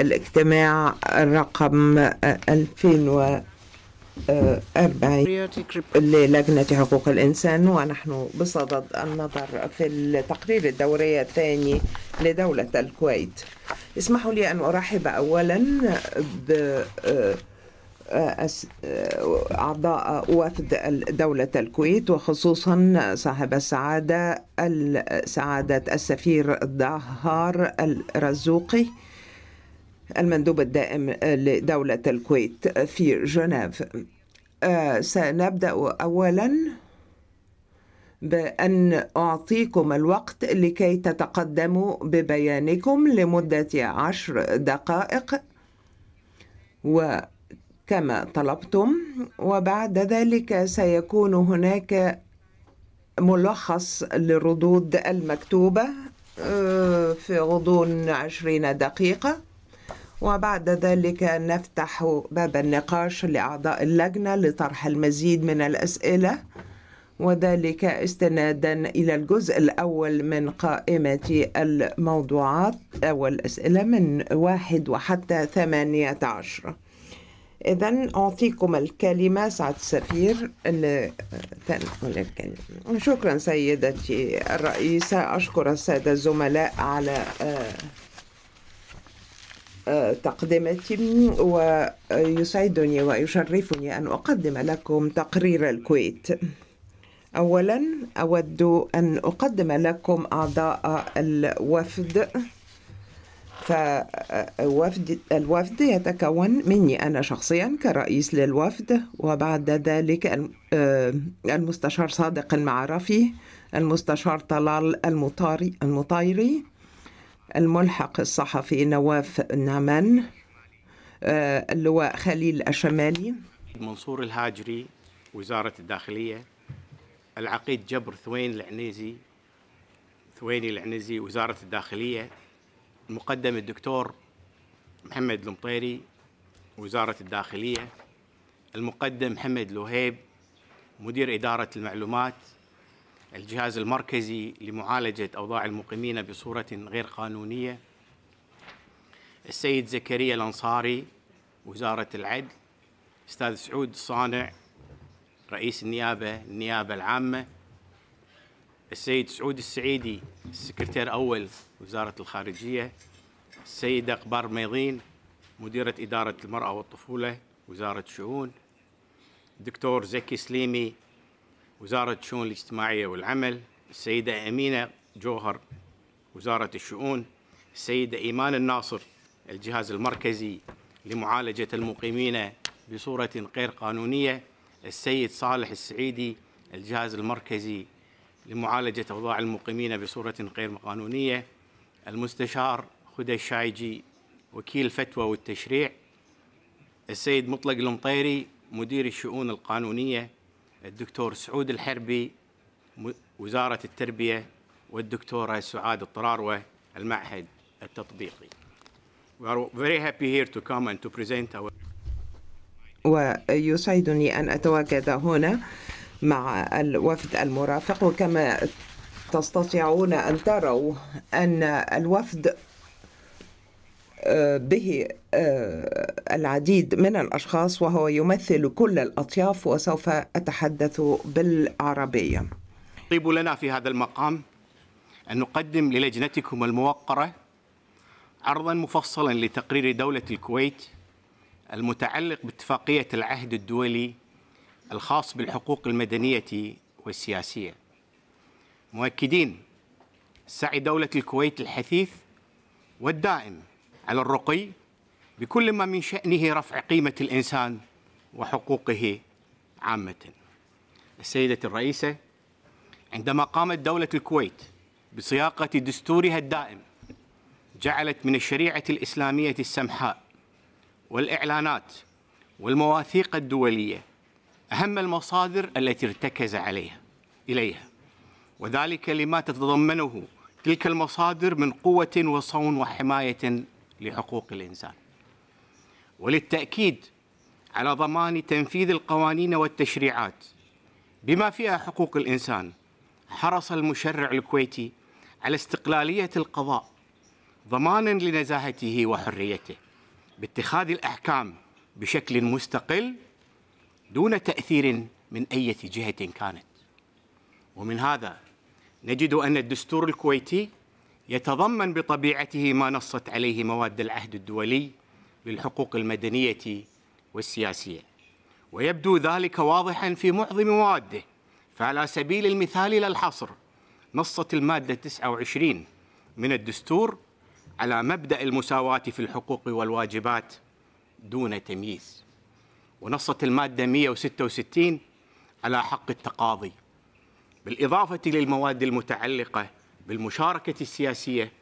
الاجتماع الرقم 2040 للجنة حقوق الإنسان ونحن بصدد النظر في التقرير الدوري الثاني لدولة الكويت اسمحوا لي أن أرحب أولا ب أعضاء وفد دولة الكويت وخصوصا صاحب السعادة سعادة السفير الدهار الرزوقي المندوب الدائم لدولة الكويت في جنيف آه، سنبدأ أولا بأن أعطيكم الوقت لكي تتقدموا ببيانكم لمدة عشر دقائق وكما طلبتم وبعد ذلك سيكون هناك ملخص للردود المكتوبة آه، في غضون عشرين دقيقة وبعد ذلك نفتح باب النقاش لأعضاء اللجنة لطرح المزيد من الأسئلة وذلك استنادا إلى الجزء الأول من قائمة الموضوعات أو الأسئلة من واحد وحتى ثمانية عشر إذا أعطيكم الكلمة سعد السفير شكرا سيدتي الرئيسة أشكر السادة الزملاء على آه، آه، تقدمتي ويسعدني ويشرفني أن أقدم لكم تقرير الكويت أولا أود أن أقدم لكم أعضاء الوفد فالوفد الوفد يتكون مني أنا شخصيا كرئيس للوفد وبعد ذلك آه، المستشار صادق المعرفي المستشار طلال المطاري المطايري الملحق الصحفي نواف نعمان آه، اللواء خليل الشمالي منصور الهاجري وزارة الداخلية العقيد جبر ثوين العنيزي ثويني العنزي وزارة الداخلية المقدم الدكتور محمد المطيري وزارة الداخلية المقدم محمد لهيب مدير إدارة المعلومات الجهاز المركزي لمعالجة أوضاع المقيمين بصورة غير قانونية السيد زكريا الأنصاري وزارة العدل أستاذ سعود الصانع رئيس النيابة النيابة العامة السيد سعود السعيدي السكرتير أول وزارة الخارجية السيدة أقبار ميضين مديرة إدارة المرأة والطفولة وزارة الشؤون الدكتور زكي سليمي وزارة الشؤون الاجتماعية والعمل السيدة أمينة جوهر وزارة الشؤون السيدة إيمان الناصر الجهاز المركزي لمعالجة المقيمين بصورة غير قانونية السيد صالح السعيدي الجهاز المركزي لمعالجة أوضاع المقيمين بصورة غير قانونية المستشار خدي الشايجي وكيل الفتوى والتشريع السيد مطلق المطيري مدير الشؤون القانونية الدكتور سعود الحربي وزارة التربية والدكتورة سعاد الطراروة المعهد التطبيقي. We are very happy here to come and to present our ويسعدني أن أتواجد هنا مع الوفد المرافق وكما تستطيعون أن تروا أن الوفد به آه، العديد من الاشخاص وهو يمثل كل الاطياف وسوف اتحدث بالعربيه. طيب لنا في هذا المقام ان نقدم للجنتكم الموقره عرضا مفصلا لتقرير دوله الكويت المتعلق باتفاقيه العهد الدولي الخاص بالحقوق المدنيه والسياسيه. مؤكدين سعي دولة الكويت الحثيث والدائم على الرقي بكل ما من شأنه رفع قيمة الإنسان وحقوقه عامة السيدة الرئيسة عندما قامت دولة الكويت بصياغة دستورها الدائم جعلت من الشريعة الإسلامية السمحاء والإعلانات والمواثيق الدولية أهم المصادر التي ارتكز عليها إليها وذلك لما تتضمنه تلك المصادر من قوة وصون وحماية لحقوق الإنسان وللتأكيد على ضمان تنفيذ القوانين والتشريعات بما فيها حقوق الإنسان حرص المشرع الكويتي على استقلالية القضاء ضمانا لنزاهته وحريته باتخاذ الأحكام بشكل مستقل دون تأثير من أي جهة كانت ومن هذا نجد أن الدستور الكويتي يتضمن بطبيعته ما نصت عليه مواد العهد الدولي للحقوق المدنية والسياسية ويبدو ذلك واضحا في معظم مواده فعلى سبيل المثال لا الحصر نصت المادة 29 من الدستور على مبدأ المساواة في الحقوق والواجبات دون تمييز ونصت المادة 166 على حق التقاضي بالإضافة للمواد المتعلقة بالمشاركة السياسية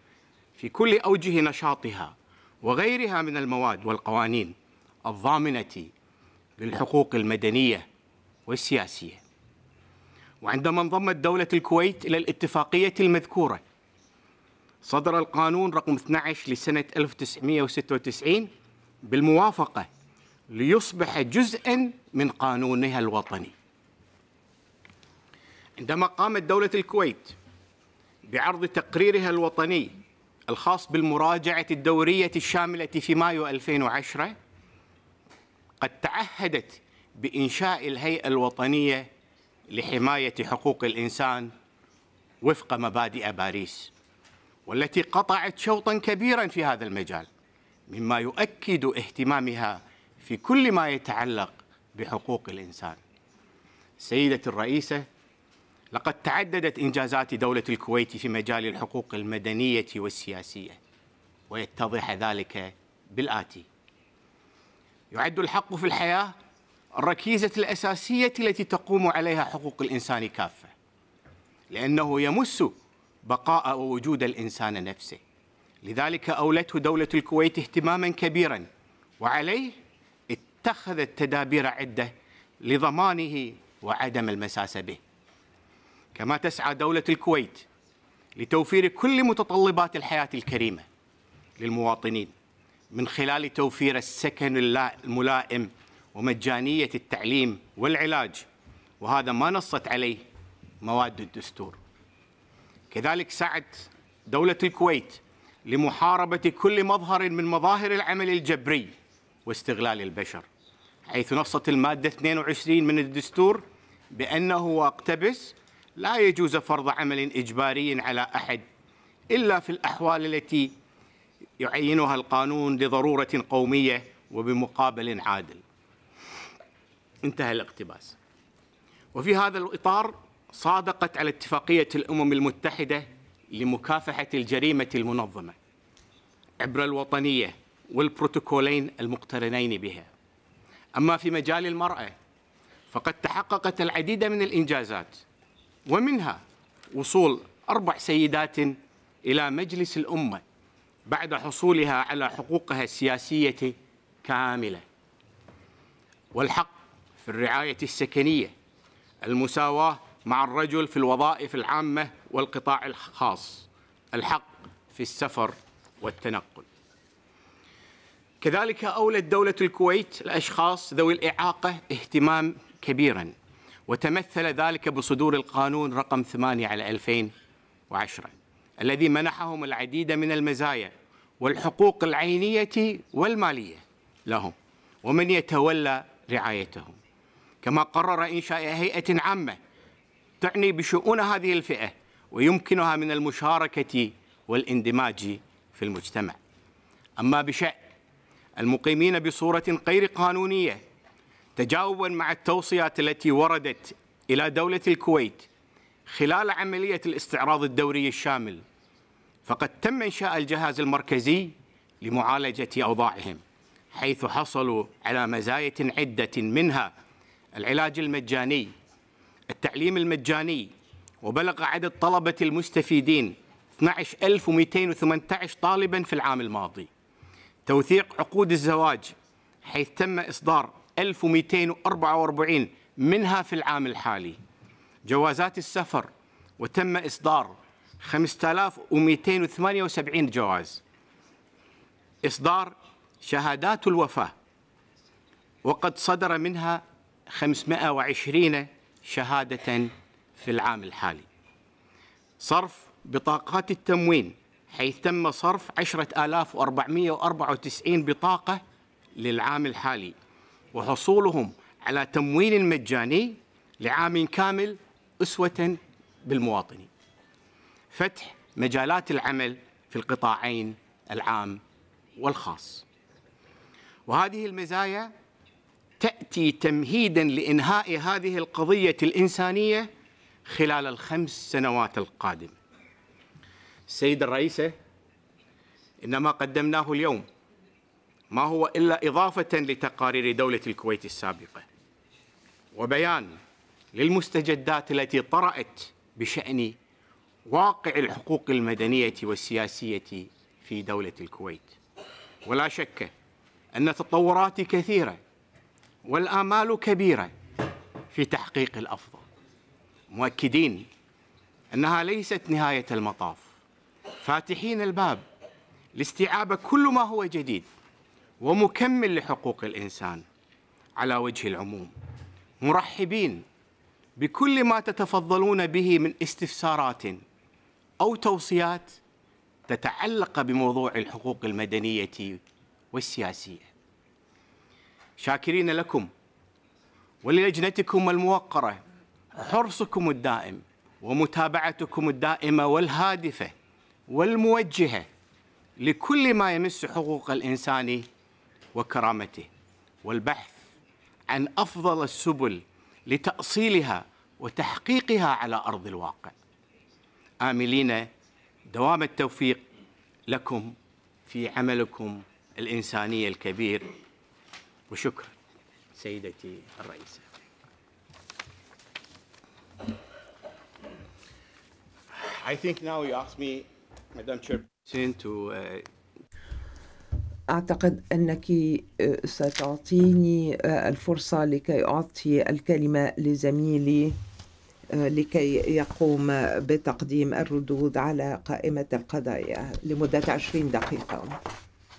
في كل أوجه نشاطها وغيرها من المواد والقوانين الضامنة للحقوق المدنية والسياسية وعندما انضمت دولة الكويت إلى الاتفاقية المذكورة صدر القانون رقم 12 لسنة 1996 بالموافقة ليصبح جزءا من قانونها الوطني عندما قامت دولة الكويت بعرض تقريرها الوطني الخاص بالمراجعة الدورية الشاملة في مايو 2010 قد تعهدت بإنشاء الهيئة الوطنية لحماية حقوق الإنسان وفق مبادئ باريس والتي قطعت شوطا كبيرا في هذا المجال مما يؤكد اهتمامها في كل ما يتعلق بحقوق الإنسان سيدة الرئيسة لقد تعددت إنجازات دولة الكويت في مجال الحقوق المدنية والسياسية ويتضح ذلك بالآتي يعد الحق في الحياة الركيزة الأساسية التي تقوم عليها حقوق الإنسان كافة لأنه يمس بقاء ووجود الإنسان نفسه لذلك أولته دولة الكويت اهتماما كبيرا وعليه اتخذت تدابير عدة لضمانه وعدم المساس به كما تسعى دولة الكويت لتوفير كل متطلبات الحياة الكريمة للمواطنين من خلال توفير السكن الملائم ومجانية التعليم والعلاج وهذا ما نصت عليه مواد الدستور كذلك سعت دولة الكويت لمحاربة كل مظهر من مظاهر العمل الجبري واستغلال البشر حيث نصت المادة 22 من الدستور بأنه واقتبس لا يجوز فرض عمل إجباري على أحد إلا في الأحوال التي يعينها القانون لضرورة قومية وبمقابل عادل انتهى الاقتباس وفي هذا الإطار صادقت على اتفاقية الأمم المتحدة لمكافحة الجريمة المنظمة عبر الوطنية والبروتوكولين المقترنين بها أما في مجال المرأة فقد تحققت العديد من الإنجازات ومنها وصول أربع سيدات إلى مجلس الأمة بعد حصولها على حقوقها السياسية كاملة والحق في الرعاية السكنية المساواة مع الرجل في الوظائف العامة والقطاع الخاص الحق في السفر والتنقل كذلك أولت دولة الكويت الأشخاص ذوي الإعاقة اهتمام كبيرا وتمثل ذلك بصدور القانون رقم 8 على 2010 الذي منحهم العديد من المزايا والحقوق العينية والمالية لهم ومن يتولى رعايتهم كما قرر إنشاء هيئة عامة تعني بشؤون هذه الفئة ويمكنها من المشاركة والاندماج في المجتمع أما بشأن المقيمين بصورة غير قانونية تجاوبا مع التوصيات التي وردت إلى دولة الكويت خلال عملية الاستعراض الدوري الشامل فقد تم إنشاء الجهاز المركزي لمعالجة أوضاعهم حيث حصلوا على مزايا عدة منها العلاج المجاني التعليم المجاني وبلغ عدد طلبة المستفيدين 12218 طالبا في العام الماضي توثيق عقود الزواج حيث تم إصدار 1244 منها في العام الحالي جوازات السفر وتم إصدار 5278 جواز إصدار شهادات الوفاة وقد صدر منها 520 شهادة في العام الحالي صرف بطاقات التموين حيث تم صرف 10494 بطاقة للعام الحالي وحصولهم على تموين مجاني لعام كامل أسوة بالمواطنين فتح مجالات العمل في القطاعين العام والخاص وهذه المزايا تأتي تمهيدا لإنهاء هذه القضية الإنسانية خلال الخمس سنوات القادمة السيد الرئيسة إنما قدمناه اليوم ما هو إلا إضافة لتقارير دولة الكويت السابقة وبيان للمستجدات التي طرأت بشأن واقع الحقوق المدنية والسياسية في دولة الكويت ولا شك أن تطورات كثيرة والآمال كبيرة في تحقيق الأفضل مؤكدين أنها ليست نهاية المطاف فاتحين الباب لاستيعاب كل ما هو جديد ومكمل لحقوق الإنسان على وجه العموم مرحبين بكل ما تتفضلون به من استفسارات أو توصيات تتعلق بموضوع الحقوق المدنية والسياسية شاكرين لكم وللجنتكم الموقرة حرصكم الدائم ومتابعتكم الدائمة والهادفة والموجهة لكل ما يمس حقوق الإنسان وكرامته والبحث عن افضل السبل لتاصيلها وتحقيقها على ارض الواقع املين دوام التوفيق لكم في عملكم الانساني الكبير وشكرا سيدتي الرئيسه I think now you ask me, Madam Chairperson, to uh, أعتقد أنك آه، ستعطيني آه، الفرصة لكي أعطي الكلمة لزميلي آه، لكي يقوم بتقديم الردود على قائمة القضايا لمدة عشرين دقيقة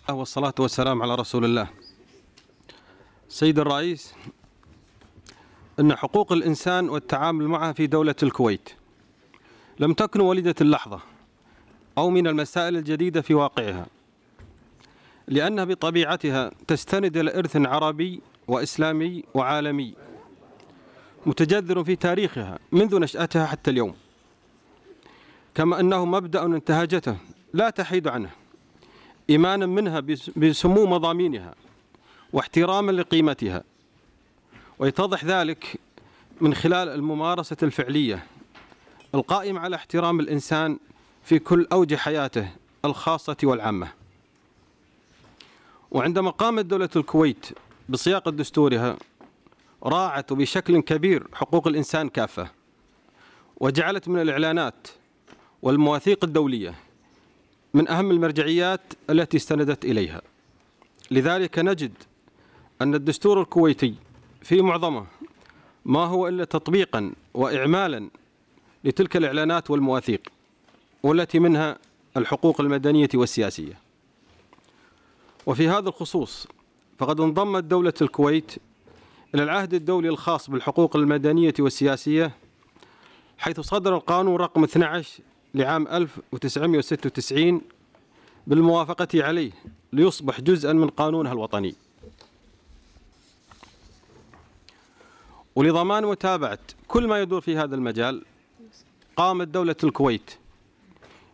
والصلاة والسلام على رسول الله سيد الرئيس أن حقوق الإنسان والتعامل معها في دولة الكويت لم تكن وليدة اللحظة أو من المسائل الجديدة في واقعها لأنها بطبيعتها تستند إلى إرث عربي وإسلامي وعالمي متجذر في تاريخها منذ نشأتها حتى اليوم كما أنه مبدأ انتهجته لا تحيد عنه إيمانا منها بسمو مضامينها واحتراما لقيمتها ويتضح ذلك من خلال الممارسة الفعلية القائمة على احترام الإنسان في كل أوجه حياته الخاصة والعامة وعندما قامت دولة الكويت بصياغة دستورها راعت بشكل كبير حقوق الإنسان كافة وجعلت من الإعلانات والمواثيق الدولية من أهم المرجعيات التي استندت إليها لذلك نجد أن الدستور الكويتي في معظمه ما هو إلا تطبيقا وإعمالا لتلك الإعلانات والمواثيق والتي منها الحقوق المدنية والسياسية وفي هذا الخصوص فقد انضمت دولة الكويت إلى العهد الدولي الخاص بالحقوق المدنية والسياسية حيث صدر القانون رقم 12 لعام 1996 بالموافقة عليه ليصبح جزءا من قانونها الوطني ولضمان متابعة كل ما يدور في هذا المجال قامت دولة الكويت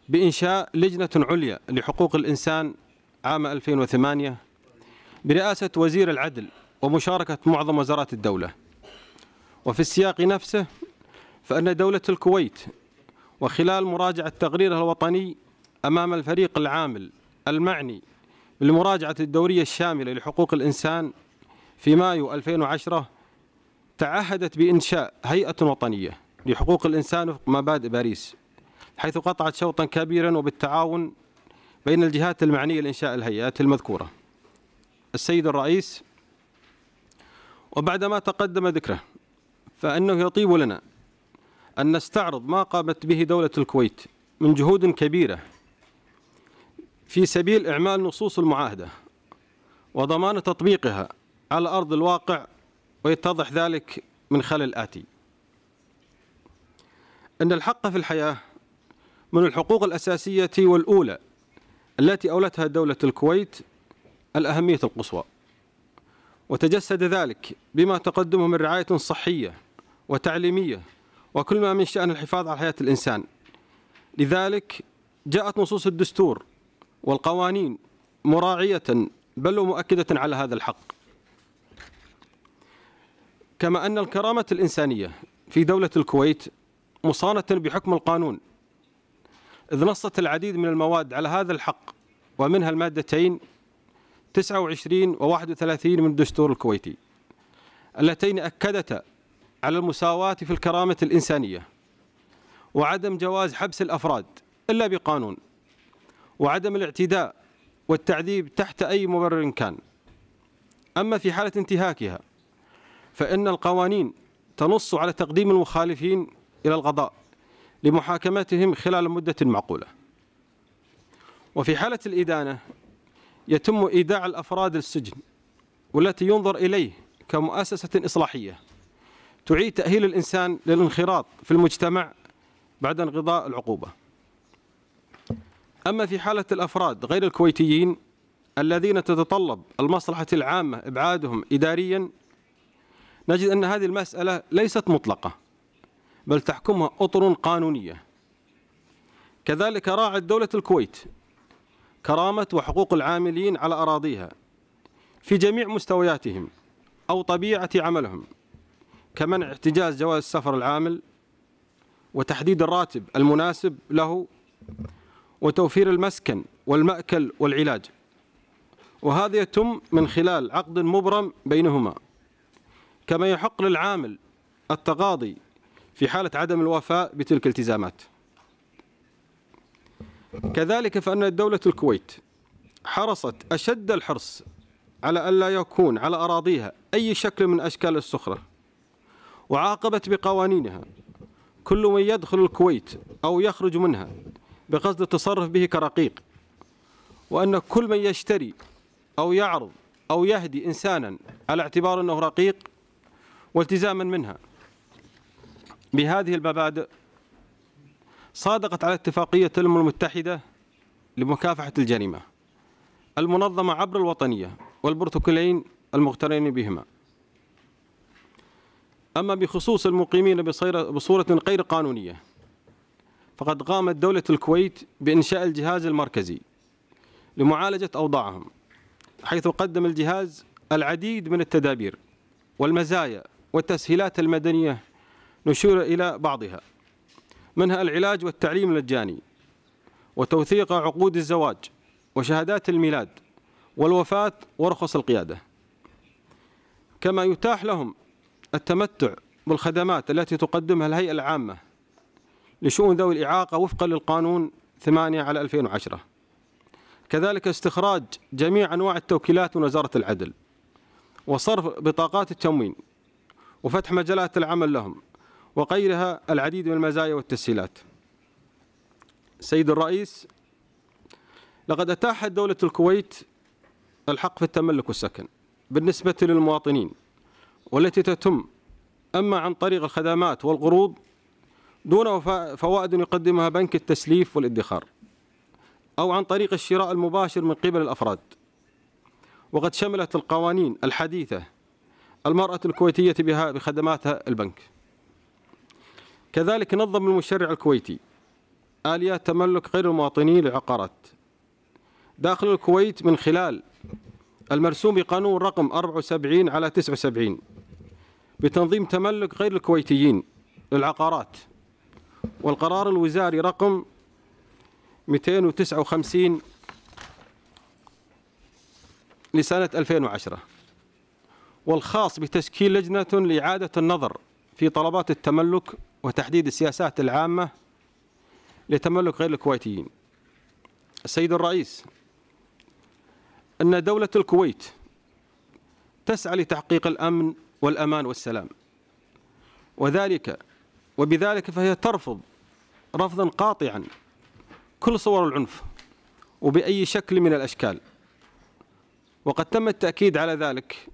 بإنشاء لجنة عليا لحقوق الإنسان عام 2008 برئاسة وزير العدل ومشاركة معظم وزارات الدولة وفي السياق نفسه فأن دولة الكويت وخلال مراجعة تقريرها الوطني أمام الفريق العامل المعني بالمراجعة الدورية الشاملة لحقوق الإنسان في مايو 2010 تعهدت بإنشاء هيئة وطنية لحقوق الإنسان وفق مبادئ باريس حيث قطعت شوطا كبيرا وبالتعاون بين الجهات المعنية لإنشاء الهيئات المذكورة السيد الرئيس وبعد ما تقدم ذكره فإنه يطيب لنا أن نستعرض ما قامت به دولة الكويت من جهود كبيرة في سبيل إعمال نصوص المعاهدة وضمان تطبيقها على أرض الواقع ويتضح ذلك من خلال الآتي أن الحق في الحياة من الحقوق الأساسية والأولى التي أولتها دولة الكويت الأهمية القصوى وتجسد ذلك بما تقدمه من رعاية صحية وتعليمية وكل ما من شأن الحفاظ على حياة الإنسان لذلك جاءت نصوص الدستور والقوانين مراعية بل ومؤكدة على هذا الحق كما أن الكرامة الإنسانية في دولة الكويت مصانة بحكم القانون إذ نصت العديد من المواد على هذا الحق ومنها المادتين 29 و 31 من الدستور الكويتي اللتين أكدتا على المساواة في الكرامة الإنسانية وعدم جواز حبس الأفراد إلا بقانون وعدم الاعتداء والتعذيب تحت أي مبرر كان أما في حالة انتهاكها فإن القوانين تنص على تقديم المخالفين إلى القضاء لمحاكمتهم خلال مدة معقولة وفي حالة الإدانة يتم إيداع الأفراد للسجن والتي ينظر إليه كمؤسسة إصلاحية تعيد تأهيل الإنسان للانخراط في المجتمع بعد انقضاء العقوبة أما في حالة الأفراد غير الكويتيين الذين تتطلب المصلحة العامة إبعادهم إداريا نجد أن هذه المسألة ليست مطلقة بل تحكمها أطر قانونية كذلك راعت دولة الكويت كرامة وحقوق العاملين على أراضيها في جميع مستوياتهم أو طبيعة عملهم كمنع احتجاز جواز السفر العامل وتحديد الراتب المناسب له وتوفير المسكن والمأكل والعلاج وهذا يتم من خلال عقد مبرم بينهما كما يحق للعامل التقاضي في حالة عدم الوفاء بتلك الالتزامات كذلك فأن دولة الكويت حرصت أشد الحرص على ألا يكون على أراضيها أي شكل من أشكال السخرة وعاقبت بقوانينها كل من يدخل الكويت أو يخرج منها بقصد التصرف به كرقيق وأن كل من يشتري أو يعرض أو يهدي إنسانا على اعتبار أنه رقيق والتزاما منها بهذه المبادئ صادقت على اتفاقية الأمم المتحدة لمكافحة الجريمة المنظمة عبر الوطنية والبروتوكولين المقترنين بهما أما بخصوص المقيمين بصورة غير قانونية فقد قامت دولة الكويت بإنشاء الجهاز المركزي لمعالجة أوضاعهم حيث قدم الجهاز العديد من التدابير والمزايا والتسهيلات المدنية نشير إلى بعضها منها العلاج والتعليم المجاني وتوثيق عقود الزواج وشهادات الميلاد والوفاة ورخص القيادة كما يتاح لهم التمتع بالخدمات التي تقدمها الهيئة العامة لشؤون ذوي الإعاقة وفقا للقانون 8 على 2010 كذلك استخراج جميع أنواع التوكيلات من وزارة العدل وصرف بطاقات التموين وفتح مجالات العمل لهم وغيرها العديد من المزايا والتسهيلات سيد الرئيس لقد أتاحت دولة الكويت الحق في التملك والسكن بالنسبة للمواطنين والتي تتم أما عن طريق الخدمات والقروض دون فوائد يقدمها بنك التسليف والادخار أو عن طريق الشراء المباشر من قبل الأفراد وقد شملت القوانين الحديثة المرأة الكويتية بها بخدماتها البنك كذلك نظم المشرع الكويتي آليات تملك غير المواطنين للعقارات داخل الكويت من خلال المرسوم بقانون رقم 74 على 79 بتنظيم تملك غير الكويتيين للعقارات والقرار الوزاري رقم 259 لسنة 2010 والخاص بتشكيل لجنة لإعادة النظر في طلبات التملك وتحديد السياسات العامة لتملك غير الكويتيين السيد الرئيس أن دولة الكويت تسعى لتحقيق الأمن والأمان والسلام وذلك وبذلك فهي ترفض رفضا قاطعا كل صور العنف وبأي شكل من الأشكال وقد تم التأكيد على ذلك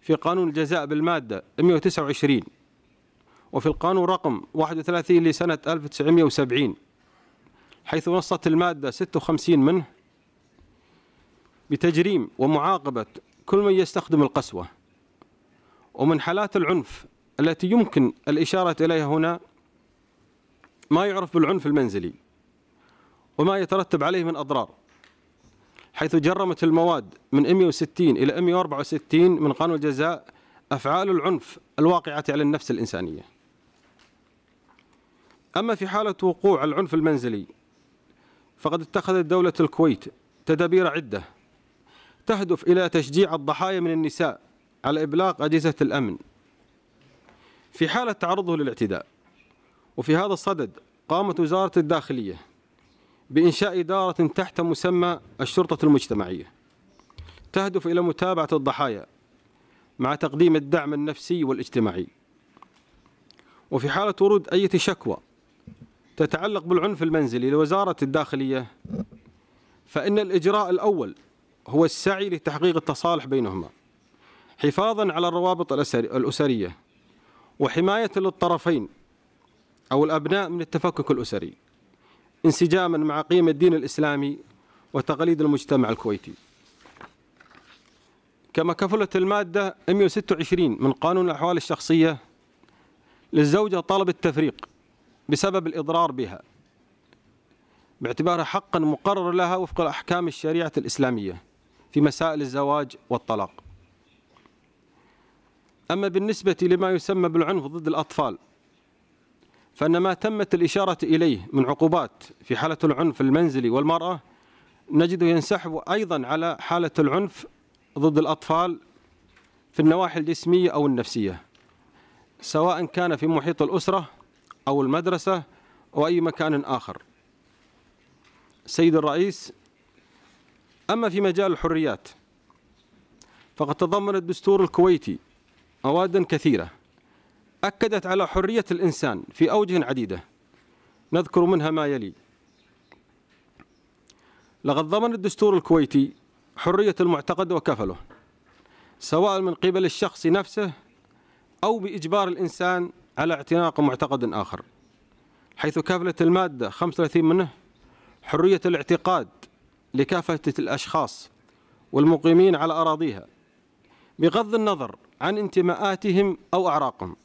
في قانون الجزاء بالمادة 129 وفي القانون رقم 31 لسنة 1970 حيث نصت المادة 56 منه بتجريم ومعاقبة كل من يستخدم القسوة ومن حالات العنف التي يمكن الإشارة إليها هنا ما يعرف بالعنف المنزلي وما يترتب عليه من أضرار حيث جرمت المواد من 160 إلى 164 من قانون الجزاء أفعال العنف الواقعة على النفس الإنسانية أما في حالة وقوع العنف المنزلي فقد اتخذت دولة الكويت تدابير عدة تهدف إلى تشجيع الضحايا من النساء على إبلاغ أجهزة الأمن في حالة تعرضه للاعتداء وفي هذا الصدد قامت وزارة الداخلية بإنشاء إدارة تحت مسمى الشرطة المجتمعية تهدف إلى متابعة الضحايا مع تقديم الدعم النفسي والاجتماعي وفي حالة ورود أي شكوى تتعلق بالعنف المنزلي لوزارة الداخلية فإن الإجراء الأول هو السعي لتحقيق التصالح بينهما حفاظا على الروابط الأسرية وحماية للطرفين أو الأبناء من التفكك الأسري انسجاما مع قيم الدين الإسلامي وتقاليد المجتمع الكويتي كما كفلت المادة 126 من قانون الأحوال الشخصية للزوجة طلب التفريق بسبب الإضرار بها باعتبارها حقا مقرر لها وفق الأحكام الشريعة الإسلامية في مسائل الزواج والطلاق أما بالنسبة لما يسمى بالعنف ضد الأطفال فأن ما تمت الإشارة إليه من عقوبات في حالة العنف المنزلي والمرأة نجده ينسحب أيضا على حالة العنف ضد الأطفال في النواحي الجسمية أو النفسية سواء كان في محيط الأسرة أو المدرسة أو أي مكان آخر سيد الرئيس أما في مجال الحريات فقد تضمن الدستور الكويتي مواد كثيرة أكدت على حرية الإنسان في أوجه عديدة نذكر منها ما يلي لقد ضمن الدستور الكويتي حرية المعتقد وكفله سواء من قبل الشخص نفسه أو بإجبار الإنسان على اعتناق معتقد آخر حيث كافلة المادة 35 منه حرية الاعتقاد لكافة الأشخاص والمقيمين على أراضيها بغض النظر عن انتماءاتهم أو أعراقهم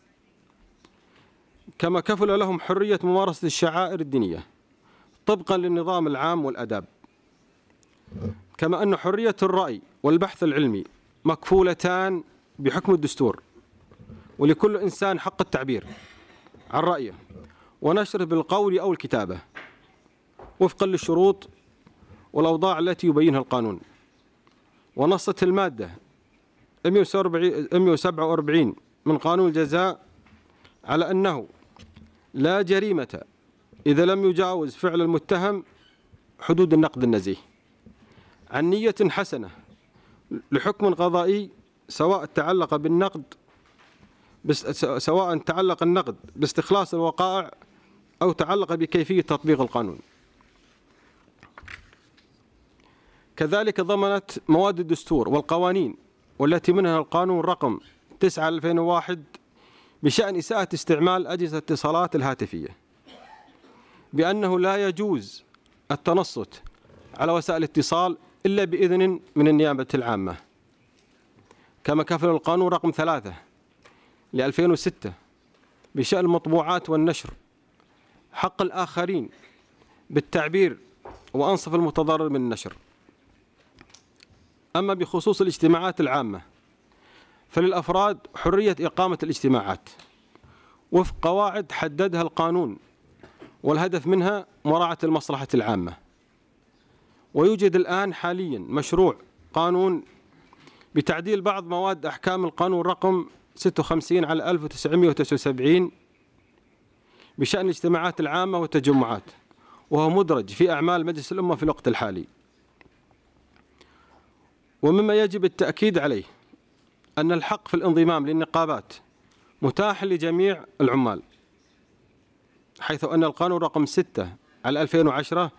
كما كفل لهم حرية ممارسة الشعائر الدينية طبقا للنظام العام والأداب كما أن حرية الرأي والبحث العلمي مكفولتان بحكم الدستور ولكل إنسان حق التعبير عن رأيه ونشره بالقول أو الكتابة وفقا للشروط والأوضاع التي يبينها القانون ونصت المادة 147 من قانون الجزاء على أنه لا جريمة إذا لم يجاوز فعل المتهم حدود النقد النزيه عن نية حسنة لحكم قضائي سواء تعلق بالنقد سواء تعلق النقد باستخلاص الوقائع أو تعلق بكيفية تطبيق القانون كذلك ضمنت مواد الدستور والقوانين والتي منها القانون رقم 9 2001 بشأن إساءة استعمال أجهزة الاتصالات الهاتفية بأنه لا يجوز التنصت على وسائل الاتصال إلا بإذن من النيابة العامة كما كفل القانون رقم ثلاثة ل 2006 بشأن المطبوعات والنشر حق الآخرين بالتعبير وأنصف المتضرر من النشر أما بخصوص الاجتماعات العامة فللأفراد حرية إقامة الاجتماعات وفق قواعد حددها القانون والهدف منها مراعاة المصلحة العامة ويوجد الآن حاليا مشروع قانون بتعديل بعض مواد أحكام القانون رقم 56 على 1979 بشأن الاجتماعات العامة والتجمعات وهو مدرج في أعمال مجلس الأمة في الوقت الحالي ومما يجب التأكيد عليه أن الحق في الانضمام للنقابات متاح لجميع العمال حيث أن القانون رقم 6 على 2010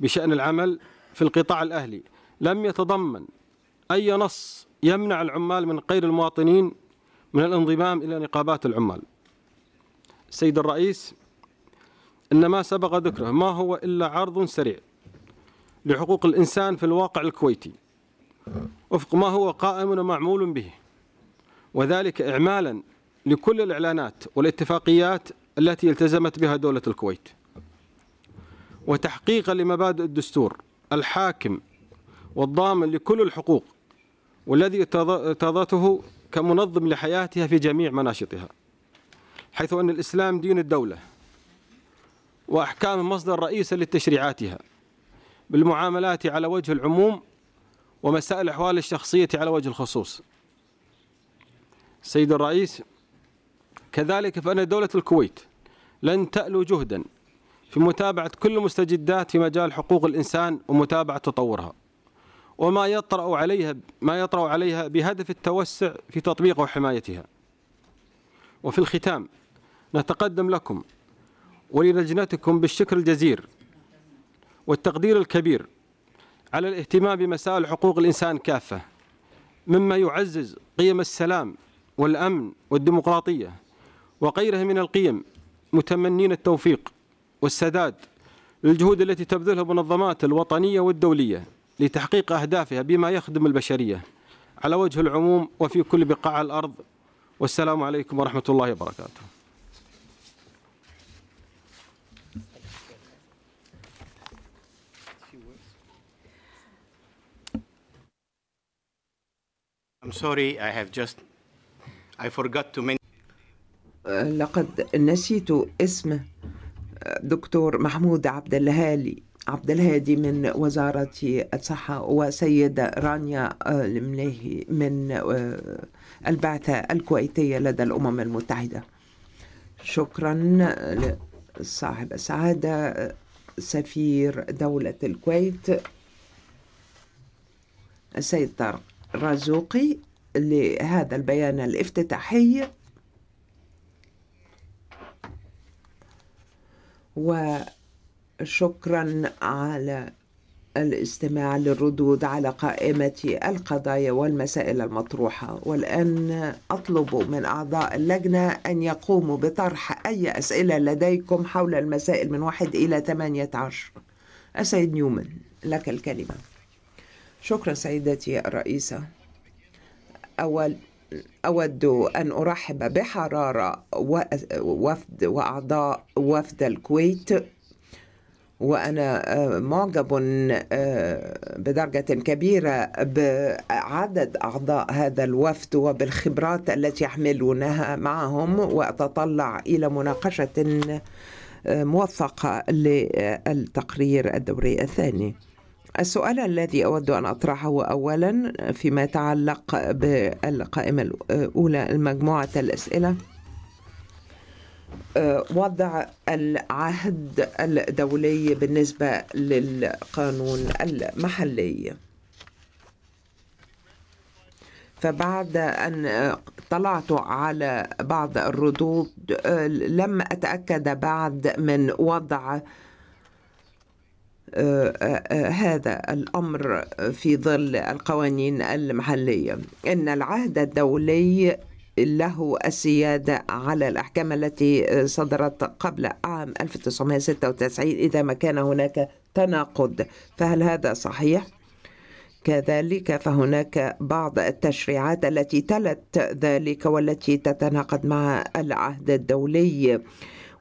بشأن العمل في القطاع الأهلي لم يتضمن أي نص يمنع العمال من غير المواطنين من الانضمام إلى نقابات العمال سيد الرئيس إن ما سبق ذكره ما هو إلا عرض سريع لحقوق الإنسان في الواقع الكويتي وفق ما هو قائم ومعمول به وذلك إعمالا لكل الإعلانات والاتفاقيات التي التزمت بها دولة الكويت وتحقيقا لمبادئ الدستور الحاكم والضامن لكل الحقوق والذي تضاته كمنظم لحياتها في جميع مناشطها حيث أن الإسلام دين الدولة وأحكامه مصدر رئيسا لتشريعاتها بالمعاملات على وجه العموم ومسائل الأحوال الشخصية على وجه الخصوص سيد الرئيس كذلك فأن دولة الكويت لن تألو جهدا في متابعة كل المستجدات في مجال حقوق الإنسان ومتابعة تطورها وما يطرأ عليها ما يطرأ عليها بهدف التوسع في تطبيق وحمايتها وفي الختام نتقدم لكم وللجنتكم بالشكر الجزير والتقدير الكبير على الاهتمام بمسائل حقوق الإنسان كافة مما يعزز قيم السلام والأمن والديمقراطية وغيرها من القيم متمنين التوفيق والسداد للجهود التي تبذلها المنظمات الوطنية والدولية لتحقيق أهدافها بما يخدم البشرية على وجه العموم وفي كل بقاع الأرض والسلام عليكم ورحمة الله وبركاته I'm sorry, I have just I forgot to mention لقد نسيت اسم دكتور محمود عبد الهالي عبد الهادي من وزارة الصحة وسيد رانيا آه، المليهي من آه، البعثة الكويتية لدى الأمم المتحدة شكرا لصاحب السعادة آه، سفير دولة الكويت السيد طارق رازوقي لهذا البيان الافتتاحي و شكرا على الاستماع للردود على قائمة القضايا والمسائل المطروحة والآن أطلب من أعضاء اللجنة أن يقوموا بطرح أي أسئلة لديكم حول المسائل من واحد إلى ثمانية عشر السيد نيومن لك الكلمة شكرا سيدتي الرئيسة أول أود أن أرحب بحرارة وفد وأعضاء وفد الكويت وانا آه، معجب آه، بدرجه كبيره بعدد اعضاء هذا الوفد وبالخبرات التي يحملونها معهم واتطلع الى مناقشه آه، موفقه للتقرير الدوري الثاني السؤال الذي أود أن أطرحه أولا فيما يتعلق بالقائمة الأولى المجموعة الأسئلة آه، وضع العهد الدولي بالنسبة للقانون المحلي فبعد أن طلعت على بعض الردود آه، لم أتأكد بعد من وضع آه، هذا الأمر في ظل القوانين المحلية إن العهد الدولي له السيادة على الأحكام التي صدرت قبل عام 1996 إذا ما كان هناك تناقض فهل هذا صحيح؟ كذلك فهناك بعض التشريعات التي تلت ذلك والتي تتناقض مع العهد الدولي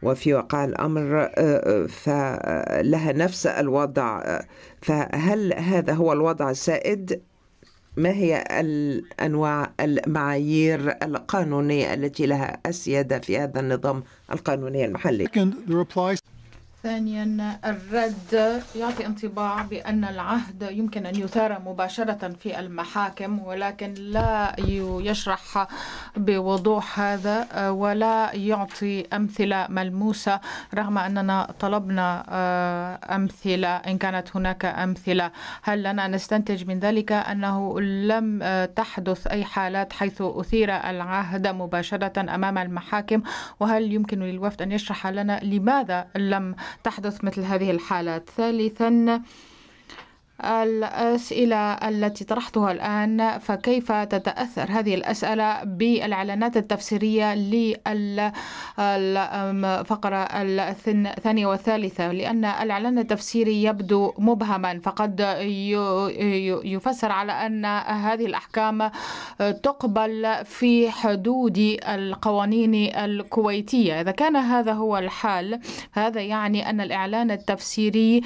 وفي واقع الامر آه، آه، فلها نفس الوضع فهل هذا هو الوضع السائد ما هي الأنواع المعايير القانونية التي لها السيادة في هذا النظام القانوني المحلي ثانيا الرد يعطي انطباع بأن العهد يمكن أن يثار مباشرة في المحاكم ولكن لا يشرح بوضوح هذا ولا يعطي أمثلة ملموسة رغم أننا طلبنا آه، أمثلة إن كانت هناك أمثلة هل لنا نستنتج من ذلك أنه لم آه، تحدث أي حالات حيث أثير العهد مباشرة أمام المحاكم وهل يمكن للوفد أن يشرح لنا لماذا لم تحدث مثل هذه الحالات ثالثا الأسئلة التي طرحتها الآن فكيف تتأثر هذه الأسئلة بالإعلانات التفسيرية للفقرة الثانية والثالثة لأن الإعلان التفسيري يبدو مبهما فقد يفسر على أن هذه الأحكام تقبل في حدود القوانين الكويتية إذا كان هذا هو الحال هذا يعني أن الإعلان التفسيري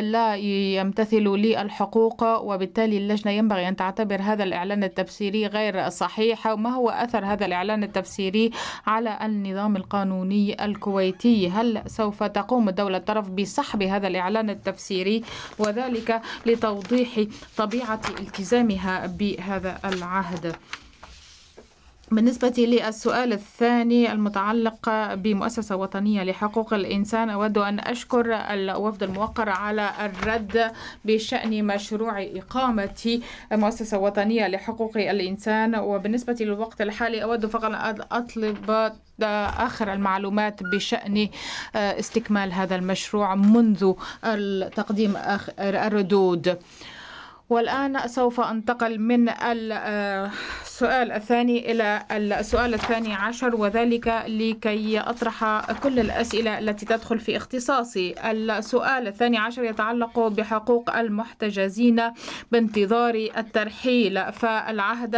لا يمتثل لي الحقوق وبالتالي اللجنة ينبغي أن تعتبر هذا الإعلان التفسيري غير صحيح وما هو أثر هذا الإعلان التفسيري على النظام القانوني الكويتي هل سوف تقوم الدولة الطرف بسحب هذا الإعلان التفسيري وذلك لتوضيح طبيعة التزامها بهذا العهد بالنسبة للسؤال الثاني المتعلق بمؤسسة وطنية لحقوق الإنسان أود أن أشكر الوفد الموقر على الرد بشأن مشروع إقامة مؤسسة وطنية لحقوق الإنسان وبالنسبة للوقت الحالي أود فقط أن أطلب آخر المعلومات بشأن استكمال هذا المشروع منذ تقديم الردود. والآن سوف أنتقل من السؤال آه، الثاني إلى السؤال الثاني عشر وذلك لكي أطرح كل الأسئلة التي تدخل في اختصاصي السؤال الثاني عشر يتعلق بحقوق المحتجزين بانتظار الترحيل فالعهد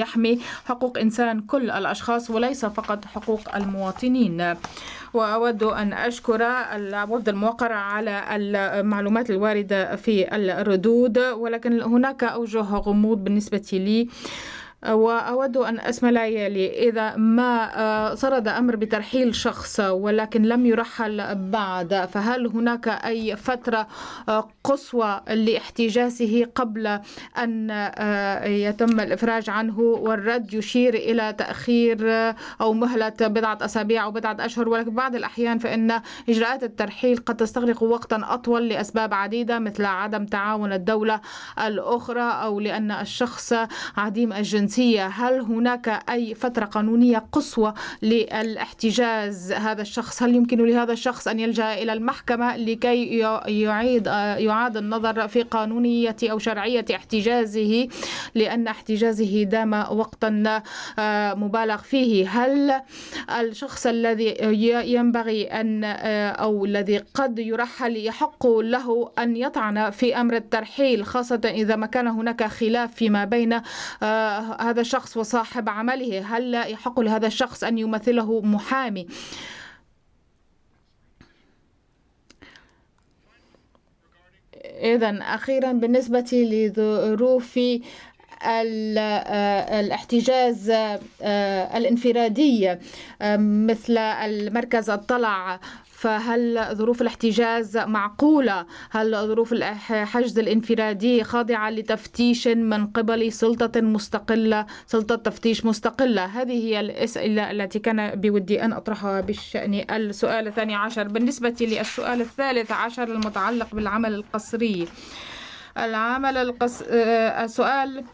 يحمي حقوق إنسان كل الأشخاص وليس فقط حقوق المواطنين وأود أن أشكر الوفد الموقر على المعلومات الواردة في الردود ولكن هناك أوجه غموض بالنسبة لي وأود أن أسمع العيالي إذا ما آه، سرد أمر بترحيل شخص ولكن لم يرحل بعد فهل هناك أي فترة آه، قصوى لاحتجازه قبل أن آه، يتم الإفراج عنه والرد يشير إلى تأخير أو مهلة بضعة أسابيع أو بضعة أشهر ولكن بعض الأحيان فإن إجراءات الترحيل قد تستغرق وقتا أطول لأسباب عديدة مثل عدم تعاون الدولة الأخرى أو لأن الشخص عديم الجنس الجنسية هل هناك أي فترة قانونية قصوى للاحتجاز هذا الشخص هل يمكن لهذا الشخص أن يلجأ إلى المحكمة لكي يعيد يعاد النظر في قانونية أو شرعية احتجازه لأن احتجازه دام وقتا آه، مبالغ فيه هل الشخص الذي ينبغي أن آه، أو الذي قد يرحل يحق له أن يطعن في أمر الترحيل خاصة إذا ما كان هناك خلاف فيما بين آه، هذا الشخص وصاحب عمله هل لا يحق لهذا الشخص أن يمثله محامي إذا أخيرا بالنسبة لظروف آه، الاحتجاز آه، آه، الانفرادي مثل المركز الطلع فهل ظروف الاحتجاز معقولة هل ظروف الحجز الانفرادي خاضعة لتفتيش من قبل سلطة مستقلة سلطة تفتيش مستقلة هذه هي الأسئلة التي كان بودي أن أطرحها بالشأن السؤال الثاني عشر بالنسبة للسؤال الثالث عشر المتعلق بالعمل القسري العمل القس... آه، السؤال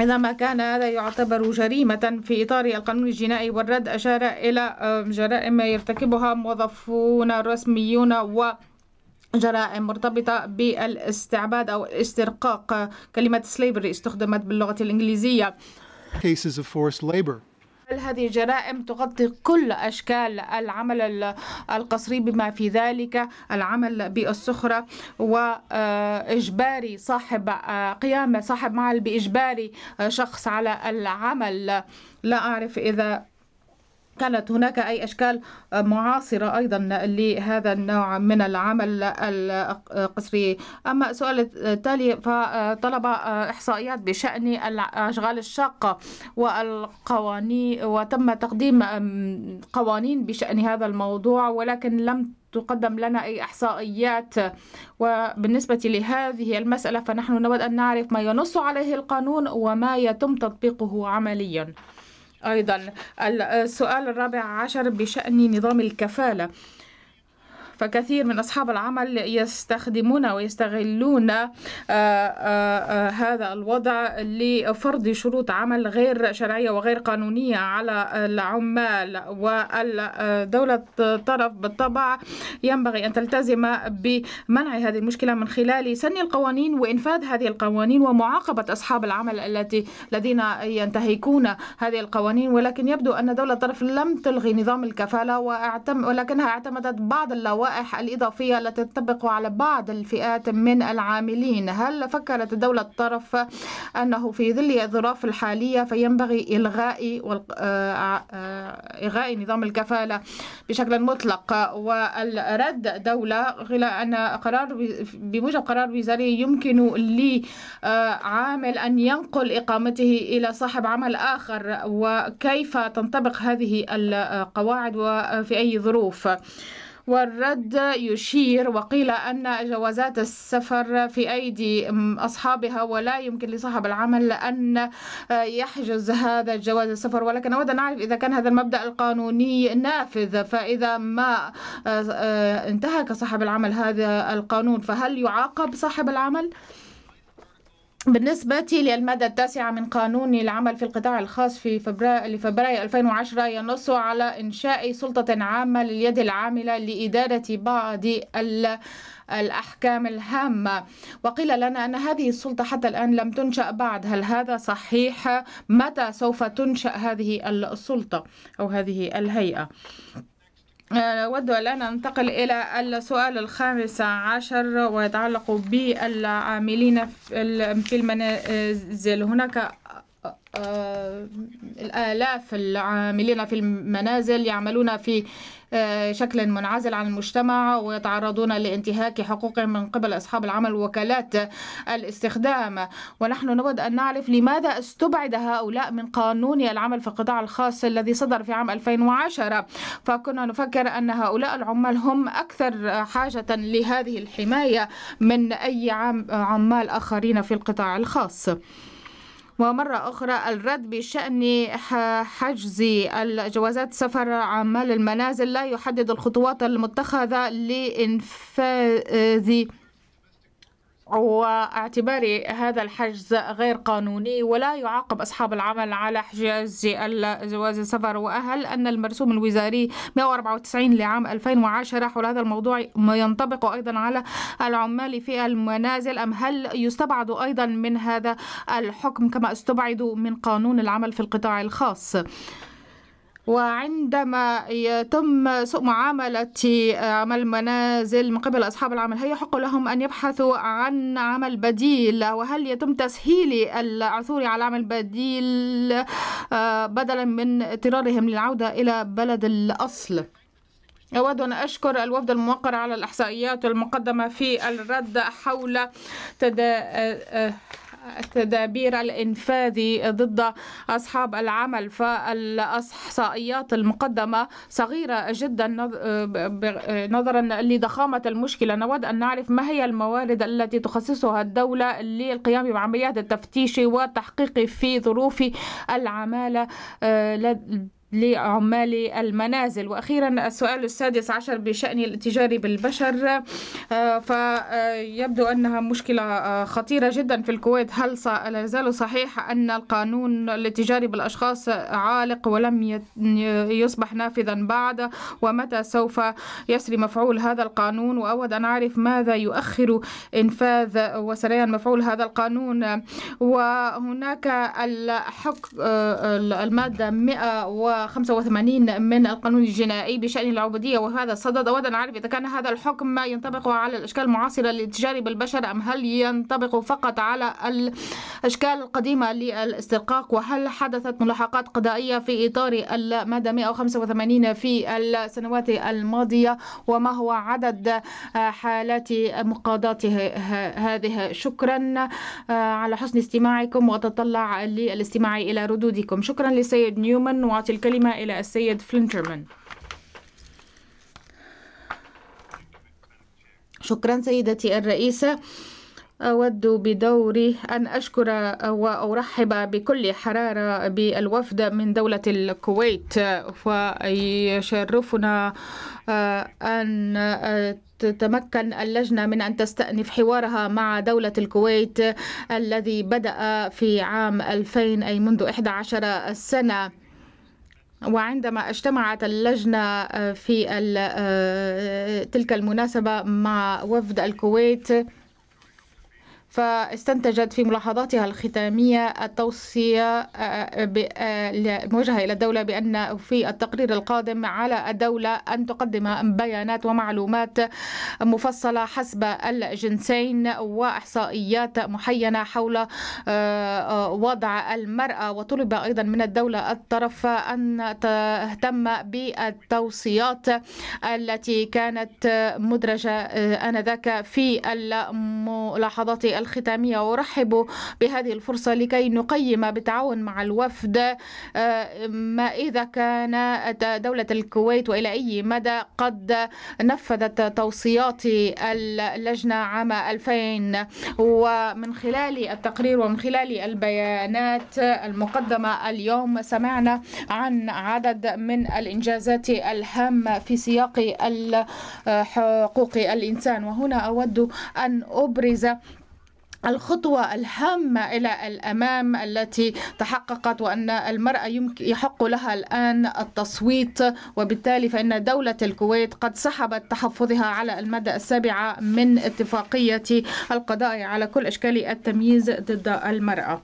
إذا ما كان هذا يعتبر جريمة في إطار القانون الجنائي والرد أشار إلى جرائم يرتكبها موظفون رسميون و جرائم مرتبطة بالاستعباد أو الاسترقاق كلمة سليفري استخدمت باللغة الإنجليزية هل هذه جرائم تغطي كل أشكال العمل القسري بما في ذلك العمل بالسخرة وإجباري صاحب آه، قيامة صاحب معل باجباري آه، شخص على العمل لا أعرف إذا كانت هناك أي أشكال آه، معاصرة أيضا لهذا النوع من العمل القسري أما السؤال التالي فطلب آه، إحصائيات بشأن الأشغال الشاقة والقوانين وتم تقديم قوانين بشأن هذا الموضوع ولكن لم تقدم لنا أي إحصائيات وبالنسبة لهذه المسألة فنحن نود أن نعرف ما ينص عليه القانون وما يتم تطبيقه عملياً أيضا السؤال الرابع عشر بشأن نظام الكفالة فكثير من أصحاب العمل يستخدمون ويستغلون آه، آه، آه، هذا الوضع لفرض شروط عمل غير شرعية وغير قانونية على العمال والدولة الطرف بالطبع ينبغي أن تلتزم بمنع هذه المشكلة من خلال سن القوانين وإنفاذ هذه القوانين ومعاقبة أصحاب العمل التي الذين ينتهكون هذه القوانين ولكن يبدو أن دولة الطرف لم تلغي نظام الكفالة ولكنها اعتمدت بعض اللوائح اللوائح الإضافية التي تنطبق على بعض الفئات من العاملين هل فكرت الدولة الطرف أنه في ظل الظروف الحالية فينبغي إلغاء آه، آه، إلغاء نظام الكفالة بشكل مطلق والرد دولة غلا أن قرار بموجب قرار وزاري يمكن لعامل آه، أن ينقل إقامته إلى صاحب عمل آخر وكيف تنطبق هذه القواعد وفي أي ظروف والرد يشير وقيل أن جوازات السفر في أيدي أصحابها ولا يمكن لصاحب العمل أن آه، يحجز هذا جواز السفر ولكن أود أن أعرف إذا كان هذا المبدأ القانوني نافذ فإذا ما آه، آه، انتهك صاحب العمل هذا القانون فهل يعاقب صاحب العمل؟ بالنسبة للمادة التاسعة من قانون العمل في القطاع الخاص في فبراير لفبراير 2010 ينص على إنشاء سلطة عامة لليد العاملة لإدارة بعض الأحكام الهامة وقيل لنا أن هذه السلطة حتى الآن لم تنشأ بعد هل هذا صحيح؟ متى سوف تنشأ هذه السلطة أو هذه الهيئة؟ أود آه، الآن أن ننتقل إلى السؤال الخامس عشر ويتعلق بالعاملين في المنازل هناك آه، آه، الآلاف العاملين في المنازل يعملون في آه، شكل منعزل عن المجتمع ويتعرضون لانتهاك حقوقهم من قبل أصحاب العمل ووكالات الاستخدام ونحن نود أن نعرف لماذا استبعد هؤلاء من قانون العمل في القطاع الخاص الذي صدر في عام 2010 فكنا نفكر أن هؤلاء العمال هم أكثر حاجة لهذه الحماية من أي عمال آخرين في القطاع الخاص ومرة أخرى الرد بشأن حجز الجوازات سفر عمال المنازل لا يحدد الخطوات المتخذة لإنفاذ واعتبار هذا الحجز غير قانوني ولا يعاقب أصحاب العمل على حجاز جواز السفر وأهل أن المرسوم الوزاري 194 لعام 2010 حول هذا الموضوع ما ينطبق أيضا على العمال في المنازل أم هل يستبعد أيضا من هذا الحكم كما استبعدوا من قانون العمل في القطاع الخاص وعندما يتم سوء معاملة آه، عمل المنازل من قبل أصحاب العمل هل يحق لهم أن يبحثوا عن عمل بديل وهل يتم تسهيل العثور على عمل بديل آه، بدلا من اضطرارهم للعودة إلى بلد الأصل؟ أود أن أشكر الوفد الموقر على الإحصائيات المقدمة في الرد حول تدا... آه، التدابير الإنفاذي ضد أصحاب العمل فالإحصائيات المقدمة صغيرة جدا نظرا لضخامة المشكلة نود أن نعرف ما هي الموارد التي تخصصها الدولة للقيام بعمليات التفتيش والتحقيق في ظروف العمالة آه، لعمال المنازل وأخيرا السؤال السادس عشر بشأن الاتجار بالبشر آه، فيبدو أنها مشكلة آه، خطيرة جدا في الكويت هل لا يزال صحيح أن القانون الاتجاري بالأشخاص عالق ولم يصبح نافذا بعد ومتى سوف يسري مفعول هذا القانون وأود أن أعرف ماذا يؤخر إنفاذ وسريان مفعول هذا القانون وهناك الحق آه، المادة 100 185 من القانون الجنائي بشأن العبودية وهذا الصدد أود أن أعرف إذا كان هذا الحكم ينطبق على الأشكال المعاصرة للتجاري بالبشر أم هل ينطبق فقط على الأشكال القديمة للاسترقاق وهل حدثت ملاحقات قضائية في إطار المادة 185 في السنوات الماضية وما هو عدد حالات مقاضاته هذه شكرا على حسن استماعكم وأتطلع للاستماع إلى ردودكم شكرا للسيد نيومان وتلك الكلمة إلى السيد فلينترمان شكرا سيدتي الرئيسة أود بدوري أن أشكر وأرحب بكل حرارة بالوفد من دولة الكويت ويشرفنا آه، أن آه، تتمكن اللجنة من أن تستأنف حوارها مع دولة الكويت الذي بدأ في عام 2000 أي منذ 11 سنة وعندما اجتمعت اللجنة آه، في آه، تلك المناسبة مع وفد الكويت فاستنتجت في ملاحظاتها الختامية التوصية آه، آه، موجهة إلى الدولة بأن في التقرير القادم على الدولة أن تقدم بيانات ومعلومات مفصلة حسب الجنسين وإحصائيات محينة حول آه، وضع المرأة وطلب أيضا من الدولة الطرف أن تهتم بالتوصيات التي كانت مدرجة آنذاك في الملاحظات الختامية ورحب بهذه الفرصة لكي نقيم بالتعاون مع الوفد آه، ما إذا كان دولة الكويت وإلى أي مدى قد نفذت توصيات اللجنة عام 2000 ومن خلال التقرير ومن خلال البيانات المقدمة اليوم سمعنا عن عدد من الإنجازات الهامة في سياق حقوق الإنسان وهنا أود أن أبرز الخطوة الهامة إلى الأمام التي تحققت وأن المرأة يحق لها الآن التصويت وبالتالي فإن دولة الكويت قد سحبت تحفظها على المادة السابعة من اتفاقية القضاء على كل أشكال التمييز ضد المرأة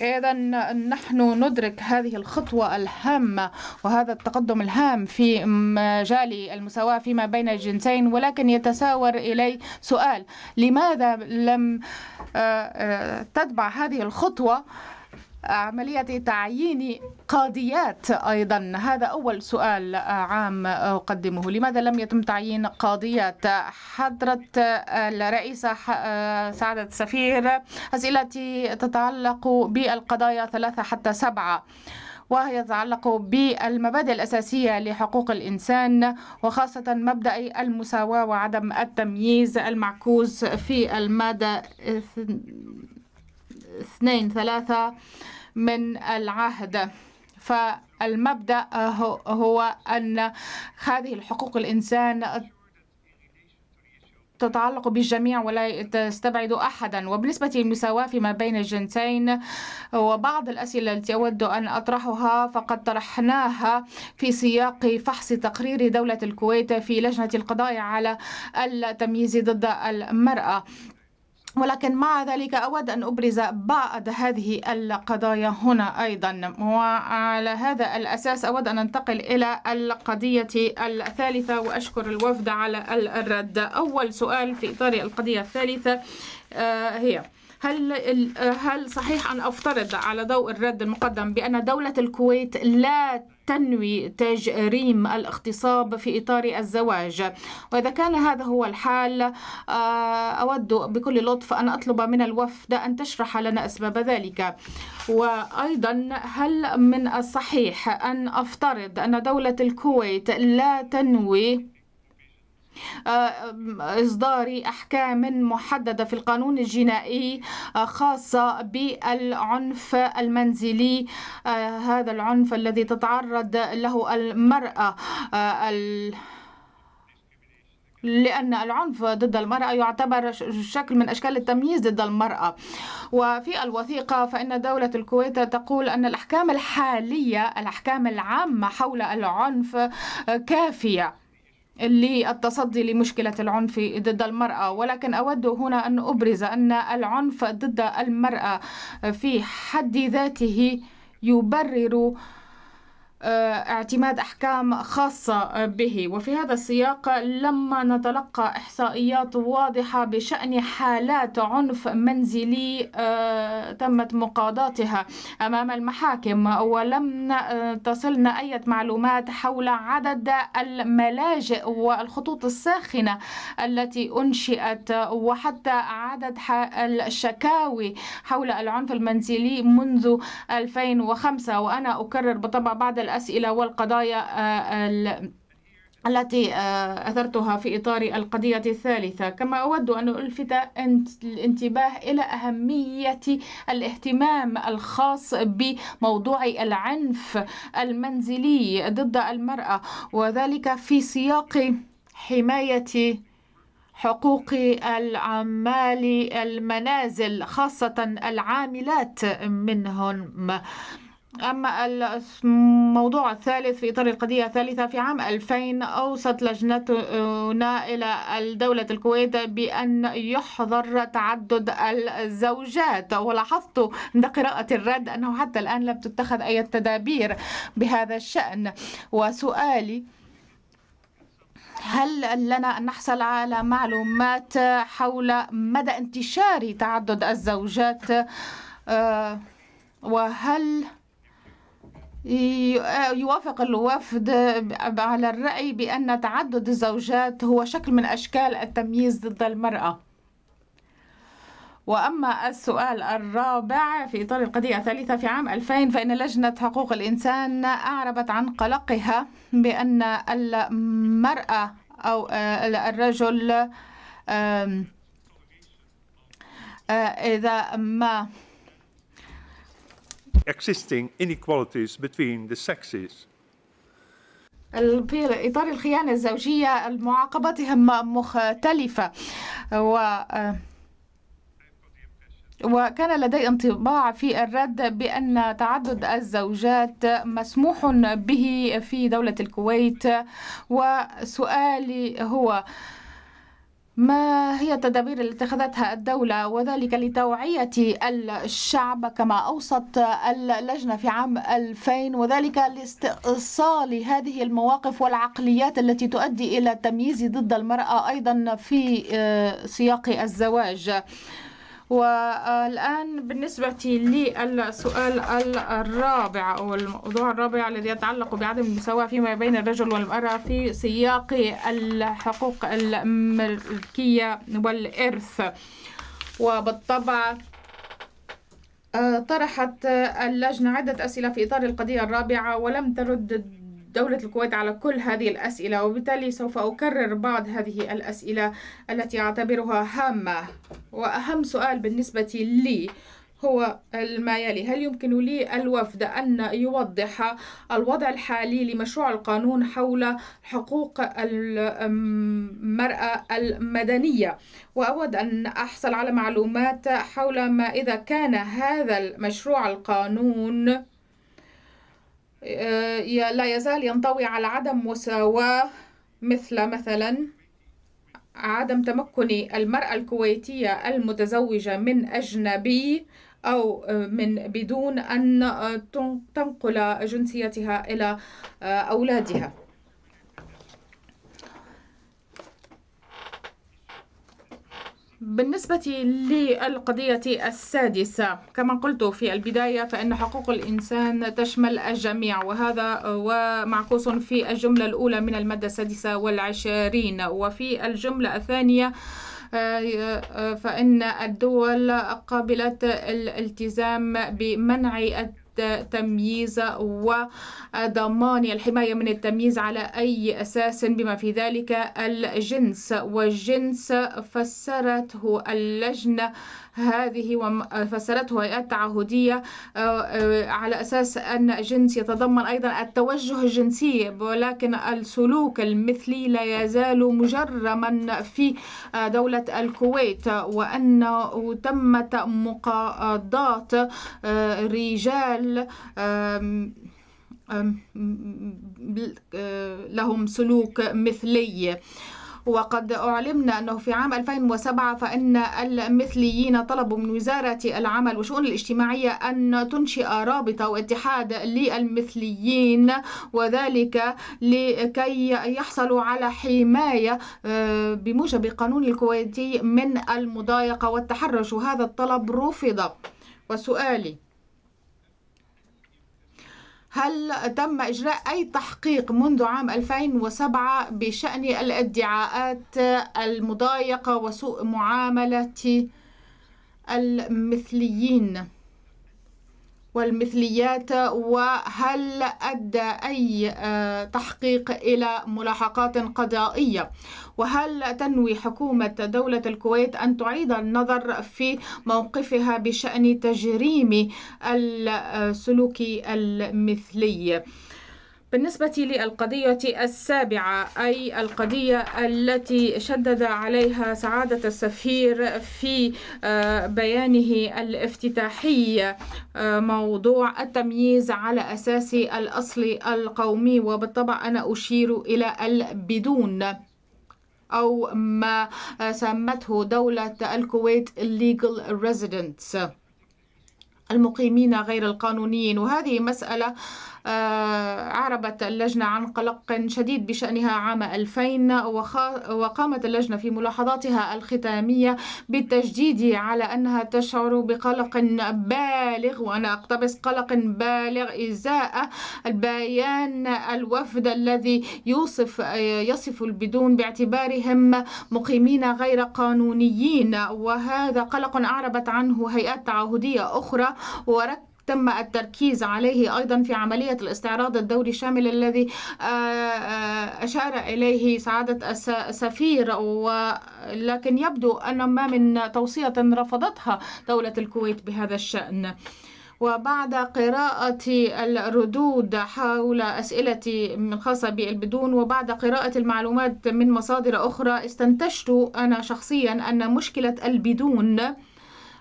إذا نحن ندرك هذه الخطوة الهامة وهذا التقدم الهام في مجال المساواة فيما بين الجنسين ولكن يتساور إلي سؤال لماذا لم آه، آه، تتبع هذه الخطوة عملية تعيين قاضيات أيضا هذا أول سؤال عام أقدمه لماذا لم يتم تعيين قاضيات حضرة الرئيسة سعادة السفير أسئلتي تتعلق بالقضايا ثلاثة حتى سبعة وهي تتعلق بالمبادئ الأساسية لحقوق الإنسان وخاصة مبدأ المساواة وعدم التمييز المعكوس في المادة اثنين ثلاثة من العهد فالمبدأ هو أن هذه الحقوق الإنسان تتعلق بالجميع ولا تستبعد أحدا وبالنسبة للمساواة فيما بين الجنسين وبعض الأسئلة التي أود أن أطرحها فقد طرحناها في سياق فحص تقرير دولة الكويت في لجنة القضاء على التمييز ضد المرأة ولكن مع ذلك أود أن أبرز بعض هذه القضايا هنا أيضا وعلى هذا الأساس أود أن أنتقل إلى القضية الثالثة وأشكر الوفد على الرد أول سؤال في إطار القضية الثالثة آه، هي هل هل صحيح ان افترض على ضوء الرد المقدم بان دوله الكويت لا تنوي تجريم الاغتصاب في إطار الزواج وإذا كان هذا هو الحال آه، أود بكل لطف أن أطلب من الوفد أن تشرح لنا أسباب ذلك وأيضا هل من الصحيح أن أفترض أن دولة الكويت لا تنوي آه، آه، إصدار أحكام محددة في القانون الجنائي آه، خاصة بالعنف المنزلي هذا العنف الذي تتعرض له المرأة لأن العنف ضد المرأة يعتبر شكل من أشكال التمييز ضد المرأة وفي الوثيقة فإن دولة الكويت تقول أن الأحكام الحالية الأحكام العامة حول العنف كافية للتصدي لمشكلة العنف ضد المرأة ولكن أود هنا أن أبرز أن العنف ضد المرأة في حد ذاته يبرر آه، اعتماد أحكام خاصة آه، به وفي هذا السياق لما نتلقى إحصائيات واضحة بشأن حالات عنف منزلي آه، تمت مقاضاتها أمام المحاكم ولم تصلنا أي معلومات حول عدد الملاجئ والخطوط الساخنة التي أنشئت وحتى عدد الشكاوي حول العنف المنزلي منذ 2005 وأنا أكرر بطبع بعد الأسئلة والقضايا آه، التي آه، أثرتها في إطار القضية الثالثة كما أود أن ألفت الانتباه إلى أهمية الاهتمام الخاص بموضوع العنف المنزلي ضد المرأة وذلك في سياق حماية حقوق العمال المنازل خاصة العاملات منهم أما الموضوع الثالث في إطار القضية الثالثة في عام 2000 أوصت لجنتنا إلى دولة الكويت بأن يحظر تعدد الزوجات ولاحظت عند قراءة الرد أنه حتى الآن لم تتخذ أي تدابير بهذا الشأن وسؤالي هل لنا أن نحصل على معلومات حول مدى انتشار تعدد الزوجات آه، وهل يوافق الوفد على الرأي بأن تعدد الزوجات هو شكل من أشكال التمييز ضد المرأة وأما السؤال الرابع في إطار القضية الثالثة في عام 2000 فإن لجنة حقوق الإنسان أعربت عن قلقها بأن المرأة أو آه، الرجل آه، إذا ما existing inequalities between the sexes. في إطار الخيانة الزوجية معاقبتها مختلفة و آه، وكان لدي انطباع في الرد بأن تعدد الزوجات مسموح به في دولة الكويت وسؤالي هو ما هي التدابير التي اتخذتها الدولة وذلك لتوعية الشعب كما أوصت اللجنة في عام 2000 وذلك لاستئصال هذه المواقف والعقليات التي تؤدي إلى التمييز ضد المرأة أيضا في آه، سياق الزواج والآن بالنسبة للسؤال الرابع أو الموضوع الرابع الذي يتعلق بعدم المساواة فيما بين الرجل والمرأة في سياق الحقوق الملكية والإرث وبالطبع آه، طرحت اللجنة عدة أسئلة في إطار القضية الرابعة ولم ترد دولة الكويت على كل هذه الأسئلة وبالتالي سوف أكرر بعض هذه الأسئلة التي أعتبرها هامة وأهم سؤال بالنسبة لي هو ما يلي هل يمكن لي الوفد أن يوضح الوضع الحالي لمشروع القانون حول حقوق المرأة المدنية وأود أن أحصل على معلومات حول ما إذا كان هذا المشروع القانون آه، لا يزال ينطوي على عدم مساواة مثل مثلا عدم تمكن المرأة الكويتية المتزوجة من أجنبي أو آه، من بدون أن آه، تنقل جنسيتها إلى أولادها بالنسبة للقضية السادسة كما قلت في البداية فإن حقوق الإنسان تشمل الجميع وهذا ومعكوس في الجملة الأولى من المادة السادسة والعشرين وفي الجملة الثانية آه، آه، فإن الدول قابلة الالتزام بمنع التمييز وضمان الحماية من التمييز على أي أساس بما في ذلك الجنس والجنس فسرته اللجنة هذه وفسرته هيئات تعهدية آه، على أساس أن الجنس يتضمن أيضا التوجه الجنسي ولكن السلوك المثلي لا يزال مجرما في دولة الكويت وأنه تمت مقاضاة آه، رجال لهم سلوك مثلي وقد أعلمنا أنه في عام 2007 فإن المثليين طلبوا من وزارة العمل والشؤون الاجتماعية أن تنشئ رابطة واتحاد للمثليين وذلك لكي يحصلوا على حماية آه، بموجب القانون الكويتي من المضايقة والتحرش وهذا الطلب رفض وسؤالي هل تم إجراء أي تحقيق منذ عام 2007 بشأن الادعاءات المضايقة وسوء معاملة المثليين؟ والمثليات وهل أدى أي آه، تحقيق إلى ملاحقات قضائية وهل تنوي حكومة دولة الكويت أن تعيد النظر في موقفها بشأن تجريم السلوك المثلي بالنسبة للقضية السابعة أي القضية التي شدد عليها سعادة السفير في آه، بيانه الافتتاحي آه، موضوع التمييز على أساس الأصل القومي وبالطبع أنا أشير إلى البدون أو ما آه، سمته دولة الكويت legal residents المقيمين غير القانونيين وهذه مسألة آه، أعربت اللجنة عن قلق شديد بشأنها عام 2000 وقامت اللجنة في ملاحظاتها الختامية بالتجديد على أنها تشعر بقلق بالغ وأنا أقتبس قلق بالغ إزاء البيان الوفد الذي يوصف يصف البدون باعتبارهم مقيمين غير قانونيين وهذا قلق أعربت عنه هيئات تعهدية أخرى ورك تم التركيز عليه أيضا في عملية الاستعراض الدوري الشامل الذي آه، آه، أشار إليه سعادة السفير ولكن يبدو أن ما من توصية رفضتها دولة الكويت بهذا الشأن وبعد قراءة الردود حول أسئلتي الخاصة بالبدون وبعد قراءة المعلومات من مصادر أخرى استنتجت أنا شخصيا أن مشكلة البدون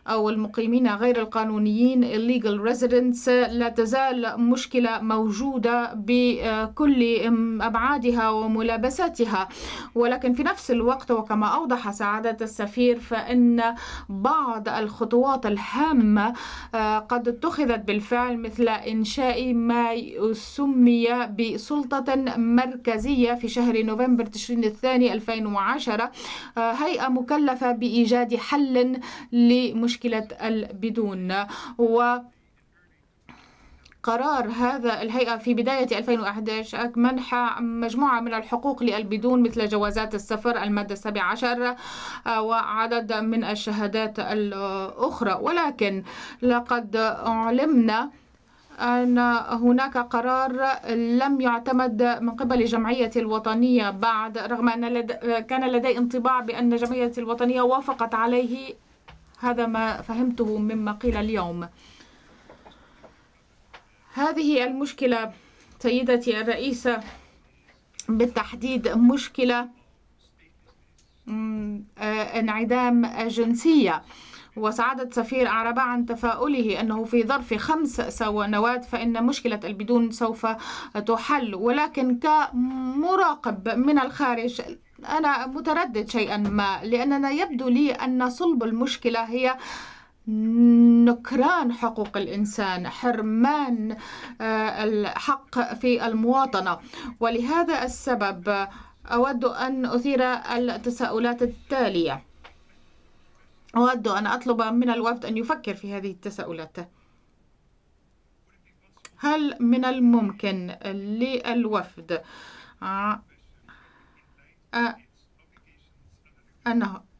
أو المقيمين غير القانونيين illegal residents لا تزال مشكلة موجودة بكل أبعادها وملابساتها ولكن في نفس الوقت وكما أوضح سعادة السفير فإن بعض الخطوات الهامة آه، قد اتخذت بالفعل مثل إنشاء ما سمي بسلطة مركزية في شهر نوفمبر تشرين الثاني 2010 آه، هيئة مكلفة بإيجاد حل لمشكلة مشكلة البدون و قرار هذا الهيئة في بداية 2011 منح مجموعة من الحقوق للبدون مثل جوازات السفر المادة 17 آه، وعدد من الشهادات الأخرى ولكن لقد علمنا أن هناك قرار لم يعتمد من قبل الجمعية الوطنية بعد رغم أن كان لدي انطباع بأن الجمعية الوطنية وافقت عليه هذا ما فهمته مما قيل اليوم هذه المشكلة سيدتي الرئيسة بالتحديد مشكلة آه، انعدام جنسية وسعادة سفير أعرب عن تفاؤله أنه في ظرف خمس سنوات فإن مشكلة البدون سوف تحل ولكن كمراقب من الخارج أنا متردد شيئا ما لأننا يبدو لي أن صلب المشكلة هي نكران حقوق الإنسان حرمان آه، الحق في المواطنة ولهذا السبب أود أن أثير التساؤلات التالية أود أن أطلب من الوفد أن يفكر في هذه التساؤلات هل من الممكن للوفد آه، أنه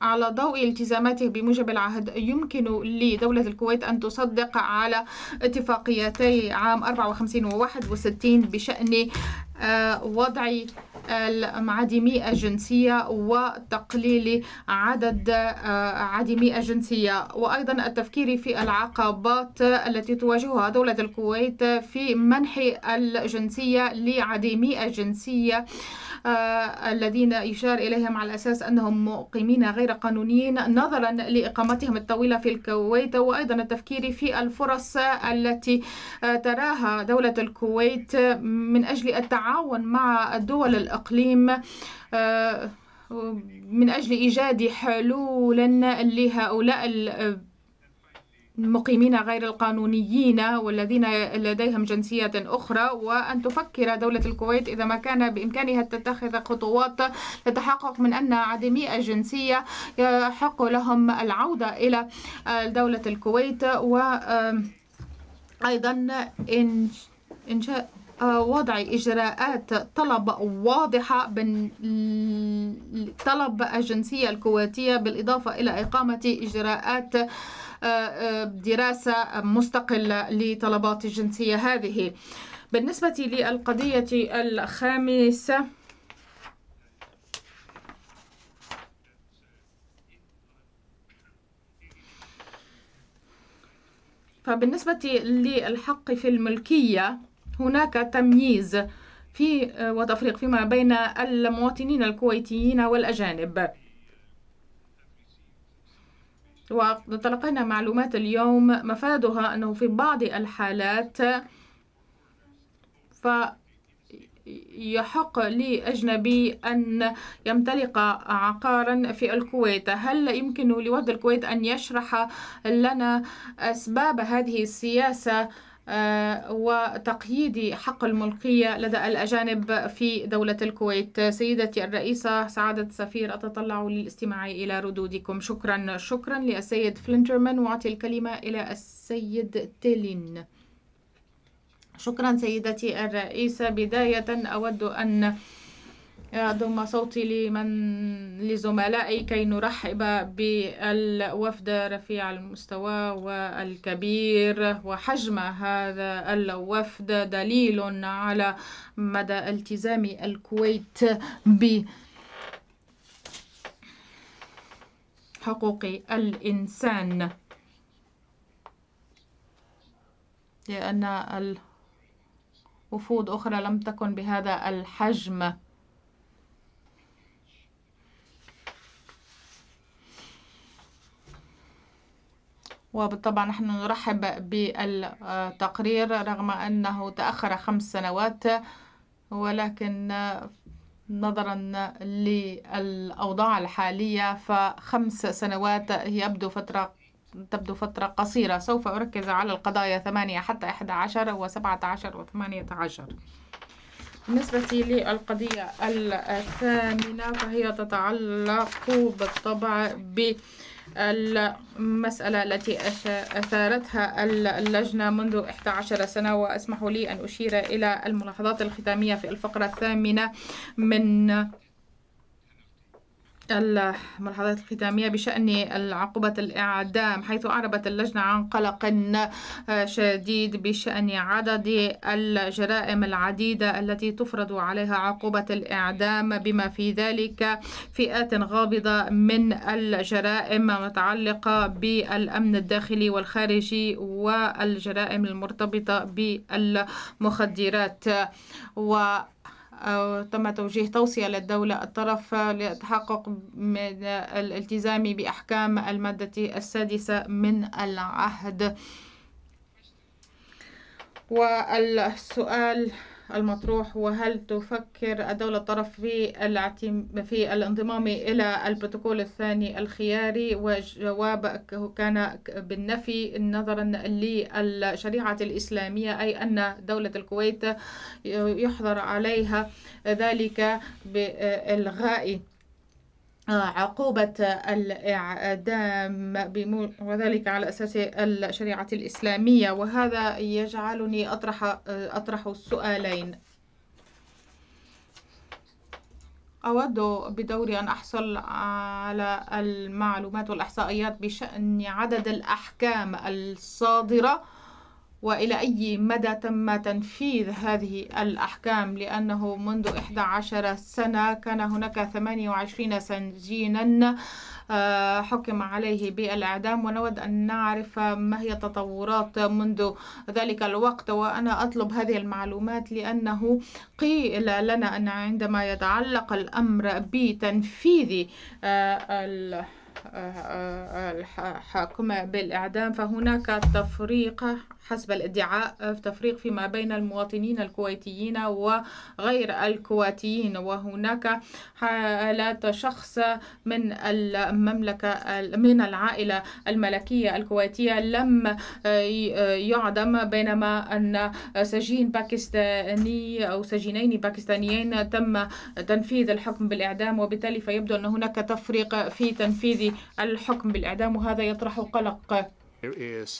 على ضوء التزاماته بموجب العهد يمكن لدولة الكويت أن تصدق على اتفاقيتي عام 54 و 61 بشأن آه، وضع المعدمي الجنسية وتقليل عدد آه، عدمي الجنسية وأيضا التفكير في العقبات التي تواجهها دولة الكويت في منح الجنسية لعدمي الجنسية آه، الذين يشار إليهم على أساس أنهم مقيمين غير قانونيين نظرا لإقامتهم الطويلة في الكويت وأيضا التفكير في الفرص التي آه، تراها دولة الكويت من أجل التعاون مع دول الإقليم آه، من أجل إيجاد حلول لهؤلاء المقيمين غير القانونيين والذين لديهم جنسية أخرى وأن تفكر دولة الكويت إذا ما كان بإمكانها تتخذ خطوات لتحقق من أن عديمي الجنسية يحق لهم العودة إلى دولة الكويت وأيضا إنشاء وضع إجراءات طلب واضحة بين طلب الجنسية الكويتية بالإضافة إلى إقامة إجراءات آه، آه، دراسة مستقلة لطلبات الجنسية هذه بالنسبة للقضية الخامسة فبالنسبة للحق في الملكية هناك تمييز في آه، وتفريق فيما بين المواطنين الكويتيين والأجانب وتلقينا معلومات اليوم مفادها أنه في بعض الحالات ف يحق لأجنبي أن يمتلك عقارا في الكويت هل يمكن لوفد الكويت أن يشرح لنا أسباب هذه السياسة آه، وتقييد حق الملكية لدى الأجانب في دولة الكويت سيدتي الرئيسة سعادة السفير أتطلع للاستماع إلى ردودكم شكرا شكرا للسيد فلينترمان وأعطي الكلمة إلى السيد تيلين شكرا سيدتي الرئيسة بداية أود أن أضم صوتي لمن لزملائي كي نرحب بالوفد رفيع المستوى والكبير وحجم هذا الوفد دليل على مدى التزام الكويت ب حقوق الإنسان لأن الوفود أخرى لم تكن بهذا الحجم وبالطبع نحن نرحب بالتقرير رغم أنه تأخر خمس سنوات ولكن نظرا للأوضاع الحالية فخمس سنوات يبدو فترة تبدو فترة قصيرة سوف أركز على القضايا ثمانية حتى إحدى عشر وسبعة عشر وثمانية عشر بالنسبة للقضية الثامنة فهي تتعلق بالطبع ب المسألة التي أثارتها اللجنة منذ 11 سنة وأسمحوا لي أن أشير إلى الملاحظات الختامية في الفقرة الثامنة من الملاحظات الختامية بشأن العقوبة الإعدام حيث أعربت اللجنة عن قلق آه، شديد بشأن عدد الجرائم العديدة التي تفرض عليها عقوبة الإعدام بما في ذلك فئات غامضة من الجرائم المتعلقة بالأمن الداخلي والخارجي والجرائم المرتبطة بالمخدرات و أو تم توجيه توصية للدولة الطرف للتحقق من الالتزام بأحكام المادة السادسة من العهد والسؤال المطروح وهل تفكر الدولة الطرف في, في الانضمام إلى البروتوكول الثاني الخياري وجوابك كان بالنفي نظرا للشريعة الإسلامية أي أن دولة الكويت يحظر عليها ذلك بالغاء عقوبة الإعدام وذلك على أساس الشريعة الإسلامية وهذا يجعلني أطرح أطرح السؤالين أود بدوري أن أحصل على المعلومات والإحصائيات بشأن عدد الأحكام الصادرة وإلى أي مدى تم تنفيذ هذه الأحكام لأنه منذ 11 سنة كان هناك 28 سجينا آه، حكم عليه بالإعدام ونود أن نعرف ما هي التطورات منذ ذلك الوقت وأنا أطلب هذه المعلومات لأنه قيل لنا أن عندما يتعلق الأمر بتنفيذ آه، آه، الحاكمة بالإعدام فهناك تفريق حسب الادعاء في تفريق فيما بين المواطنين الكويتيين وغير الكويتيين وهناك حالات شخص من المملكة من العائلة الملكية الكويتية لم يعدم بينما أن سجين باكستاني أو سجينين باكستانيين تم تنفيذ الحكم بالإعدام وبالتالي فيبدو أن هناك تفريق في تنفيذ الحكم بالإعدام وهذا يطرح قلق There is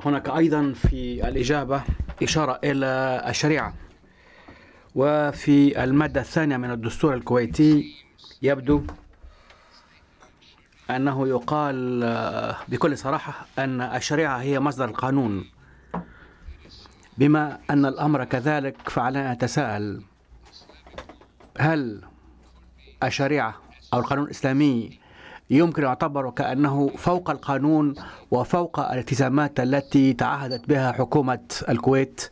هناك أيضا في الإجابة إشارة إلى الشريعة وفي المادة الثانية من الدستور الكويتي يبدو أنه يقال آه، بكل صراحة أن الشريعة هي مصدر القانون بما أن الأمر كذلك فعلنا نتساءل هل الشريعة أو القانون الإسلامي يمكن يعتبر كأنه فوق القانون وفوق الالتزامات التي تعهدت بها حكومة الكويت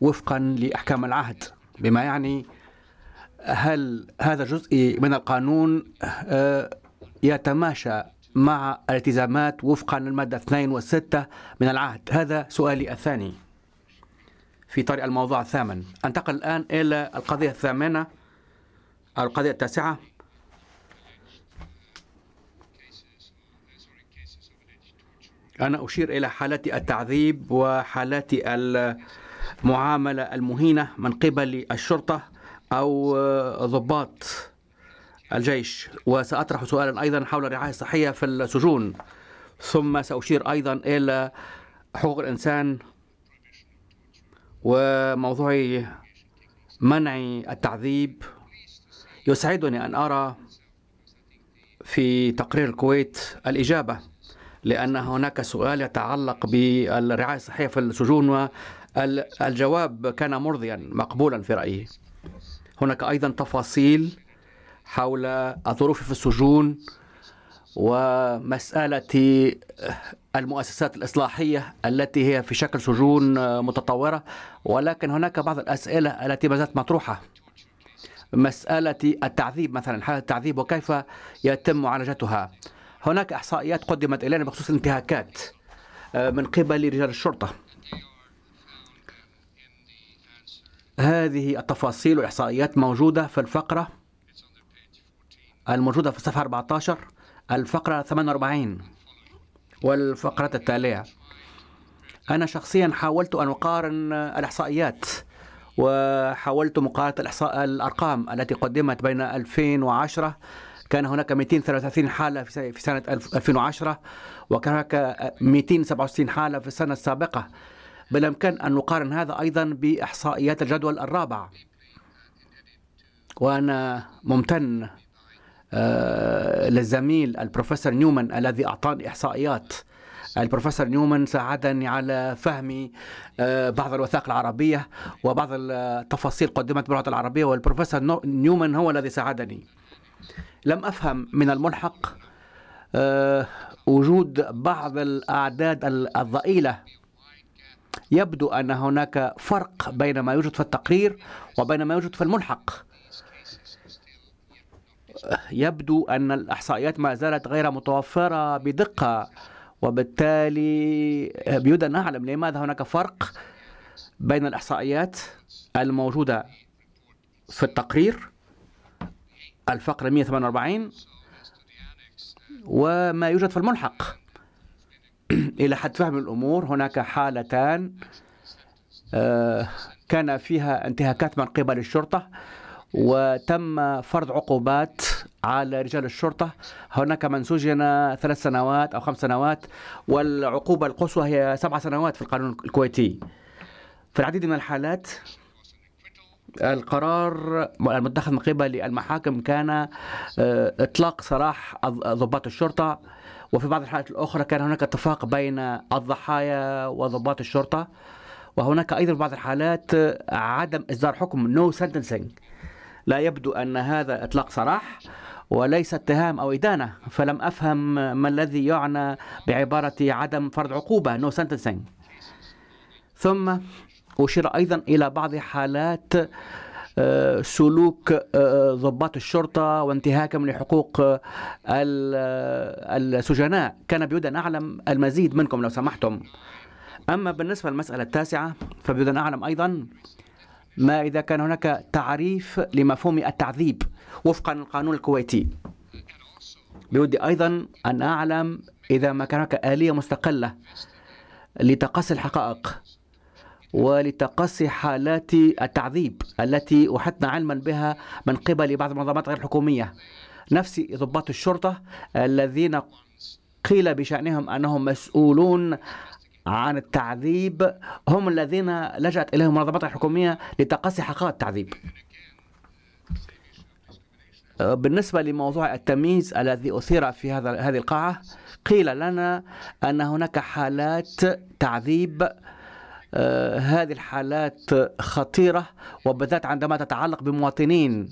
وفقا لأحكام العهد بما يعني هل هذا جزء من القانون آه، يتماشى مع الالتزامات وفقا للمادة 2 و6 من العهد هذا سؤالي الثاني في طريق الموضوع الثامن أنتقل الآن إلى القضية الثامنة القضية التاسعة أنا أشير إلى حالات التعذيب وحالات المعاملة المهينة من قبل الشرطة أو ضباط الجيش وسأطرح سؤالا أيضا حول الرعاية الصحية في السجون ثم سأشير أيضا إلى حقوق الإنسان وموضوع منع التعذيب يسعدني أن أرى في تقرير الكويت الإجابة لأن هناك سؤال يتعلق بالرعاية الصحية في السجون والجواب كان مرضيا مقبولا في رأيي هناك أيضا تفاصيل حول الظروف في السجون ومسألة المؤسسات الإصلاحية التي هي في شكل سجون متطورة ولكن هناك بعض الأسئلة التي ما زالت مطروحة مسألة التعذيب مثلا حالة التعذيب وكيف يتم معالجتها هناك إحصائيات قدمت إلينا بخصوص الانتهاكات آه، من قبل رجال الشرطة هذه التفاصيل والإحصائيات موجودة في الفقرة الموجودة في الصفحة 14 الفقرة 48 والفقرة التالية أنا شخصيا حاولت أن أقارن الإحصائيات وحاولت مقارنة الأرقام التي قدمت بين 2010 كان هناك 233 حالة في سنة 2010 وكان هناك 267 حالة في السنة السابقة بالإمكان أن نقارن هذا أيضا بإحصائيات الجدول الرابع وأنا ممتن آه، للزميل البروفيسور نيومان الذي أعطاني إحصائيات البروفيسور نيومان ساعدني على فهم آه، بعض الوثائق العربية وبعض التفاصيل قدمت باللغة العربية والبروفيسور نيومان هو الذي ساعدني لم أفهم من الملحق آه، وجود بعض الأعداد الضئيلة يبدو أن هناك فرق بين ما يوجد في التقرير وبين ما يوجد في الملحق يبدو أن الإحصائيات ما زالت غير متوفرة بدقة وبالتالي آه، بيود أن نعلم لماذا هناك فرق بين الإحصائيات الموجودة في التقرير الفقرة 148 وما يوجد في الملحق إلى حد فهم الأمور هناك حالتان آه، كان فيها انتهاكات من قبل الشرطة وتم فرض عقوبات على رجال الشرطة هناك من سجن ثلاث سنوات أو خمس سنوات والعقوبة القصوى هي سبع سنوات في القانون الكويتي في العديد من الحالات القرار المتخذ من قبل المحاكم كان آه، اطلاق سراح ضباط الشرطه وفي بعض الحالات الاخرى كان هناك اتفاق بين الضحايا وضباط الشرطه وهناك ايضا بعض الحالات آه، عدم اصدار حكم نو no sentencing لا يبدو ان هذا اطلاق سراح وليس اتهام او ادانه فلم افهم ما الذي يعنى بعباره عدم فرض عقوبه نو no sentencing ثم أشير أيضا إلى بعض حالات آه، سلوك آه، ضباط الشرطة وانتهاكهم لحقوق آه، السجناء كان بيد أن أعلم المزيد منكم لو سمحتم أما بالنسبة للمسألة التاسعة فبيد أن أعلم أيضا ما إذا كان هناك تعريف لمفهوم التعذيب وفقا للقانون الكويتي بودي أيضا أن أعلم إذا ما كان هناك آلية مستقلة لتقصي الحقائق ولتقصي حالات التعذيب التي احطنا علما بها من قبل بعض المنظمات غير الحكومية نفس ضباط الشرطة الذين قيل بشأنهم أنهم مسؤولون عن التعذيب هم الذين لجأت إليهم المنظمات الحكومية لتقصي حقائق التعذيب بالنسبة لموضوع التمييز الذي أثير في هذا هذه القاعة قيل لنا أن هناك حالات تعذيب آه، هذه الحالات خطيرة وبالذات عندما تتعلق بمواطنين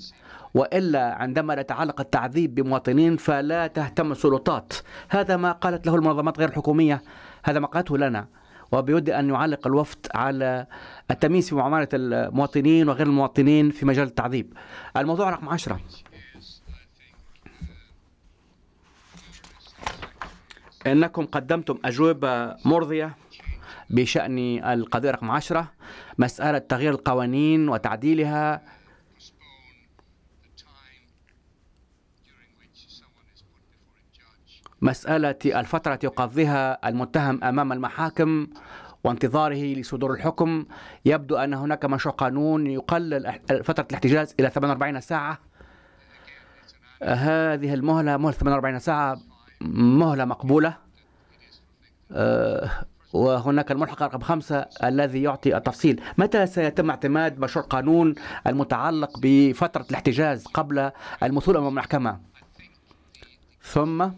والا عندما يتعلق التعذيب بمواطنين فلا تهتم السلطات هذا ما قالت له المنظمات غير الحكوميه هذا ما قالته لنا وبيود ان يعلق الوفد على التمييز في معامله المواطنين وغير المواطنين في مجال التعذيب الموضوع رقم 10 انكم قدمتم اجوبه مرضيه بشأن القضية رقم عشرة مسألة تغيير القوانين وتعديلها مسألة الفترة يقضيها المتهم أمام المحاكم وانتظاره لصدور الحكم يبدو أن هناك مشروع قانون يقلل فترة الاحتجاز إلى 48 ساعة هذه المهلة مهلة 48 ساعة مهلة مقبولة آه، وهناك الملحق رقم خمسة الذي يعطي التفصيل متى سيتم اعتماد مشروع قانون المتعلق بفترة الاحتجاز قبل المثول أمام المحكمة ثم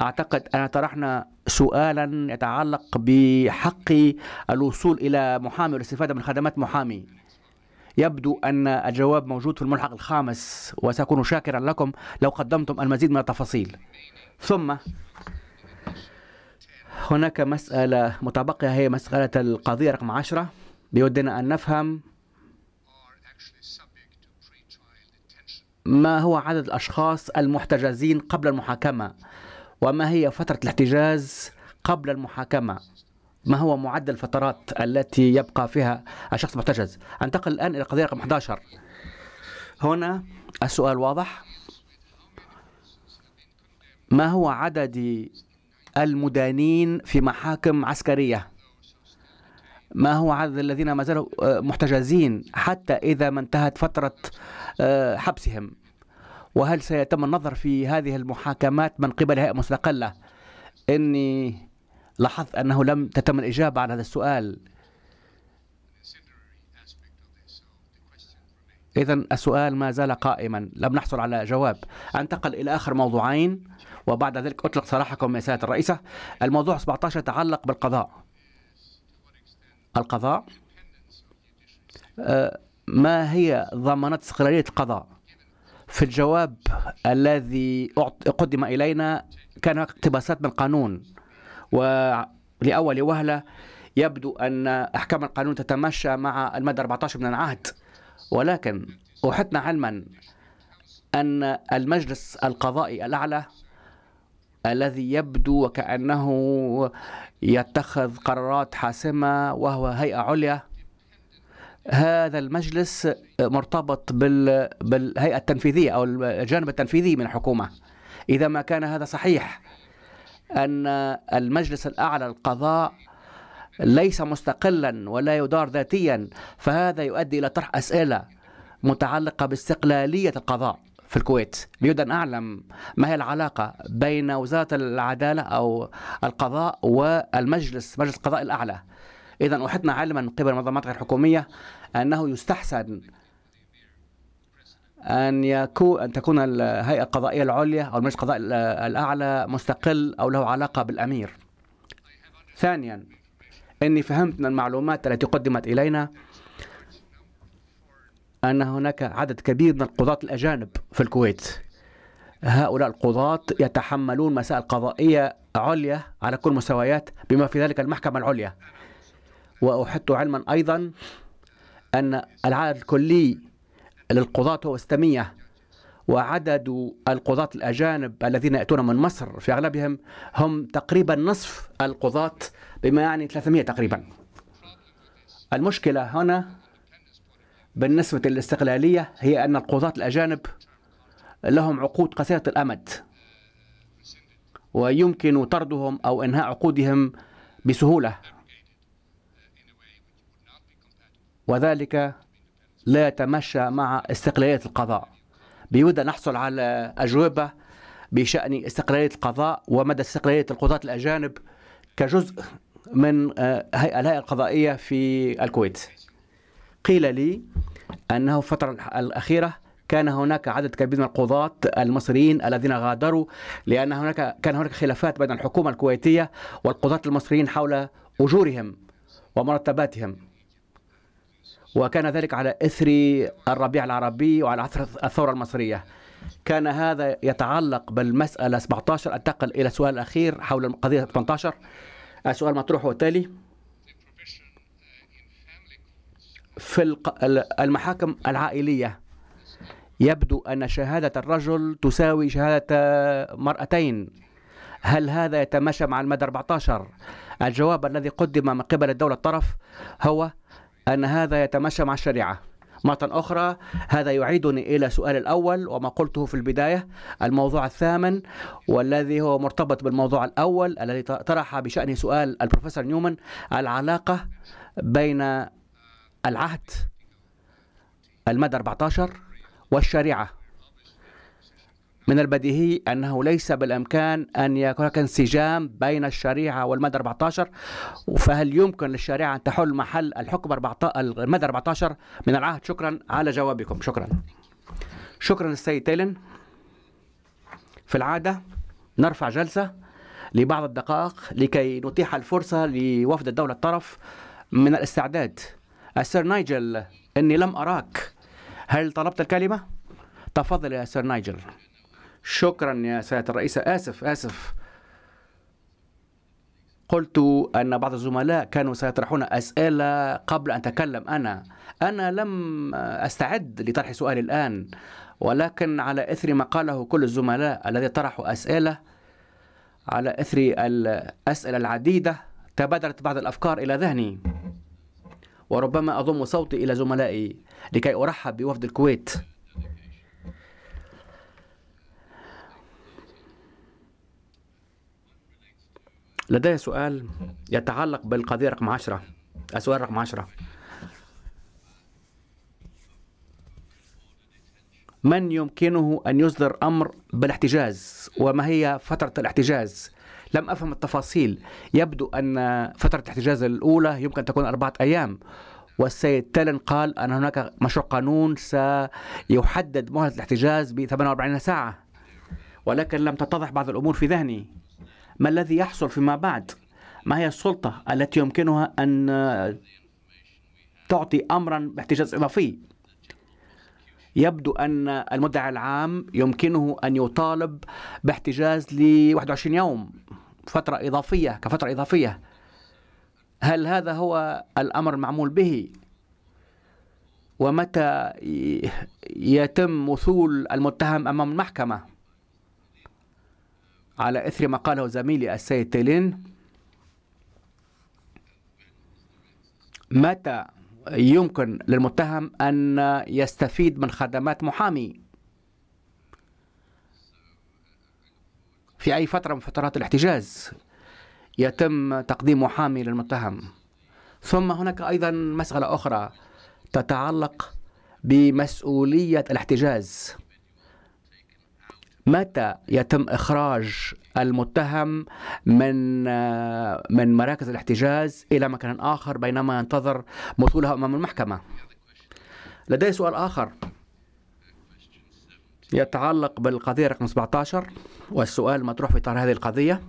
أعتقد أن طرحنا سؤالا يتعلق بحق الوصول إلى محامي والاستفادة من خدمات محامي يبدو أن الجواب موجود في الملحق الخامس وسأكون شاكرا لكم لو قدمتم المزيد من التفاصيل ثم هناك مسألة متبقية هي مسألة القضية رقم عشرة بودنا أن نفهم ما هو عدد الأشخاص المحتجزين قبل المحاكمة وما هي فترة الاحتجاز قبل المحاكمة ما هو معدل الفترات التي يبقى فيها الشخص محتجز أنتقل الآن إلى القضية رقم 11 هنا السؤال واضح ما هو عدد المدانين في محاكم عسكرية ما هو عدد الذين ما زالوا آه، محتجزين حتى إذا ما انتهت فترة آه، حبسهم وهل سيتم النظر في هذه المحاكمات من قبل هيئة مستقلة إني لاحظت أنه لم تتم الإجابة عن هذا السؤال إذا السؤال ما زال قائما لم نحصل على جواب أنتقل إلى آخر موضوعين وبعد ذلك أطلق سراحكم يا سيادة الرئيسة الموضوع 17 يتعلق بالقضاء القضاء آه، ما هي ضمانات استقلالية القضاء في الجواب الذي قدم إلينا كان اقتباسات من القانون ولأول وهلة يبدو أن أحكام القانون تتمشى مع المادة 14 من العهد ولكن أحطنا علما أن المجلس القضائي الأعلى الذي يبدو وكأنه يتخذ قرارات حاسمة وهو هيئة عليا هذا المجلس مرتبط بالهيئة التنفيذية أو الجانب التنفيذي من الحكومة إذا ما كان هذا صحيح أن المجلس الأعلى القضاء ليس مستقلا ولا يدار ذاتيا فهذا يؤدي إلى طرح أسئلة متعلقة باستقلالية القضاء في الكويت ليريد أن أعلم ما هي العلاقة بين وزارة العدالة أو القضاء والمجلس مجلس القضاء الأعلى إذا أحطنا علما من قبل المنظمات غير الحكومية أنه يستحسن أن يكون أن تكون الهيئة القضائية العليا أو المجلس القضائي الأعلى مستقل أو له علاقة بالأمير. ثانيا أني فهمت من المعلومات التي قدمت إلينا أن هناك عدد كبير من القضاة الأجانب في الكويت هؤلاء القضاة يتحملون مسائل قضائية عليا على كل مستويات بما في ذلك المحكمة العليا وأحط علما أيضا أن العدد الكلي للقضاة هو 600 وعدد القضاة الأجانب الذين يأتون من مصر في أغلبهم هم تقريبا نصف القضاة بما يعني 300 تقريبا المشكلة هنا بالنسبة للاستقلالية هي أن القضاة الأجانب لهم عقود قصيرة الأمد ويمكن طردهم أو إنهاء عقودهم بسهولة وذلك لا يتمشى مع استقلالية القضاء أن نحصل على أجوبة بشأن استقلالية القضاء ومدى استقلالية القضاة الأجانب كجزء من آه، هيئة الهيئة القضائية في الكويت قيل لي أنه في الفترة الأخيرة كان هناك عدد كبير من القضاة المصريين الذين غادروا لأن هناك كان هناك خلافات بين الحكومة الكويتية والقضاة المصريين حول أجورهم ومرتباتهم وكان ذلك على إثر الربيع العربي وعلى أثر الثورة المصرية كان هذا يتعلق بالمسألة 17 أنتقل إلى السؤال الأخير حول القضية 18 السؤال المطروح هو التالي في المحاكم العائلية يبدو أن شهادة الرجل تساوي شهادة مرأتين هل هذا يتماشى مع المدى 14 الجواب الذي قدم من قبل الدولة الطرف هو أن هذا يتمشى مع الشريعة مرة أخرى هذا يعيدني إلى سؤال الأول وما قلته في البداية الموضوع الثامن والذي هو مرتبط بالموضوع الأول الذي طرح بشأنه سؤال البروفيسور نيومان العلاقة بين العهد المدى 14 والشريعة من البديهي أنه ليس بالإمكان أن يكون هناك انسجام بين الشريعة والمادة 14 فهل يمكن للشريعة أن تحل محل الحكم 14 المدى 14 من العهد شكرا على جوابكم شكرا شكرا السيد تيلن في العادة نرفع جلسة لبعض الدقائق لكي نتيح الفرصة لوفد الدولة الطرف من الاستعداد السير نايجل إني لم أراك هل طلبت الكلمة؟ تفضل يا سير نايجل شكرا يا سيادة الرئيسة آسف آسف قلت أن بعض الزملاء كانوا سيطرحون أسئلة قبل أن أتكلم أنا أنا لم أستعد لطرح سؤالي الآن ولكن على إثر ما قاله كل الزملاء الذي طرحوا أسئلة على إثر الأسئلة العديدة تبادرت بعض الأفكار إلى ذهني وربما أضم صوتي إلى زملائي لكي أرحب بوفد الكويت لدي سؤال يتعلق بالقضية رقم 10 السؤال رقم 10 من يمكنه أن يصدر أمر بالاحتجاز وما هي فترة الاحتجاز لم أفهم التفاصيل يبدو أن فترة الاحتجاز الأولى يمكن أن تكون أربعة أيام والسيد تالن قال أن هناك مشروع قانون سيحدد مهلة الاحتجاز ب 48 ساعة ولكن لم تتضح بعض الأمور في ذهني ما الذي يحصل فيما بعد ما هي السلطة التي يمكنها أن تعطي أمرا باحتجاز إضافي يبدو أن المدعي العام يمكنه أن يطالب باحتجاز ل 21 يوم فترة إضافية كفترة إضافية هل هذا هو الأمر المعمول به؟ ومتى يتم وصول المتهم أمام المحكمة؟ على إثر ما قاله زميلي السيد تيلين متى يمكن للمتهم أن يستفيد من خدمات محامي في أي فترة من فترات الاحتجاز يتم تقديم محامي للمتهم ثم هناك أيضا مسألة أخرى تتعلق بمسؤولية الاحتجاز متى يتم إخراج المتهم من من مراكز الاحتجاز إلى مكان آخر بينما ينتظر وصولها أمام المحكمة لدي سؤال آخر يتعلق بالقضية رقم 17 والسؤال المطروح في إطار هذه القضية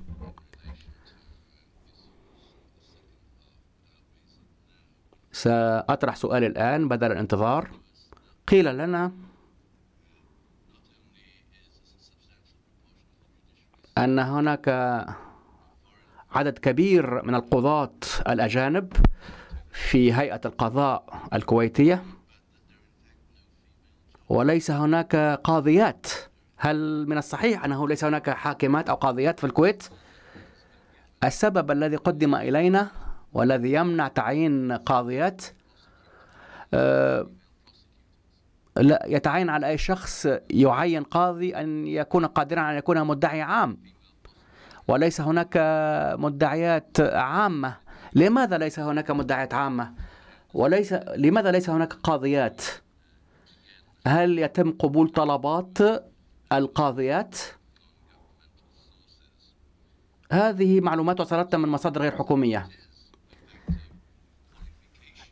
سأطرح سؤالي الآن بدل الانتظار قيل لنا أن هناك عدد كبير من القضاة الأجانب في هيئة القضاء الكويتية وليس هناك قاضيات هل من الصحيح أنه ليس هناك حاكمات أو قاضيات في الكويت؟ السبب الذي قدم إلينا والذي يمنع تعيين قاضيات آه، لا يتعين على أي شخص يعين قاضي أن يكون قادرا على أن يكون مدعي عام وليس هناك مدعيات عامة لماذا ليس هناك مدعيات عامة وليس لماذا ليس هناك قاضيات هل يتم قبول طلبات القاضيات هذه معلومات وصلتنا من مصادر غير حكوميه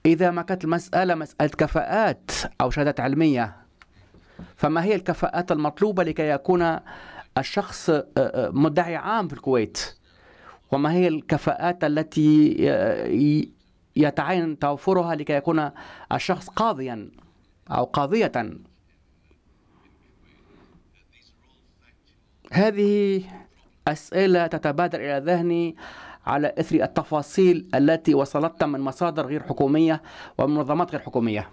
إذا ما كانت المسألة مسألة كفاءات أو شهادات علمية فما هي الكفاءات المطلوبة لكي يكون الشخص آه، آه، مدعي عام في الكويت وما هي الكفاءات التي آه، يتعين توفرها لكي يكون الشخص قاضيا أو قاضية هذه أسئلة تتبادر إلى ذهني على إثر التفاصيل التي وصلتنا من مصادر غير حكومية ومنظمات غير حكومية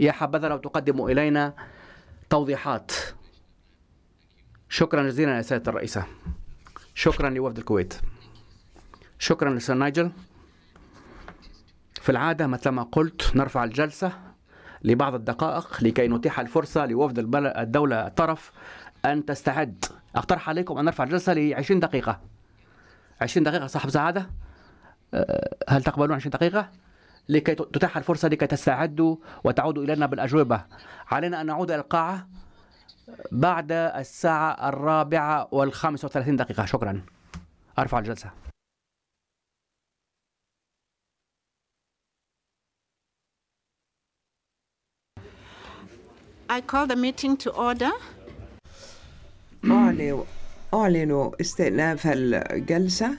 يا حبذا لو تقدموا إلينا توضيحات شكرا جزيلا يا سيدة الرئيسة شكرا لوفد الكويت شكرا لسير نايجل في العادة مثلما قلت نرفع الجلسة لبعض الدقائق لكي نتيح الفرصة لوفد الدولة الطرف أن تستعد أقترح عليكم أن نرفع الجلسة ل 20 دقيقة 20 دقيقة صاحب سعادة أه، هل تقبلون 20 دقيقة؟ لكي تتاح الفرصة لكي تستعدوا وتعودوا إلينا بالأجوبة علينا أن نعود إلى القاعة بعد الساعة الرابعة والخامسة وثلاثين دقيقة شكرا أرفع الجلسة I call the meeting to order. أعلن استئناف الجلسة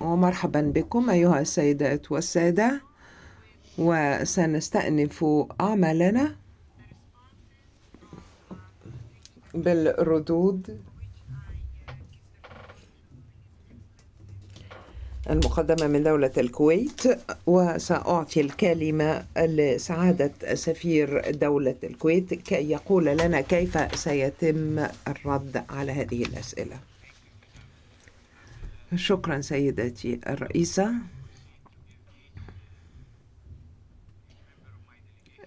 ومرحبا بكم أيها السيدات والسادة وسنستأنف أعمالنا بالردود المقدمة من دولة الكويت وسأعطي الكلمة لسعادة سفير دولة الكويت كي يقول لنا كيف سيتم الرد على هذه الأسئلة شكرا سيدتي الرئيسة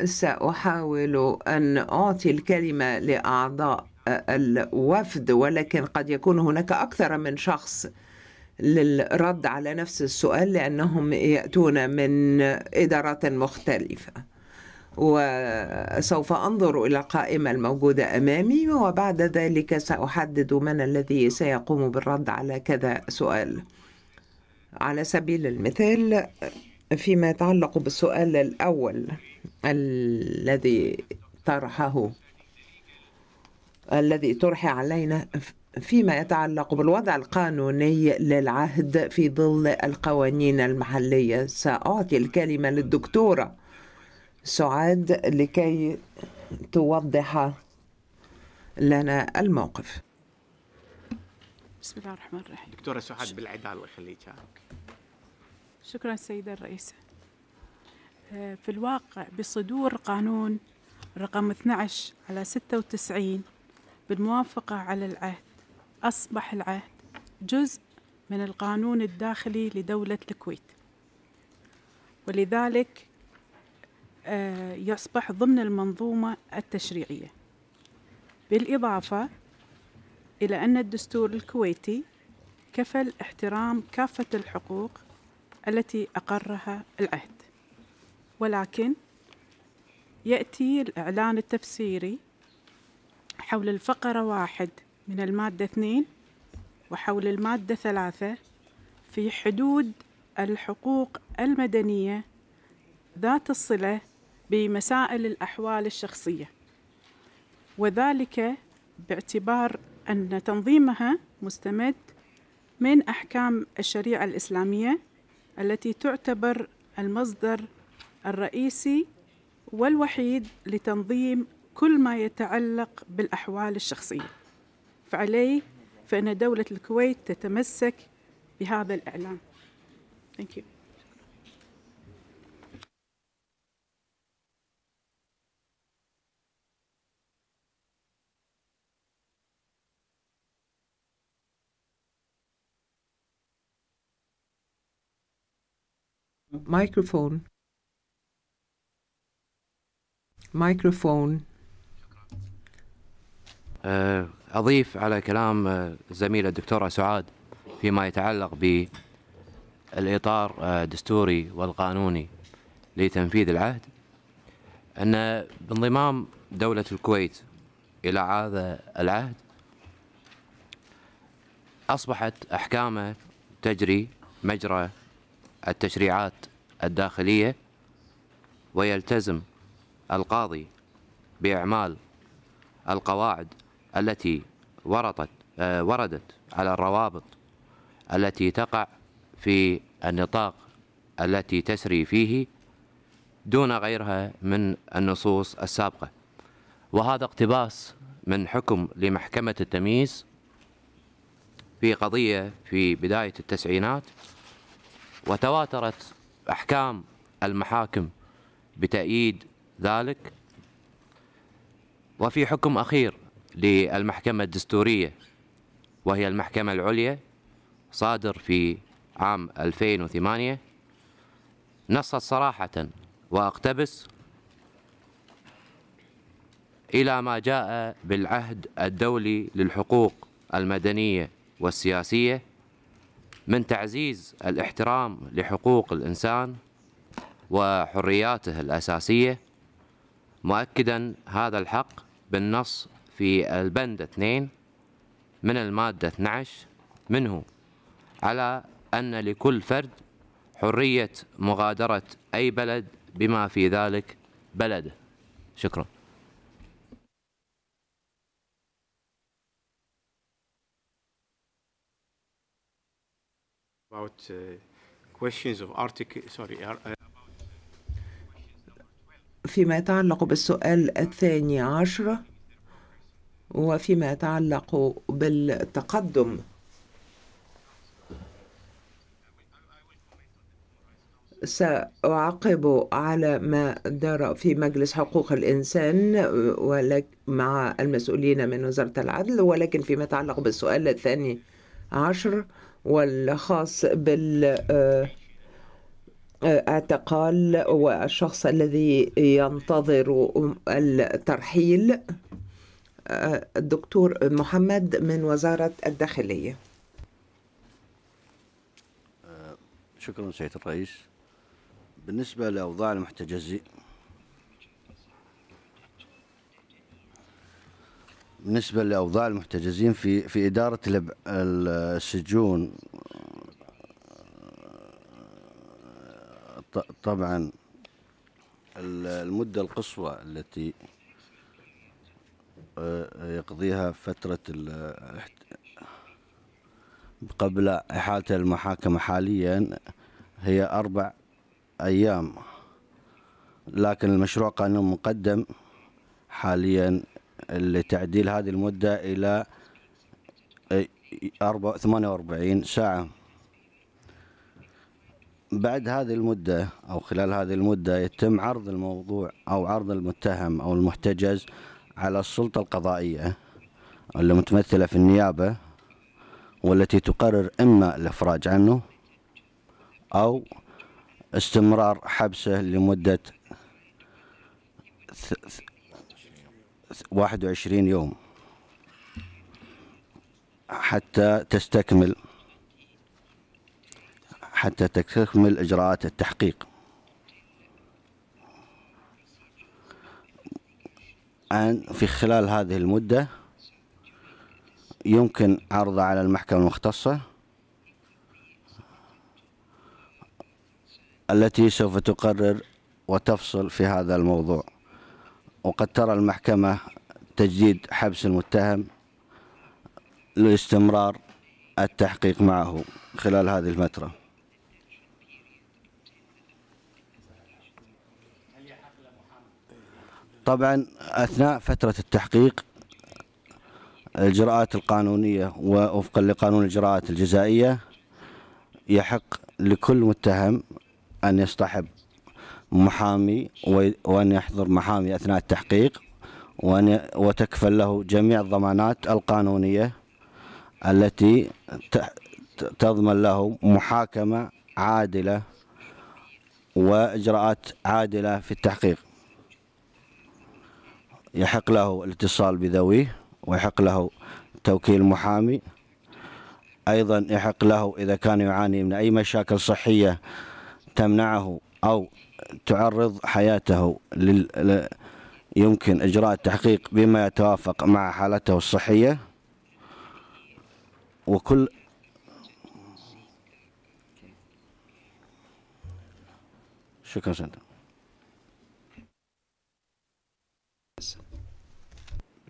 سأحاول أن أعطي الكلمة لأعضاء الوفد ولكن قد يكون هناك أكثر من شخص للرد على نفس السؤال لأنهم يأتون من إدارات مختلفة وسوف أنظر إلى القائمة الموجودة أمامي وبعد ذلك سأحدد من الذي سيقوم بالرد على كذا سؤال على سبيل المثال فيما يتعلق بالسؤال الأول الذي طرحه الذي طرح علينا فيما يتعلق بالوضع القانوني للعهد في ظل القوانين المحلية سأعطي الكلمة للدكتورة سعاد لكي توضح لنا الموقف بسم الله الرحمن الرحيم دكتورة سعاد بالعدالة خليتها شكرا سيدة الرئيسة آه، في الواقع بصدور قانون رقم 12 على 96 بالموافقة على العهد أصبح العهد جزء من القانون الداخلي لدولة الكويت ولذلك آه، يصبح ضمن المنظومة التشريعية بالإضافة إلى أن الدستور الكويتي كفل احترام كافة الحقوق التي أقرها العهد ولكن يأتي الإعلان التفسيري حول الفقرة واحد من المادة اثنين وحول المادة ثلاثة في حدود الحقوق المدنية ذات الصلة بمسائل الأحوال الشخصية وذلك باعتبار أن تنظيمها مستمد من أحكام الشريعة الإسلامية التي تعتبر المصدر الرئيسي والوحيد لتنظيم كل ما يتعلق بالأحوال الشخصية عليه فإن دولة الكويت تتمسك بهذا الإعلان Thank you. microphone microphone uh. أضيف على كلام الزميلة آه، الدكتورة سعاد فيما يتعلق بالإطار آه، الدستوري والقانوني لتنفيذ العهد أن بانضمام دولة الكويت إلى هذا العهد أصبحت أحكامه تجري مجرى التشريعات الداخلية ويلتزم القاضي بإعمال القواعد التي ورطت آه، وردت على الروابط التي تقع في النطاق التي تسري فيه دون غيرها من النصوص السابقة وهذا اقتباس من حكم لمحكمة التمييز في قضية في بداية التسعينات وتواترت أحكام المحاكم بتأييد ذلك وفي حكم أخير للمحكمة الدستورية وهي المحكمة العليا صادر في عام 2008 نصت صراحة وأقتبس إلى ما جاء بالعهد الدولي للحقوق المدنية والسياسية من تعزيز الاحترام لحقوق الإنسان وحرياته الأساسية مؤكدا هذا الحق بالنص في البند 2 من المادة 12 منه على أن لكل فرد حرية مغادرة أي بلد بما في ذلك بلده شكرا about uh, questions of article sorry uh, فيما يتعلق بالسؤال الثاني عشر وفيما يتعلق بالتقدم سأعقب على ما دار في مجلس حقوق الإنسان ولك مع المسؤولين من وزارة العدل ولكن فيما يتعلق بالسؤال الثاني عشر والخاص بال اعتقال والشخص الذي ينتظر الترحيل الدكتور محمد من وزارة الداخلية شكرا سيد الرئيس بالنسبة لأوضاع المحتجزين بالنسبة لأوضاع المحتجزين في في إدارة السجون طبعا المدة القصوى التي آه، يقضيها فترة قبل إحالة المحاكمة حاليا هي أربع أيام لكن المشروع قانون مقدم حاليا لتعديل هذه المدة إلى 48 آه، ساعة بعد هذه المدة أو خلال هذه المدة يتم عرض الموضوع أو عرض المتهم أو المحتجز على السلطة القضائية المتمثلة في النيابة والتي تقرر إما الإفراج عنه أو استمرار حبسه لمدة 21 يوم حتى تستكمل حتى تستكمل إجراءات التحقيق الآن في خلال هذه المدة يمكن عرضه على المحكمة المختصة التي سوف تقرر وتفصل في هذا الموضوع وقد ترى المحكمة تجديد حبس المتهم لاستمرار التحقيق معه خلال هذه الفتره طبعا أثناء فترة التحقيق الاجراءات القانونية ووفقا لقانون الاجراءات الجزائية يحق لكل متهم أن يصطحب محامي وأن يحضر محامي أثناء التحقيق وأن وتكفل له جميع الضمانات القانونية التي تضمن له محاكمة عادلة وإجراءات عادلة في التحقيق يحق له الاتصال بذويه ويحق له توكيل محامي أيضا يحق له إذا كان يعاني من أي مشاكل صحية تمنعه أو تعرض حياته لل... يمكن إجراء التحقيق بما يتوافق مع حالته الصحية وكل شكرا سنتر.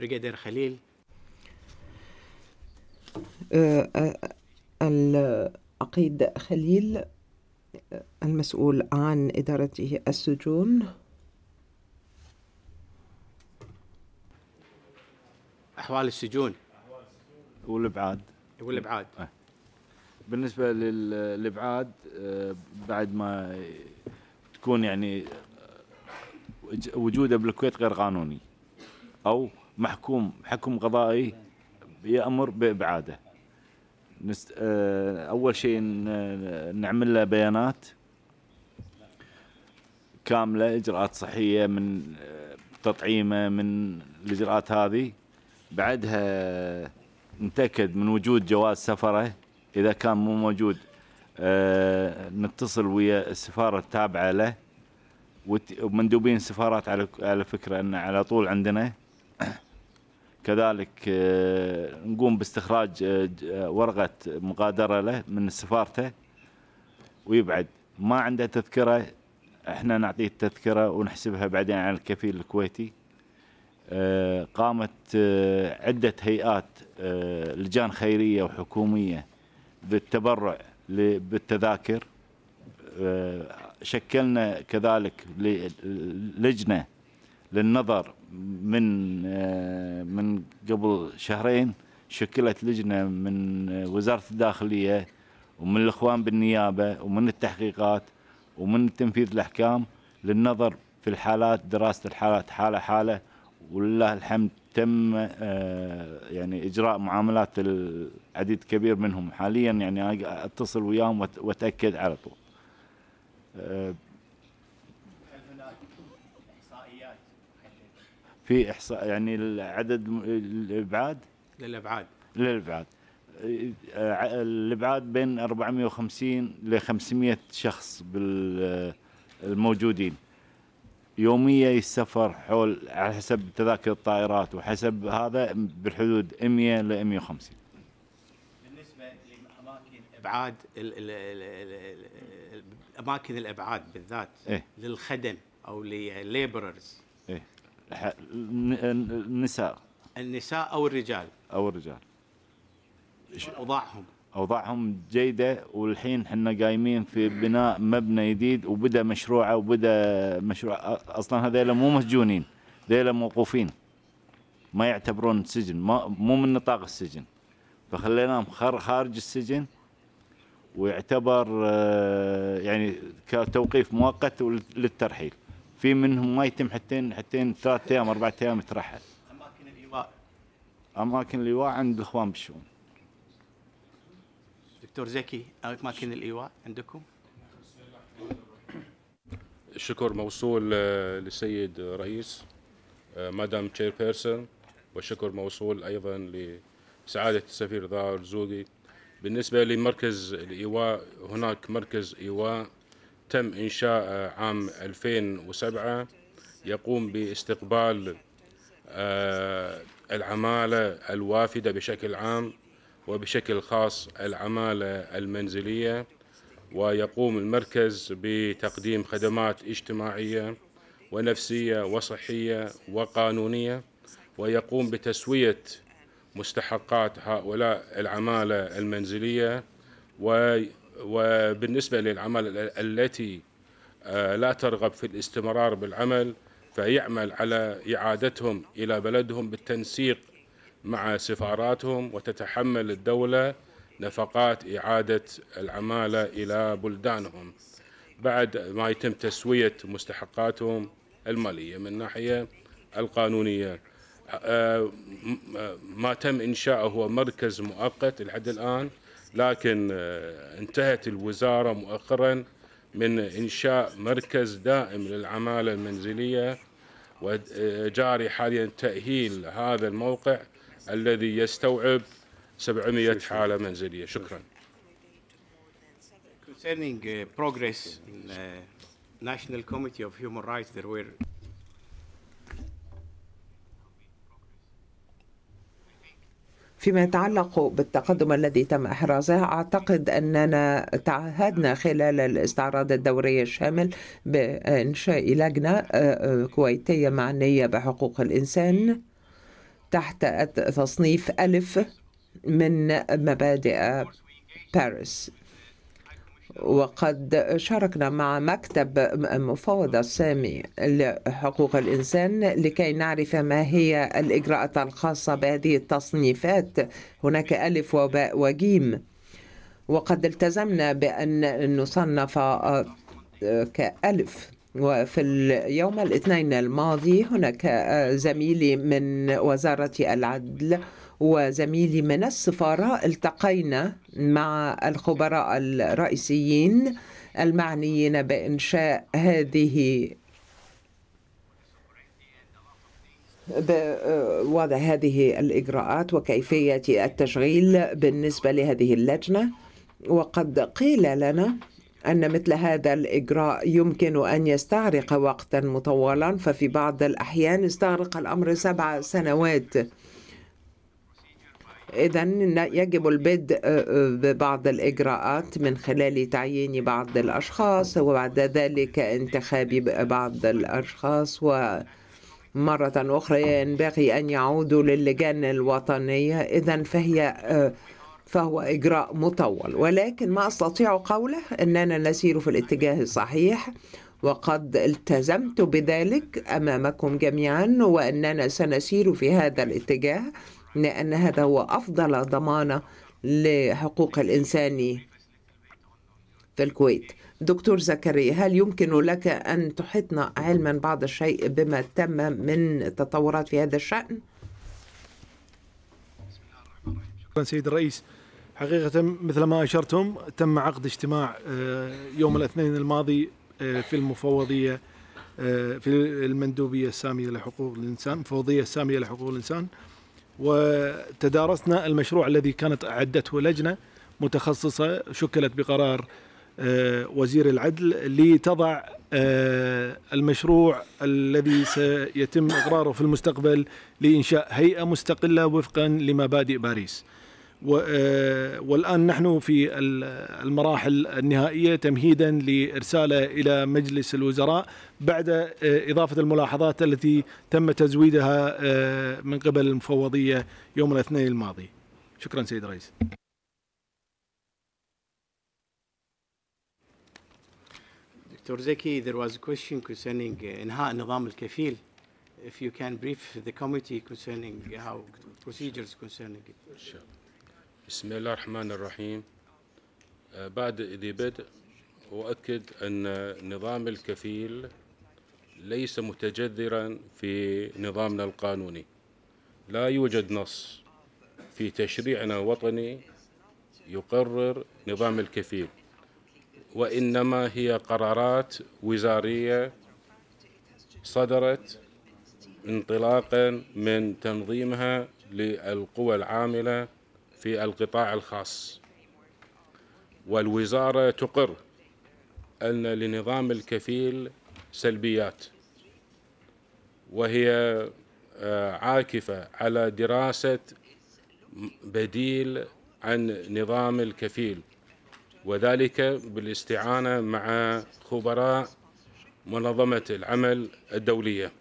بريجادير خليل أه، أه، العقيد خليل المسؤول عن إدارة السجون أحوال السجون والإبعاد والإبعاد أه. بالنسبة للإبعاد بعد ما تكون يعني وجوده بالكويت غير قانوني أو محكوم حكم قضائي يأمر بإبعاده نست... آه، أول شيء نعمل له بيانات كاملة إجراءات صحية من آه، تطعيمه من الإجراءات هذه بعدها نتأكد من وجود جواز سفره إذا كان مو موجود آه، نتصل ويا السفارة التابعة له ومندوبين السفارات على على فكرة أن على طول عندنا كذلك آه، نقوم باستخراج آه، آه، ورقة مغادرة له من سفارته ويبعد ما عنده تذكرة احنا نعطيه التذكرة ونحسبها بعدين على الكفيل الكويتي قامت عدة هيئات لجان خيرية وحكومية بالتبرع بالتذاكر شكلنا كذلك لجنة للنظر من آه، من قبل شهرين شكلت لجنه من آه، وزاره الداخليه ومن الاخوان بالنيابه ومن التحقيقات ومن تنفيذ الاحكام للنظر في الحالات دراسه الحالات حاله حاله ولله الحمد تم آه، يعني اجراء معاملات العديد كبير منهم حاليا يعني اتصل وياهم واتاكد على طول في احصاء يعني العدد الابعاد للابعاد للابعاد آه، الابعاد بين 450 ل 500 شخص بالموجودين يوميا يسافر حول على حسب تذاكر الطائرات وحسب هذا بالحدود 100 ل 150 بالنسبه لاماكن ابعاد اماكن الابعاد بالذات إيه؟ للخدم او لليبررز إيه؟ النساء النساء او الرجال او الرجال اوضاعهم اوضاعهم جيده والحين احنا قايمين في بناء مبنى جديد وبدا مشروعه وبدا مشروع اصلا هذيلا مو مسجونين ذيلا موقوفين ما يعتبرون سجن ما مو من نطاق السجن فخليناهم خارج السجن ويعتبر آه، يعني كتوقيف مؤقت للترحيل في منهم ما يتم حتى حتى ثلاث ايام اربع ايام يترحل اماكن الايواء اماكن الايواء عند الاخوان بالشؤون دكتور زكي اماكن الايواء عندكم الشكر موصول آه، للسيد رئيس آه، مدام تشير بيرسون والشكر موصول ايضا لسعاده السفير ضاء زوقي بالنسبه لمركز الايواء هناك مركز ايواء تم إنشاء عام 2007 يقوم باستقبال آه، العمالة الوافدة بشكل عام وبشكل خاص العمالة المنزلية ويقوم المركز بتقديم خدمات اجتماعية ونفسية وصحية وقانونية ويقوم بتسوية مستحقات هؤلاء العمالة المنزلية وبالنسبة للعمل التي آه، لا ترغب في الاستمرار بالعمل فيعمل على إعادتهم إلى بلدهم بالتنسيق مع سفاراتهم وتتحمل الدولة نفقات إعادة العمالة إلى بلدانهم بعد ما يتم تسوية مستحقاتهم المالية من ناحية القانونية آه، آه، ما تم انشاءه هو مركز مؤقت لحد الآن لكن آه، انتهت الوزارة مؤخرا من إنشاء مركز دائم للعمالة المنزلية وجاري آه، حاليا تأهيل هذا الموقع الذي يستوعب 700 حالة منزلية شكرا Concerning uh, progress in the uh, National Committee of Human Rights, there were فيما يتعلق بالتقدم الذي تم احرازه اعتقد اننا تعهدنا خلال الاستعراض الدوري الشامل بانشاء لجنه آه، آه، كويتيه معنيه بحقوق الانسان تحت تصنيف الف من مبادئ باريس وقد شاركنا مع مكتب مفوض السامي لحقوق الإنسان لكي نعرف ما هي الإجراءات الخاصة بهذه التصنيفات هناك ألف وباء وجيم وقد التزمنا بأن نصنف كألف وفي اليوم الاثنين الماضي هناك زميلي من وزارة العدل وزميلي من السفارة التقينا مع الخبراء الرئيسيين المعنيين بإنشاء هذه بوضع هذه الإجراءات وكيفية التشغيل بالنسبة لهذه اللجنة وقد قيل لنا أن مثل هذا الإجراء يمكن أن يستغرق وقتا مطولا ففي بعض الأحيان استغرق الأمر سبع سنوات إذا يجب البدء آه، آه، ببعض الإجراءات من خلال تعيين بعض الأشخاص وبعد ذلك انتخاب بعض الأشخاص و مرة أخرى ينبغي أن يعودوا للجان الوطنية إذا فهي آه، فهو إجراء مطول ولكن ما أستطيع قوله أننا نسير في الاتجاه الصحيح وقد التزمت بذلك أمامكم جميعا وأننا سنسير في هذا الاتجاه لأن هذا هو أفضل ضمانة لحقوق الإنسان في الكويت دكتور زكريا هل يمكن لك أن تحيطنا علما بعض الشيء بما تم من تطورات في هذا الشأن؟ سيد الرئيس حقيقة مثل ما أشرتم تم عقد اجتماع آه، يوم الاثنين الماضي آه، في المفوضية آه، في المندوبية السامية لحقوق الإنسان المفوضية السامية لحقوق الإنسان وتدارسنا المشروع الذي كانت أعدته لجنة متخصصة شكلت بقرار آه، وزير العدل لتضع آه، المشروع الذي سيتم إقراره في المستقبل لإنشاء هيئة مستقلة وفقا لمبادئ باريس آه، والآن نحن في المراحل النهائية تمهيدا لإرساله إلى مجلس الوزراء بعد آه، إضافة الملاحظات التي تم تزويدها آه، من قبل المفوضية يوم الاثنين الماضي شكرا سيد الرئيس دكتور زكي there was a question concerning إنهاء نظام الكفيل. If you can brief the committee concerning how procedures concerning it. Sure. بسم الله الرحمن الرحيم آه، بعد ذي بدء أؤكد أن نظام الكفيل ليس متجذرا في نظامنا القانوني لا يوجد نص في تشريعنا الوطني يقرر نظام الكفيل وإنما هي قرارات وزارية صدرت انطلاقا من تنظيمها للقوى العاملة في القطاع الخاص والوزارة تقر أن لنظام الكفيل سلبيات وهي آه، عاكفة على دراسة بديل عن نظام الكفيل وذلك بالاستعانة مع خبراء منظمة العمل الدولية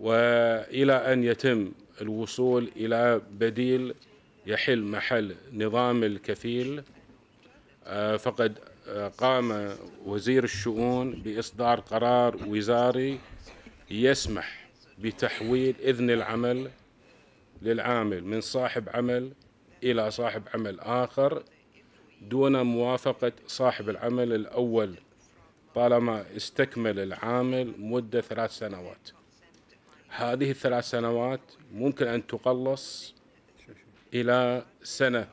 وإلى أن يتم الوصول إلى بديل يحل محل نظام الكفيل آه، فقد آه، قام وزير الشؤون بإصدار قرار وزاري يسمح بتحويل إذن العمل للعامل من صاحب عمل إلى صاحب عمل آخر دون موافقة صاحب العمل الأول طالما استكمل العامل مدة ثلاث سنوات هذه الثلاث سنوات ممكن أن تقلص إلى سنة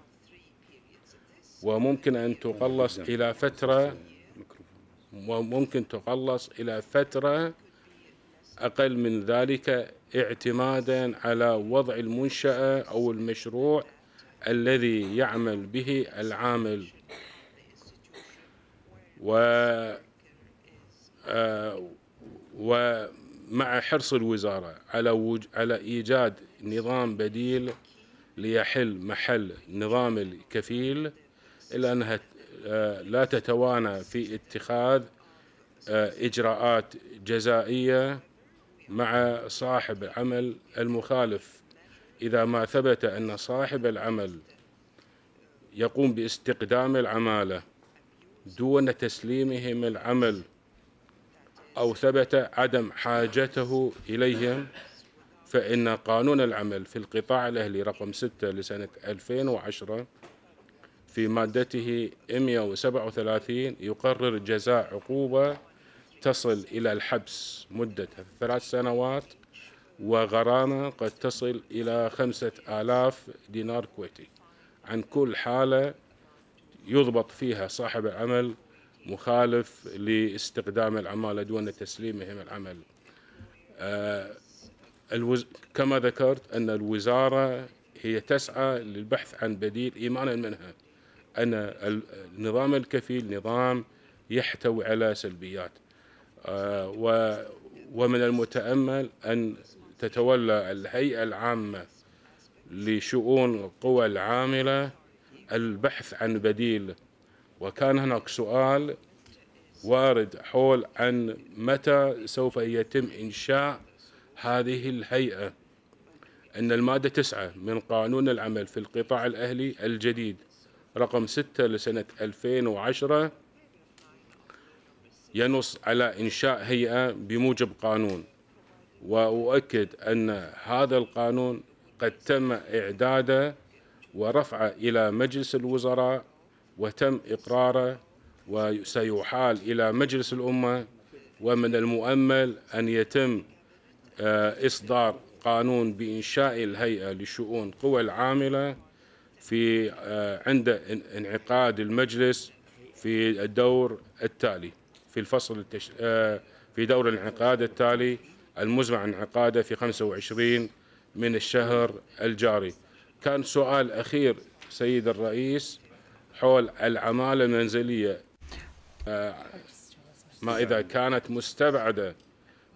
وممكن أن تقلص إلى فترة وممكن تقلص إلى فترة أقل من ذلك اعتمادا على وضع المنشأة أو المشروع الذي يعمل به العامل و آه، ومع حرص الوزارة على على إيجاد نظام بديل ليحل محل نظام الكفيل إلا أنها آه، لا تتوانى في اتخاذ آه، إجراءات جزائية مع صاحب عمل المخالف إذا ما ثبت أن صاحب العمل يقوم باستقدام العمالة دون تسليمهم العمل أو ثبت عدم حاجته إليهم فإن قانون العمل في القطاع الأهلي رقم 6 لسنة 2010 في مادته 137 يقرر جزاء عقوبة تصل إلى الحبس مدة ثلاث سنوات وغرامة قد تصل إلى خمسة آلاف دينار كويتي عن كل حالة يضبط فيها صاحب العمل مخالف لاستخدام العمالة دون تسليمهم العمل آه، الوز... كما ذكرت أن الوزارة هي تسعى للبحث عن بديل إيمانا منها أن النظام الكفيل نظام يحتوي على سلبيات آه، و... ومن المتأمل أن تتولى الهيئة العامة لشؤون القوى العاملة البحث عن بديل وكان هناك سؤال وارد حول عن متى سوف يتم إنشاء هذه الهيئة أن المادة تسعة من قانون العمل في القطاع الأهلي الجديد رقم ستة لسنة 2010 ينص على إنشاء هيئة بموجب قانون وأؤكد أن هذا القانون قد تم إعداده ورفعه إلى مجلس الوزراء وتم إقراره وسيحال إلى مجلس الأمة ومن المؤمل أن يتم آه، إصدار قانون بإنشاء الهيئة لشؤون قوى العاملة في آه، عند انعقاد المجلس في الدور التالي في الفصل التش... آه، في دور الانعقاد التالي المزمع انعقاده في 25 من الشهر الجاري كان سؤال أخير سيد الرئيس حول العمالة المنزلية ما إذا كانت مستبعدة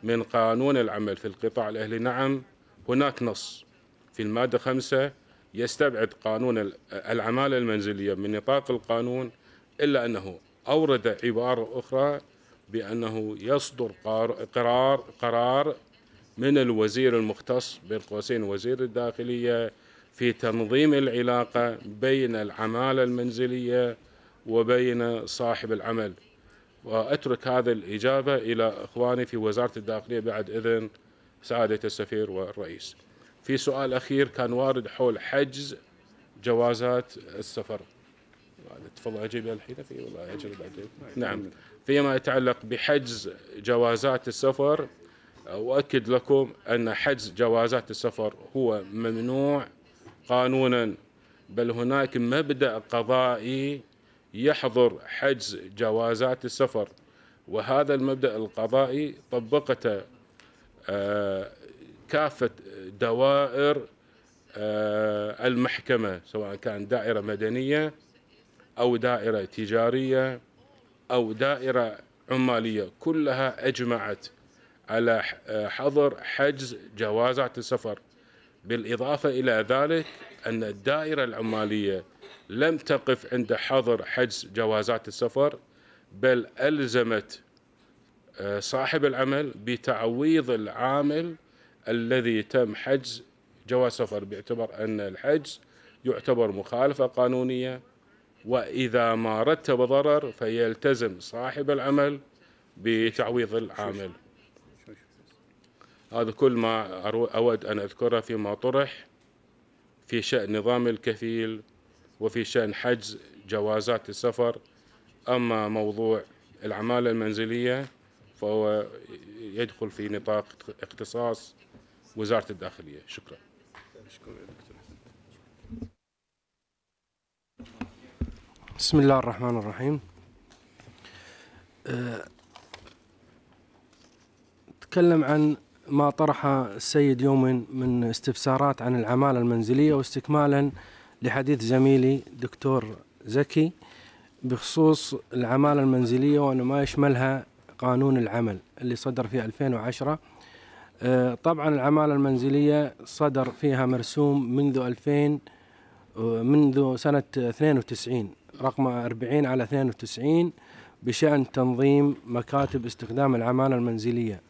من قانون العمل في القطاع الأهلي نعم هناك نص في المادة خمسة يستبعد قانون العمالة المنزلية من نطاق القانون إلا أنه أورد عبارة أخرى بأنه يصدر قرار قرار من الوزير المختص بين قوسين وزير الداخلية في تنظيم العلاقة بين العمالة المنزلية وبين صاحب العمل وأترك هذه الإجابة إلى إخواني في وزارة الداخلية بعد إذن سعادة السفير والرئيس في سؤال أخير كان وارد حول حجز جوازات السفر تفضل اجيبها الحين في والله اجل بعدين نعم فيما يتعلق بحجز جوازات السفر اؤكد لكم ان حجز جوازات السفر هو ممنوع قانونا بل هناك مبدا قضائي يحظر حجز جوازات السفر وهذا المبدأ القضائي طبقته آه، كافة دوائر آه، المحكمة سواء كان دائرة مدنية أو دائرة تجارية أو دائرة عمالية كلها أجمعت على آه، حظر حجز جوازات السفر بالإضافة إلى ذلك أن الدائرة العمالية لم تقف عند حظر حجز جوازات السفر بل ألزمت آه، صاحب العمل بتعويض العامل الذي تم حجز جواز سفر باعتبار أن الحجز يعتبر مخالفة قانونية وإذا ما رتب ضرر فيلتزم صاحب العمل بتعويض العامل هذا كل ما أود أن أذكره فيما طرح في شأن نظام الكفيل وفي شأن حجز جوازات السفر أما موضوع العمالة المنزلية فهو يدخل في نطاق اختصاص وزارة الداخلية شكرا شكرا دكتور بسم الله الرحمن الرحيم تكلم عن ما طرحه السيد يوم من استفسارات عن العمالة المنزلية واستكمالا لحديث زميلي دكتور زكي بخصوص العمالة المنزلية وأنه ما يشملها قانون العمل اللي صدر في 2010 آه، طبعا العمالة المنزلية صدر فيها مرسوم منذ 2000 آه، منذ سنة 92 رقم 40 على 92 بشأن تنظيم مكاتب استخدام العمالة المنزلية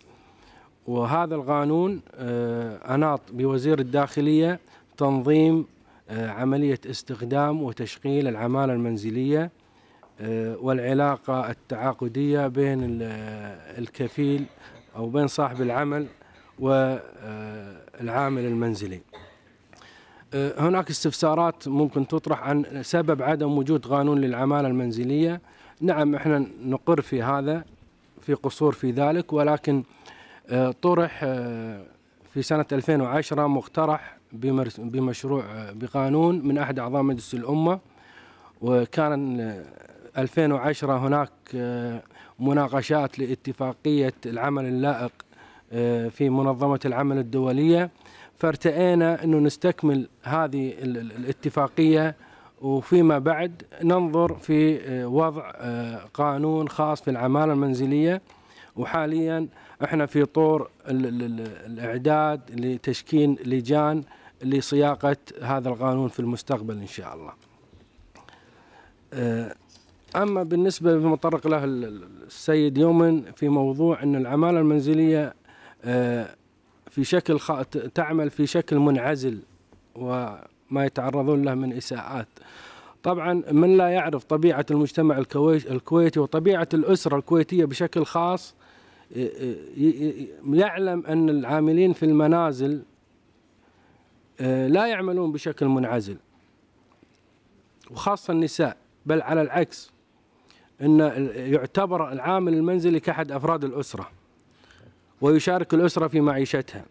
وهذا القانون آه، أناط بوزير الداخلية تنظيم آه، عملية استخدام وتشغيل العمالة المنزلية آه، والعلاقة التعاقدية بين آه، الكفيل أو بين صاحب العمل والعامل المنزلي هناك استفسارات ممكن تطرح عن سبب عدم وجود قانون للعمالة المنزلية نعم احنا نقر في هذا في قصور في ذلك ولكن طرح في سنة 2010 مقترح بمشروع بقانون من أحد أعضاء مجلس الأمة وكان 2010 هناك آه، مناقشات لاتفاقية العمل اللائق آه، في منظمة العمل الدولية فارتئينا أنه نستكمل هذه الاتفاقية وفيما بعد ننظر في آه، وضع قانون خاص في العمالة المنزلية وحاليا احنا في طور الاعداد لتشكيل لجان لصياغة هذا القانون في المستقبل إن شاء الله آه، أما بالنسبة لما طرق له السيد يومن في موضوع أن العمالة المنزلية آه، في شكل خ... تعمل في شكل منعزل وما يتعرضون له من إساءات طبعا من لا يعرف طبيعة المجتمع الكويتي وطبيعة الأسرة الكويتية بشكل خاص آه، يعلم أن العاملين في المنازل آه، لا يعملون بشكل منعزل وخاصة النساء بل على العكس أن يعتبر العامل المنزلي كأحد أفراد الأسرة ويشارك الأسرة في معيشتها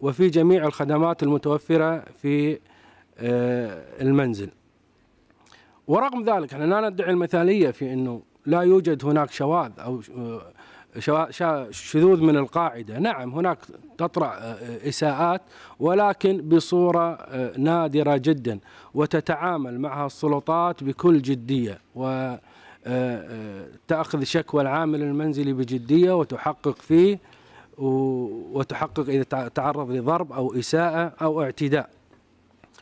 وفي جميع الخدمات المتوفرة في آه، المنزل ورغم ذلك احنا لا ندعي المثالية في أنه لا يوجد هناك شواذ أو شذوذ من القاعدة نعم هناك تطرأ آه، آه، إساءات ولكن بصورة آه، نادرة جدا وتتعامل معها السلطات بكل جدية و تأخذ شكوى العامل المنزلي بجدية وتحقق فيه وتحقق إذا تعرض لضرب أو إساءة أو اعتداء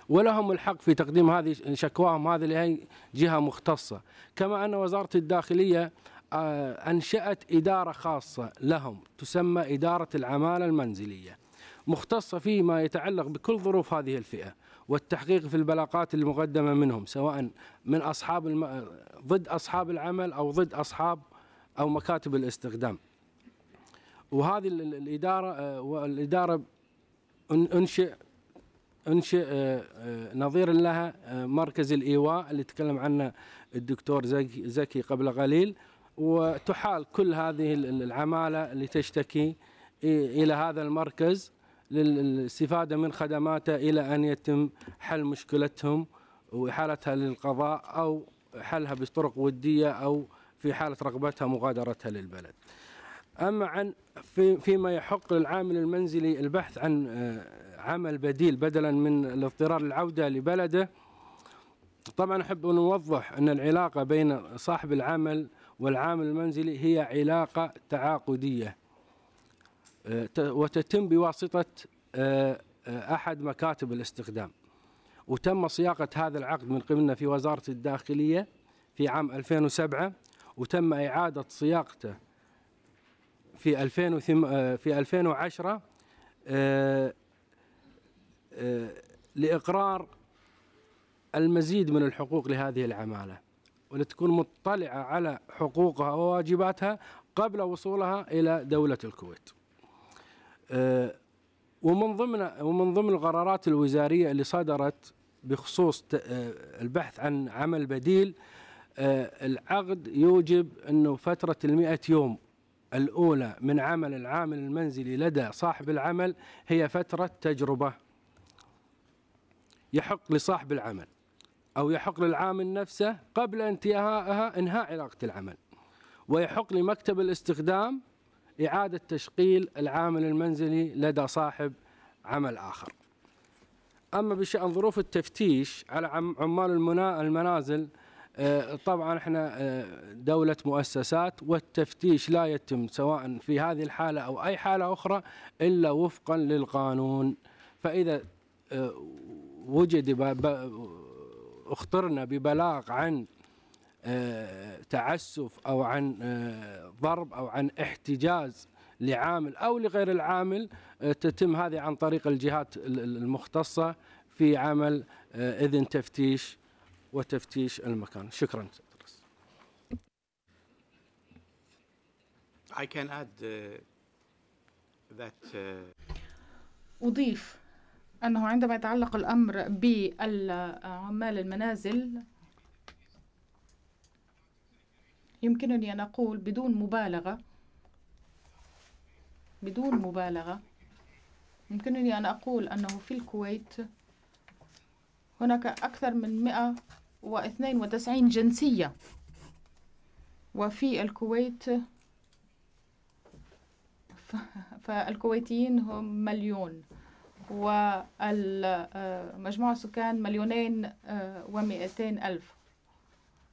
ولهم الحق في تقديم هذه شكواهم هذه لأي جهة مختصة كما أن وزارة الداخلية آه، أنشأت إدارة خاصة لهم تسمى إدارة العمالة المنزلية مختصة فيما يتعلق بكل ظروف هذه الفئة والتحقيق في البلاغات المقدمة منهم سواء من أصحاب الم... ضد أصحاب العمل أو ضد أصحاب أو مكاتب الاستخدام وهذه الإدارة آه، والإدارة أنشئ انشئ آه، نظير لها مركز الايواء اللي تكلم عنه الدكتور زكي قبل قليل وتحال كل هذه العمالة اللي تشتكي إلى هذا المركز للاستفادة من خدماته إلى أن يتم حل مشكلتهم وإحالتها للقضاء أو حلها بطرق ودية أو في حالة رغبتها مغادرتها للبلد أما عن في فيما يحق للعامل المنزلي البحث عن آه، عمل بديل بدلا من الاضطرار للعودة لبلده طبعا أحب أن أوضح أن العلاقة بين صاحب العمل والعامل المنزلي هي علاقة تعاقدية أه، وتتم بواسطة أه، أحد مكاتب الاستخدام وتم صياغة هذا العقد من قبلنا في وزارة الداخلية في عام 2007 وتم إعادة صياغته في 2000 أه، في 2010 لإقرار المزيد من الحقوق لهذه العمالة ولتكون مطلعة على حقوقها وواجباتها قبل وصولها إلى دولة الكويت أه، ومن ضمن ومن ضمن القرارات الوزارية اللي صدرت بخصوص أه، البحث عن عمل بديل أه، العقد يوجب أنه فترة المئة يوم الأولى من عمل العامل المنزلي لدى صاحب العمل هي فترة تجربة يحق لصاحب العمل أو يحق للعامل نفسه قبل انتهائها إنهاء علاقة العمل ويحق لمكتب الاستخدام إعادة تشغيل العامل المنزلي لدى صاحب عمل آخر أما بشأن ظروف التفتيش على عمال المنا... المنازل آه، طبعا احنا آه، دولة مؤسسات والتفتيش لا يتم سواء في هذه الحالة أو أي حالة أخرى إلا وفقا للقانون فإذا آه، وجد اخطرنا ببلاغ عن آه، تعسف او عن آه، ضرب او عن احتجاز لعامل او لغير العامل آه، تتم هذه عن طريق الجهات المختصه في عمل اذن تفتيش وتفتيش المكان شكرا I can add uh, that uh... أضيف أنه عندما يتعلق الأمر بالعمال المنازل يمكنني أن أقول بدون مبالغة بدون مبالغة يمكنني أن أقول أنه في الكويت هناك أكثر من 192 جنسية وفي الكويت فالكويتيين هم مليون ومجموع السكان مليونين آه، ومئتين ألف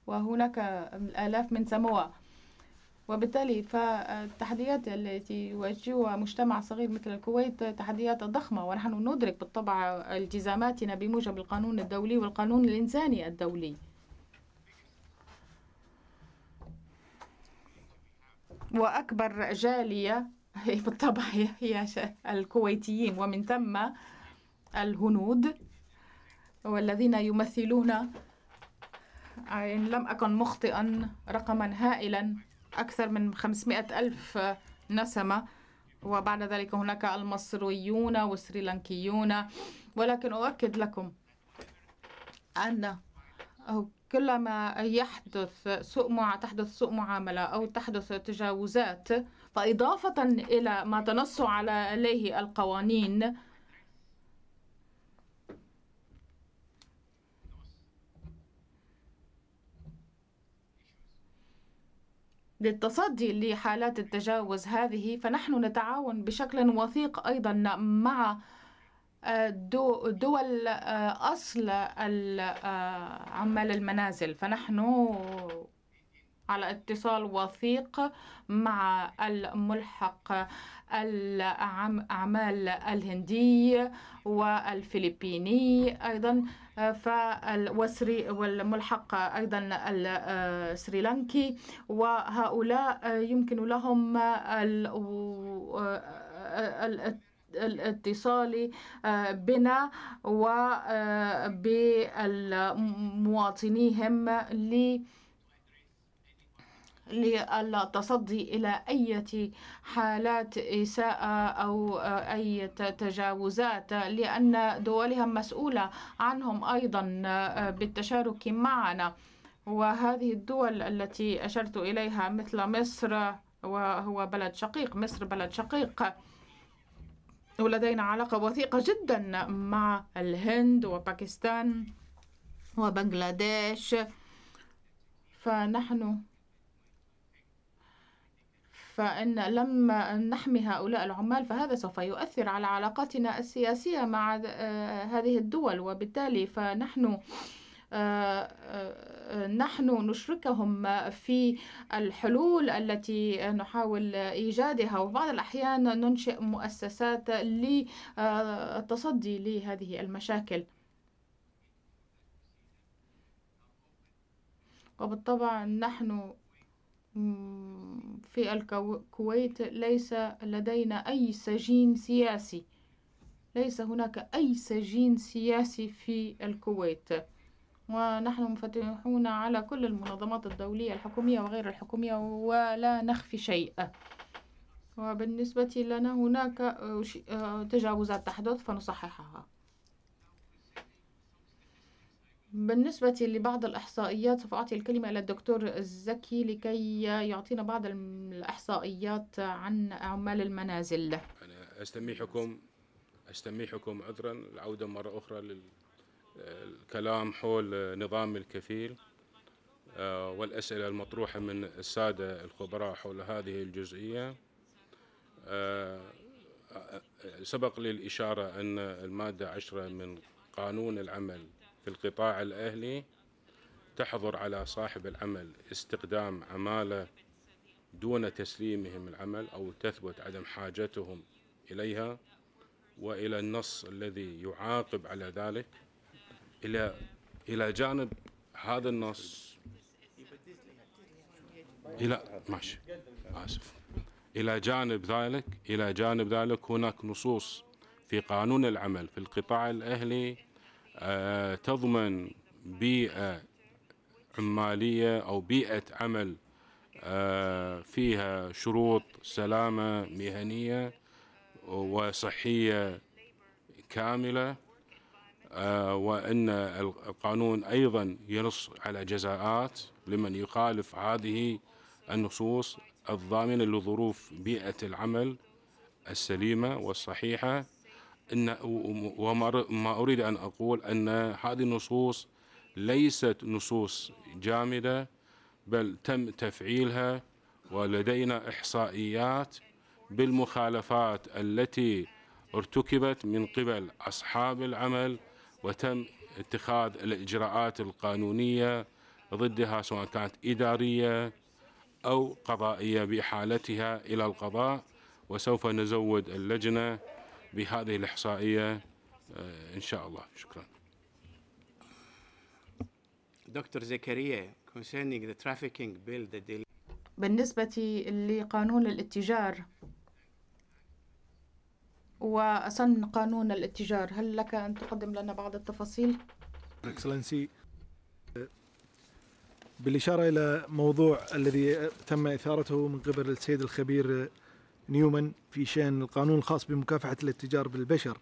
وهناك الآلاف من سموة وبالتالي فالتحديات التي يواجهها مجتمع صغير مثل الكويت تحديات ضخمة ونحن ندرك بالطبع التزاماتنا بموجب القانون الدولي والقانون الإنساني الدولي وأكبر جالية هي بالطبع هي الكويتيين ومن ثم الهنود والذين يمثلون إن لم أكن مخطئا رقما هائلا أكثر من 500 ألف نسمة وبعد ذلك هناك المصريون والسريلانكيون ولكن أؤكد لكم أن كلما يحدث سوء تحدث سوء معاملة أو تحدث تجاوزات فإضافة إلى ما تنص عليه القوانين للتصدي لحالات التجاوز هذه فنحن نتعاون بشكل وثيق أيضا مع آه، دول آه، أصل آه، عمال المنازل فنحن على اتصال وثيق مع الملحق الأعمال الهندي والفلبيني أيضا فالوسري والملحق أيضا السريلانكي آه، وهؤلاء يمكن لهم آه، الاتصال آه، بنا وبمواطنيهم لي للتصدي إلى أي حالات إساءة أو أي تجاوزات لأن دولهم مسؤولة عنهم أيضا آه، بالتشارك معنا وهذه الدول التي أشرت إليها مثل مصر وهو بلد شقيق مصر بلد شقيق ولدينا علاقة وثيقة جدا مع الهند وباكستان وبنغلاديش فنحن فإن لم نحمي هؤلاء العمال فهذا سوف يؤثر على علاقاتنا السياسية مع آه، هذه الدول وبالتالي فنحن آه، آه، نحن نشركهم في الحلول التي نحاول ايجادها وبعض الاحيان ننشئ مؤسسات للتصدي لهذه المشاكل وبالطبع نحن في الكويت ليس لدينا أي سجين سياسي ليس هناك أي سجين سياسي في الكويت ونحن منفتحون على كل المنظمات الدولية الحكومية وغير الحكومية ولا نخفي شيء وبالنسبة لنا هناك آه، تجاوزات تحدث فنصححها بالنسبة لبعض الإحصائيات سوف أعطي الكلمة إلى الدكتور زكي لكي يعطينا بعض الإحصائيات عن أعمال المنازل أنا أستميحكم أستميحكم عذرا العودة مرة أخرى للكلام حول نظام الكفيل آه، والأسئلة المطروحة من السادة الخبراء حول هذه الجزئية آه، آه، سبق للإشارة أن المادة عشرة من قانون العمل في القطاع الأهلي تحظر على صاحب العمل استقدام عمالة دون تسليمهم العمل أو تثبت عدم حاجتهم إليها وإلى النص الذي يعاقب على ذلك إلى إلى جانب هذا النص إلى ماشي آسف إلى جانب ذلك إلى جانب ذلك هناك نصوص في قانون العمل في القطاع الأهلي آه، تضمن بيئة عمالية أو بيئة عمل آه، فيها شروط سلامة مهنية وصحية كاملة آه، وأن القانون أيضا ينص على جزاءات لمن يخالف هذه النصوص الضامنة لظروف بيئة العمل السليمة والصحيحة ان وما اريد ان اقول ان هذه النصوص ليست نصوص جامده بل تم تفعيلها ولدينا احصائيات بالمخالفات التي ارتكبت من قبل اصحاب العمل وتم اتخاذ الاجراءات القانونيه ضدها سواء كانت اداريه او قضائيه باحالتها الى القضاء وسوف نزود اللجنه بهذه الإحصائية آه، إن شاء الله شكرا دكتور زكريا concerning the trafficking bill the delay بالنسبة لقانون الاتجار وأصن قانون الاتجار هل لك أن تقدم لنا بعض التفاصيل؟ اكسلنسي بالإشارة إلى موضوع الذي تم إثارته من قبل السيد الخبير نيومان في شأن القانون الخاص بمكافحة الاتجار بالبشر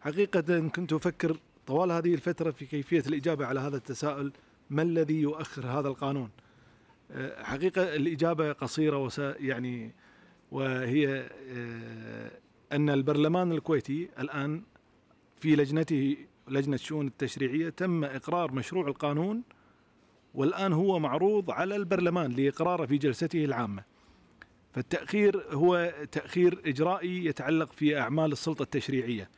حقيقة كنت أفكر طوال هذه الفترة في كيفية الإجابة على هذا التساؤل ما الذي يؤخر هذا القانون أه، حقيقة الإجابة قصيرة وس يعني وهي أه، أن البرلمان الكويتي الآن في لجنته لجنة الشؤون التشريعية تم إقرار مشروع القانون والآن هو معروض على البرلمان لإقراره في جلسته العامة فالتأخير هو تأخير إجرائي يتعلق في أعمال السلطة التشريعية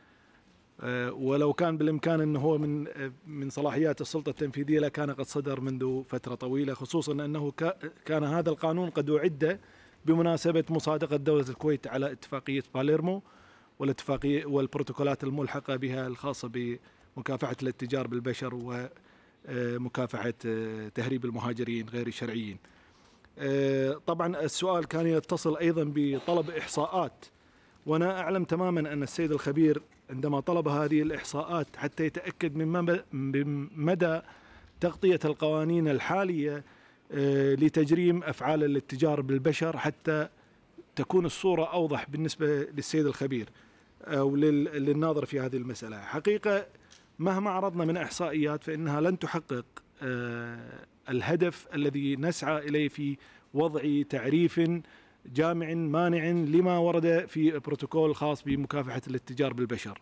آه، ولو كان بالإمكان أنه هو من آه، من صلاحيات السلطة التنفيذية لكان قد صدر منذ فترة طويلة خصوصا أنه كان هذا القانون قد أعد بمناسبة مصادقة دولة الكويت على اتفاقية باليرمو والاتفاقية والبروتوكولات الملحقة بها الخاصة بمكافحة الاتجار بالبشر ومكافحة آه، تهريب المهاجرين غير الشرعيين آه، طبعا السؤال كان يتصل ايضا بطلب احصاءات وانا اعلم تماما ان السيد الخبير عندما طلب هذه الاحصاءات حتى يتاكد من مدى تغطيه القوانين الحاليه آه، لتجريم افعال الاتجار بالبشر حتى تكون الصوره اوضح بالنسبه للسيد الخبير او آه، للناظر في هذه المساله حقيقه مهما عرضنا من احصائيات فانها لن تحقق الهدف الذي نسعى اليه في وضع تعريف جامع مانع لما ورد في بروتوكول خاص بمكافحه الاتجار بالبشر.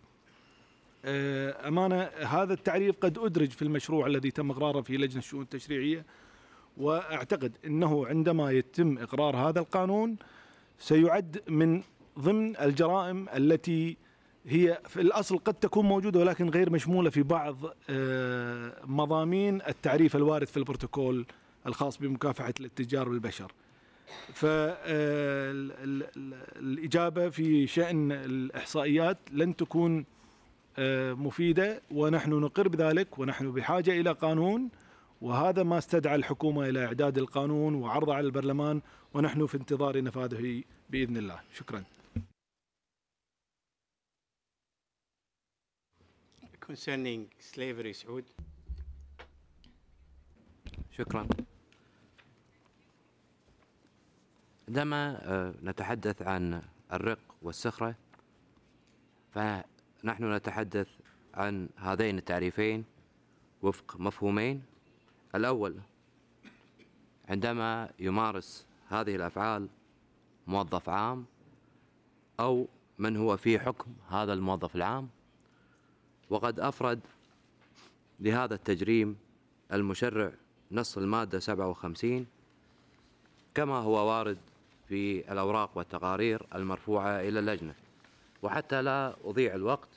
آه، امانه هذا التعريف قد ادرج في المشروع الذي تم اقراره في لجنه الشؤون التشريعيه واعتقد انه عندما يتم اقرار هذا القانون سيعد من ضمن الجرائم التي هي في الأصل قد تكون موجودة ولكن غير مشمولة في بعض آه، مضامين التعريف الوارد في البروتوكول الخاص بمكافحة الاتجار بالبشر ف آه، الاجابه في شأن الإحصائيات لن تكون آه، مفيدة ونحن نقر بذلك ونحن بحاجة إلى قانون وهذا ما استدعى الحكومة إلى إعداد القانون وعرضه على البرلمان ونحن في انتظار نفاذه بإذن الله شكراً concerning slavery, Saud? شكرا عندما آه، نتحدث عن الرق والسخرة فنحن نتحدث عن هذين التعريفين وفق مفهومين الأول عندما يمارس هذه الأفعال موظف عام أو من هو في حكم هذا الموظف العام وقد أفرد لهذا التجريم المشرع نص المادة 57 كما هو وارد في الأوراق والتقارير المرفوعة إلى اللجنة وحتى لا أضيع الوقت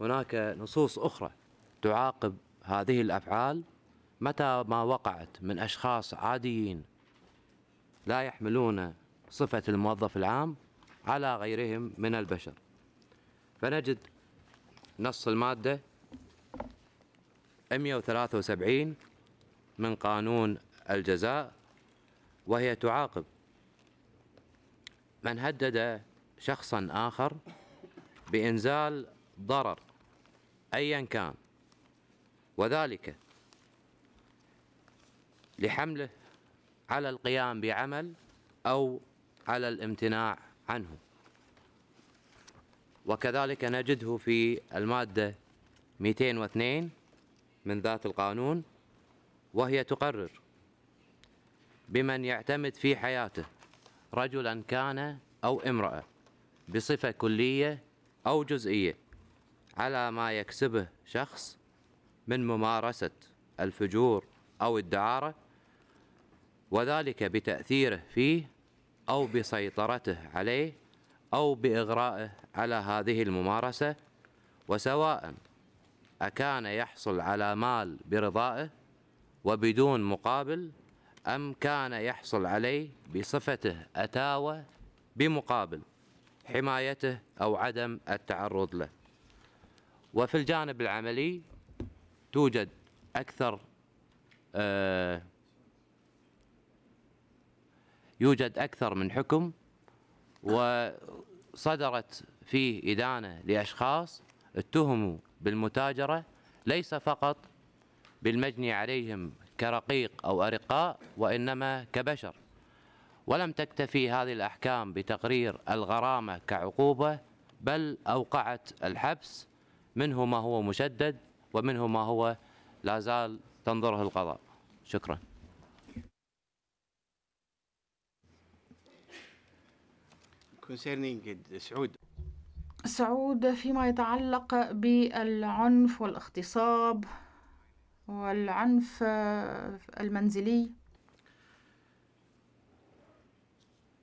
هناك نصوص أخرى تعاقب هذه الأفعال متى ما وقعت من أشخاص عاديين لا يحملون صفة الموظف العام على غيرهم من البشر فنجد نص المادة 173 من قانون الجزاء وهي تعاقب من هدد شخصا آخر بإنزال ضرر أيا كان وذلك لحمله على القيام بعمل أو على الامتناع عنه وكذلك نجده في المادة 202 من ذات القانون وهي تقرر بمن يعتمد في حياته رجلا كان أو امرأة بصفة كلية أو جزئية على ما يكسبه شخص من ممارسة الفجور أو الدعارة وذلك بتأثيره فيه أو بسيطرته عليه أو بإغرائه على هذه الممارسة وسواء أكان يحصل على مال برضائه وبدون مقابل أم كان يحصل عليه بصفته أتاوى بمقابل حمايته أو عدم التعرض له وفي الجانب العملي توجد أكثر آه يوجد أكثر من حكم وصدرت فيه إدانة لأشخاص اتهموا بالمتاجرة ليس فقط بالمجني عليهم كرقيق أو أرقاء وإنما كبشر ولم تكتفي هذه الأحكام بتقرير الغرامة كعقوبة بل أوقعت الحبس منه ما هو مشدد ومنه ما هو لا زال تنظره القضاء شكرا concerning سعود سعود فيما يتعلق بالعنف والاغتصاب والعنف المنزلي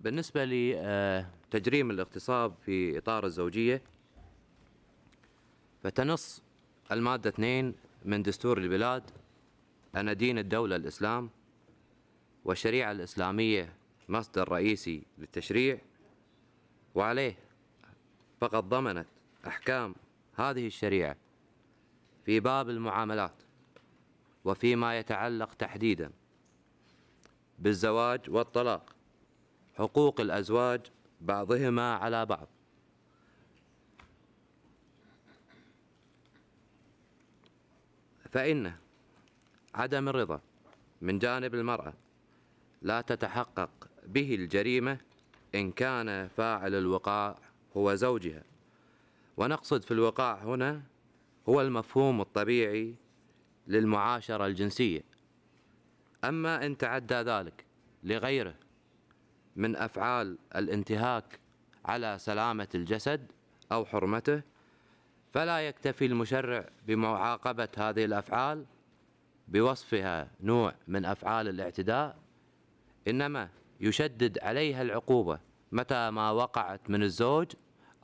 بالنسبة لتجريم الاغتصاب في إطار الزوجية فتنص المادة 2 من دستور البلاد أن دين الدولة الإسلام والشريعة الإسلامية مصدر رئيسي للتشريع وعليه فقد ضمنت أحكام هذه الشريعة في باب المعاملات وفيما يتعلق تحديدا بالزواج والطلاق حقوق الأزواج بعضهما على بعض فإن عدم الرضا من جانب المرأة لا تتحقق به الجريمة إن كان فاعل الوقاع هو زوجها ونقصد في الوقاع هنا هو المفهوم الطبيعي للمعاشرة الجنسية أما إن تعدى ذلك لغيره من أفعال الانتهاك على سلامة الجسد أو حرمته فلا يكتفي المشرع بمعاقبة هذه الأفعال بوصفها نوع من أفعال الاعتداء إنما يشدد عليها العقوبة متى ما وقعت من الزوج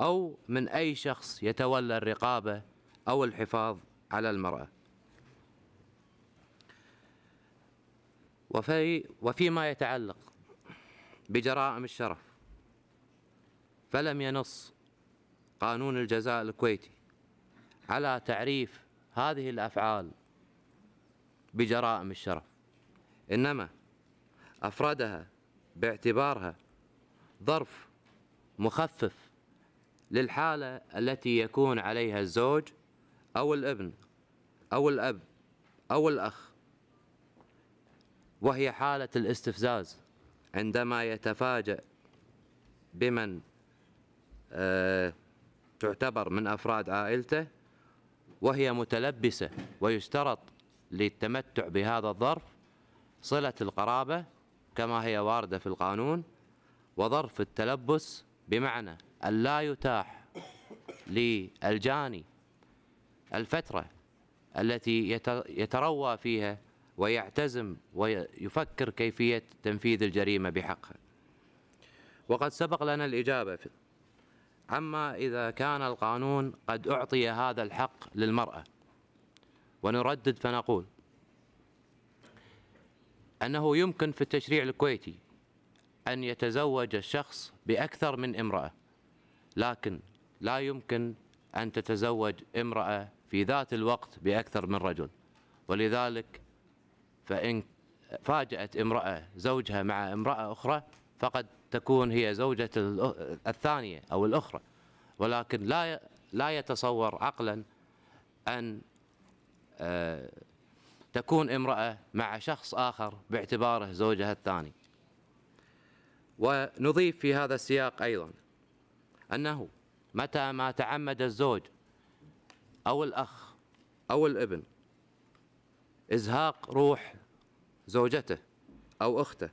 أو من أي شخص يتولى الرقابة أو الحفاظ على المرأة وفي وفيما يتعلق بجرائم الشرف فلم ينص قانون الجزاء الكويتي على تعريف هذه الافعال بجرائم الشرف انما افردها باعتبارها ظرف مخفف للحالة التي يكون عليها الزوج أو الابن أو الأب أو الأخ وهي حالة الاستفزاز عندما يتفاجأ بمن آه، تعتبر من أفراد عائلته وهي متلبسة ويشترط للتمتع بهذا الظرف صلة القرابة كما هي واردة في القانون وظرف التلبس بمعنى أن لا يتاح للجاني الفترة التي يتروى فيها ويعتزم ويفكر كيفية تنفيذ الجريمة بحقها وقد سبق لنا الإجابة عما إذا كان القانون قد أعطي هذا الحق للمرأة ونردد فنقول أنه يمكن في التشريع الكويتي أن يتزوج الشخص بأكثر من امرأة لكن لا يمكن أن تتزوج امرأة في ذات الوقت بأكثر من رجل ولذلك فإن فاجأت امرأة زوجها مع امرأة أخرى فقد تكون هي زوجة الثانية أو الأخرى ولكن لا لا يتصور عقلا أن آه، تكون امرأة مع شخص آخر باعتباره زوجها الثاني ونضيف في هذا السياق أيضا أنه متى ما تعمد الزوج أو الأخ أو الابن إزهاق روح زوجته أو أخته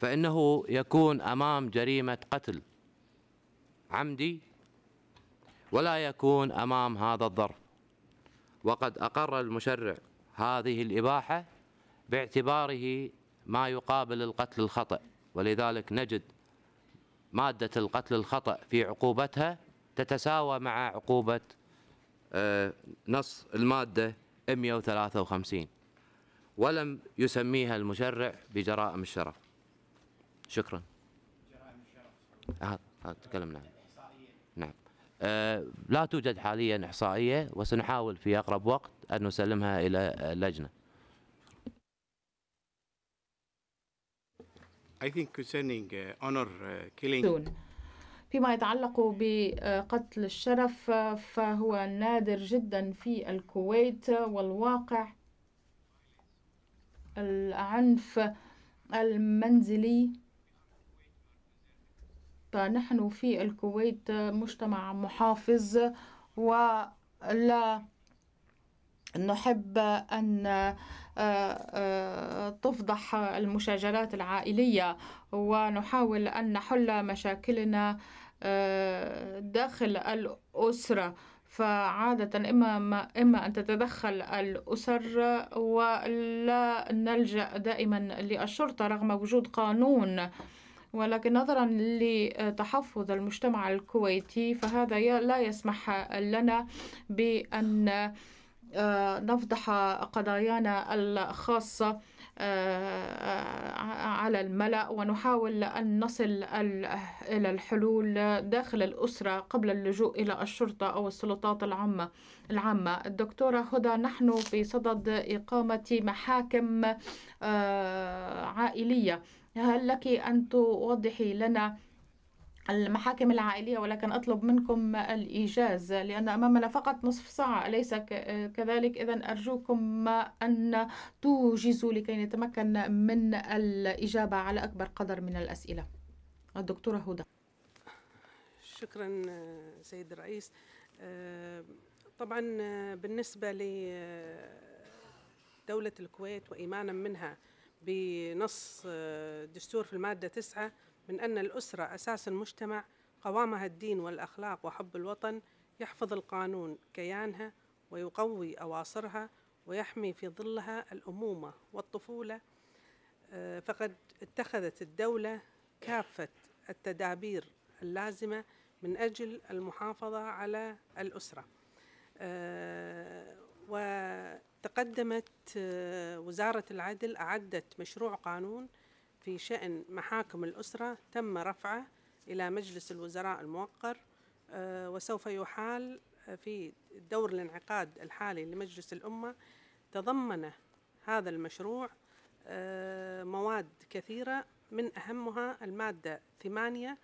فإنه يكون أمام جريمة قتل عمدي ولا يكون أمام هذا الظرف وقد أقر المشرع هذه الإباحة باعتباره ما يقابل القتل الخطأ ولذلك نجد مادة القتل الخطأ في عقوبتها تتساوى مع عقوبة آه، نص المادة 153 ولم يسميها المشرع بجرائم الشرف شكرا جرائم الشرف هذا تكلمنا نعم آه، لا توجد حاليا إحصائية وسنحاول في أقرب وقت أن نسلمها إلى اللجنة I think concerning uh, honor uh, killing فيما يتعلق بقتل الشرف فهو نادر جدا في الكويت والواقع العنف المنزلي نحن في الكويت مجتمع محافظ ولا نحب أن آه، آه، تفضح المشاجرات العائلية ونحاول أن نحل مشاكلنا آه، داخل الأسرة فعادة إما, ما إما أن تتدخل الأسر ولا نلجأ دائما للشرطة رغم وجود قانون ولكن نظرا لتحفظ المجتمع الكويتي فهذا لا يسمح لنا بأن آه، نفضح قضايانا الخاصة آه، آه، على الملأ ونحاول أن نصل إلى الحلول داخل الأسرة قبل اللجوء إلى الشرطة أو السلطات العامة العامة الدكتورة هدى نحن في صدد إقامة محاكم عائلية هل لك أن توضحي لنا المحاكم العائلية ولكن أطلب منكم الإيجاز لأن أمامنا فقط نصف ساعة أليس كذلك إذا أرجوكم أن توجزوا لكي نتمكن من الإجابة على أكبر قدر من الأسئلة الدكتورة هدى شكرا سيد الرئيس آه، طبعا آه، بالنسبة لدولة آه، الكويت وإيمانا منها بنص الدستور آه، في المادة تسعة من أن الأسرة أساس المجتمع قوامها الدين والأخلاق وحب الوطن يحفظ القانون كيانها ويقوي أواصرها ويحمي في ظلها الأمومة والطفولة آه، فقد اتخذت الدولة كافة التدابير اللازمة من أجل المحافظة على الأسرة آه، و تقدمت آه، وزارة العدل أعدت مشروع قانون في شأن محاكم الأسرة تم رفعه إلى مجلس الوزراء الموقر آه، وسوف يحال آه، في دور الانعقاد الحالي لمجلس الأمة تضمن هذا المشروع مواد كثيرة من أهمها المادة ثمانية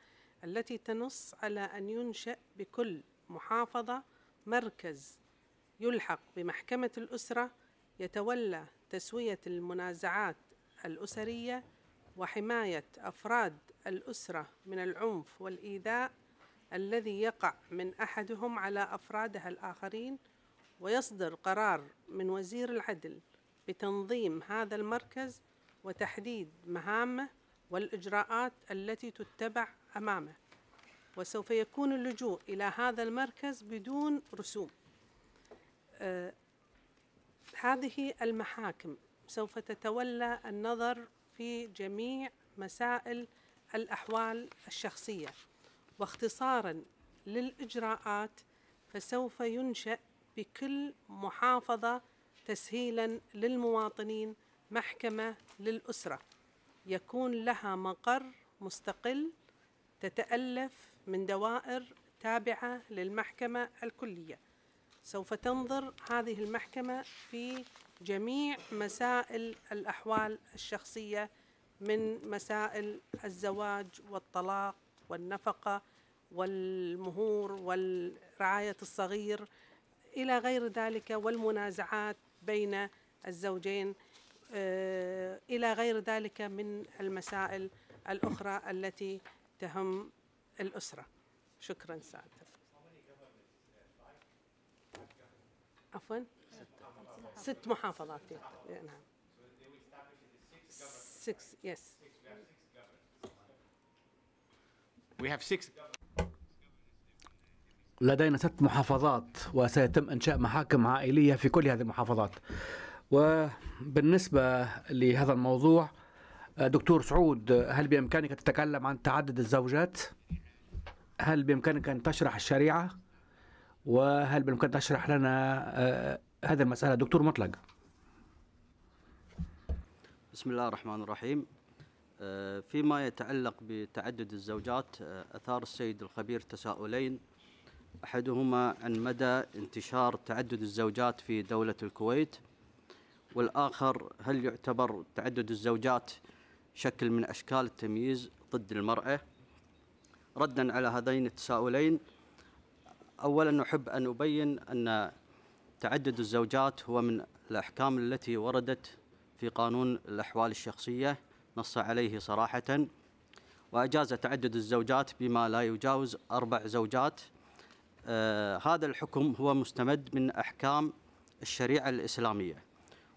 التي تنص على أن ينشأ بكل محافظة مركز يلحق بمحكمة الأسرة يتولى تسوية المنازعات الأسرية وحماية أفراد الأسرة من العنف والإيذاء الذي يقع من أحدهم على أفرادها الآخرين ويصدر قرار من وزير العدل بتنظيم هذا المركز وتحديد مهامه والإجراءات التي تتبع أمامه وسوف يكون اللجوء إلى هذا المركز بدون رسوم آه، هذه المحاكم سوف تتولى النظر في جميع مسائل الأحوال الشخصية واختصارا للإجراءات فسوف ينشأ بكل محافظة تسهيلا للمواطنين محكمة للأسرة يكون لها مقر مستقل تتألف من دوائر تابعة للمحكمة الكلية سوف تنظر هذه المحكمة في جميع مسائل الأحوال الشخصية من مسائل الزواج والطلاق والنفقة والمهور ورعاية الصغير إلى غير ذلك والمنازعات بين الزوجين آه، إلى غير ذلك من المسائل الأخرى التي تهم الأسرة شكرا سعد عفوا ست محافظات إيه، نعم لدينا ست محافظات وسيتم انشاء محاكم عائليه في كل هذه المحافظات وبالنسبه لهذا الموضوع دكتور سعود هل بامكانك تتكلم عن تعدد الزوجات هل بامكانك ان تشرح الشريعه وهل بالإمكان تشرح لنا آه، هذا المسألة دكتور مطلق بسم الله الرحمن الرحيم آه، فيما يتعلق بتعدد الزوجات آه، أثار السيد الخبير تساؤلين أحدهما عن مدى انتشار تعدد الزوجات في دولة الكويت والآخر هل يعتبر تعدد الزوجات شكل من أشكال التمييز ضد المرأة ردا على هذين التساؤلين أولا أحب أن أبين أن تعدد الزوجات هو من الأحكام التي وردت في قانون الأحوال الشخصية نص عليه صراحة وأجاز تعدد الزوجات بما لا يجاوز أربع زوجات آه هذا الحكم هو مستمد من أحكام الشريعة الإسلامية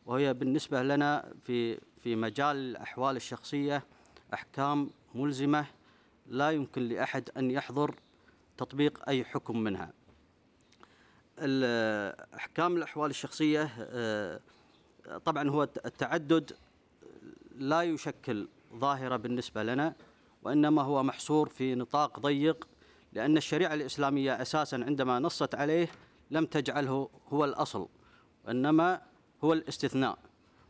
وهي بالنسبة لنا في في مجال الأحوال الشخصية أحكام ملزمة لا يمكن لأحد أن يحضر تطبيق أي حكم منها أحكام الأحوال الشخصية آه، طبعا هو التعدد لا يشكل ظاهرة بالنسبة لنا وإنما هو محصور في نطاق ضيق لأن الشريعة الإسلامية أساسا عندما نصت عليه لم تجعله هو الأصل وإنما هو الاستثناء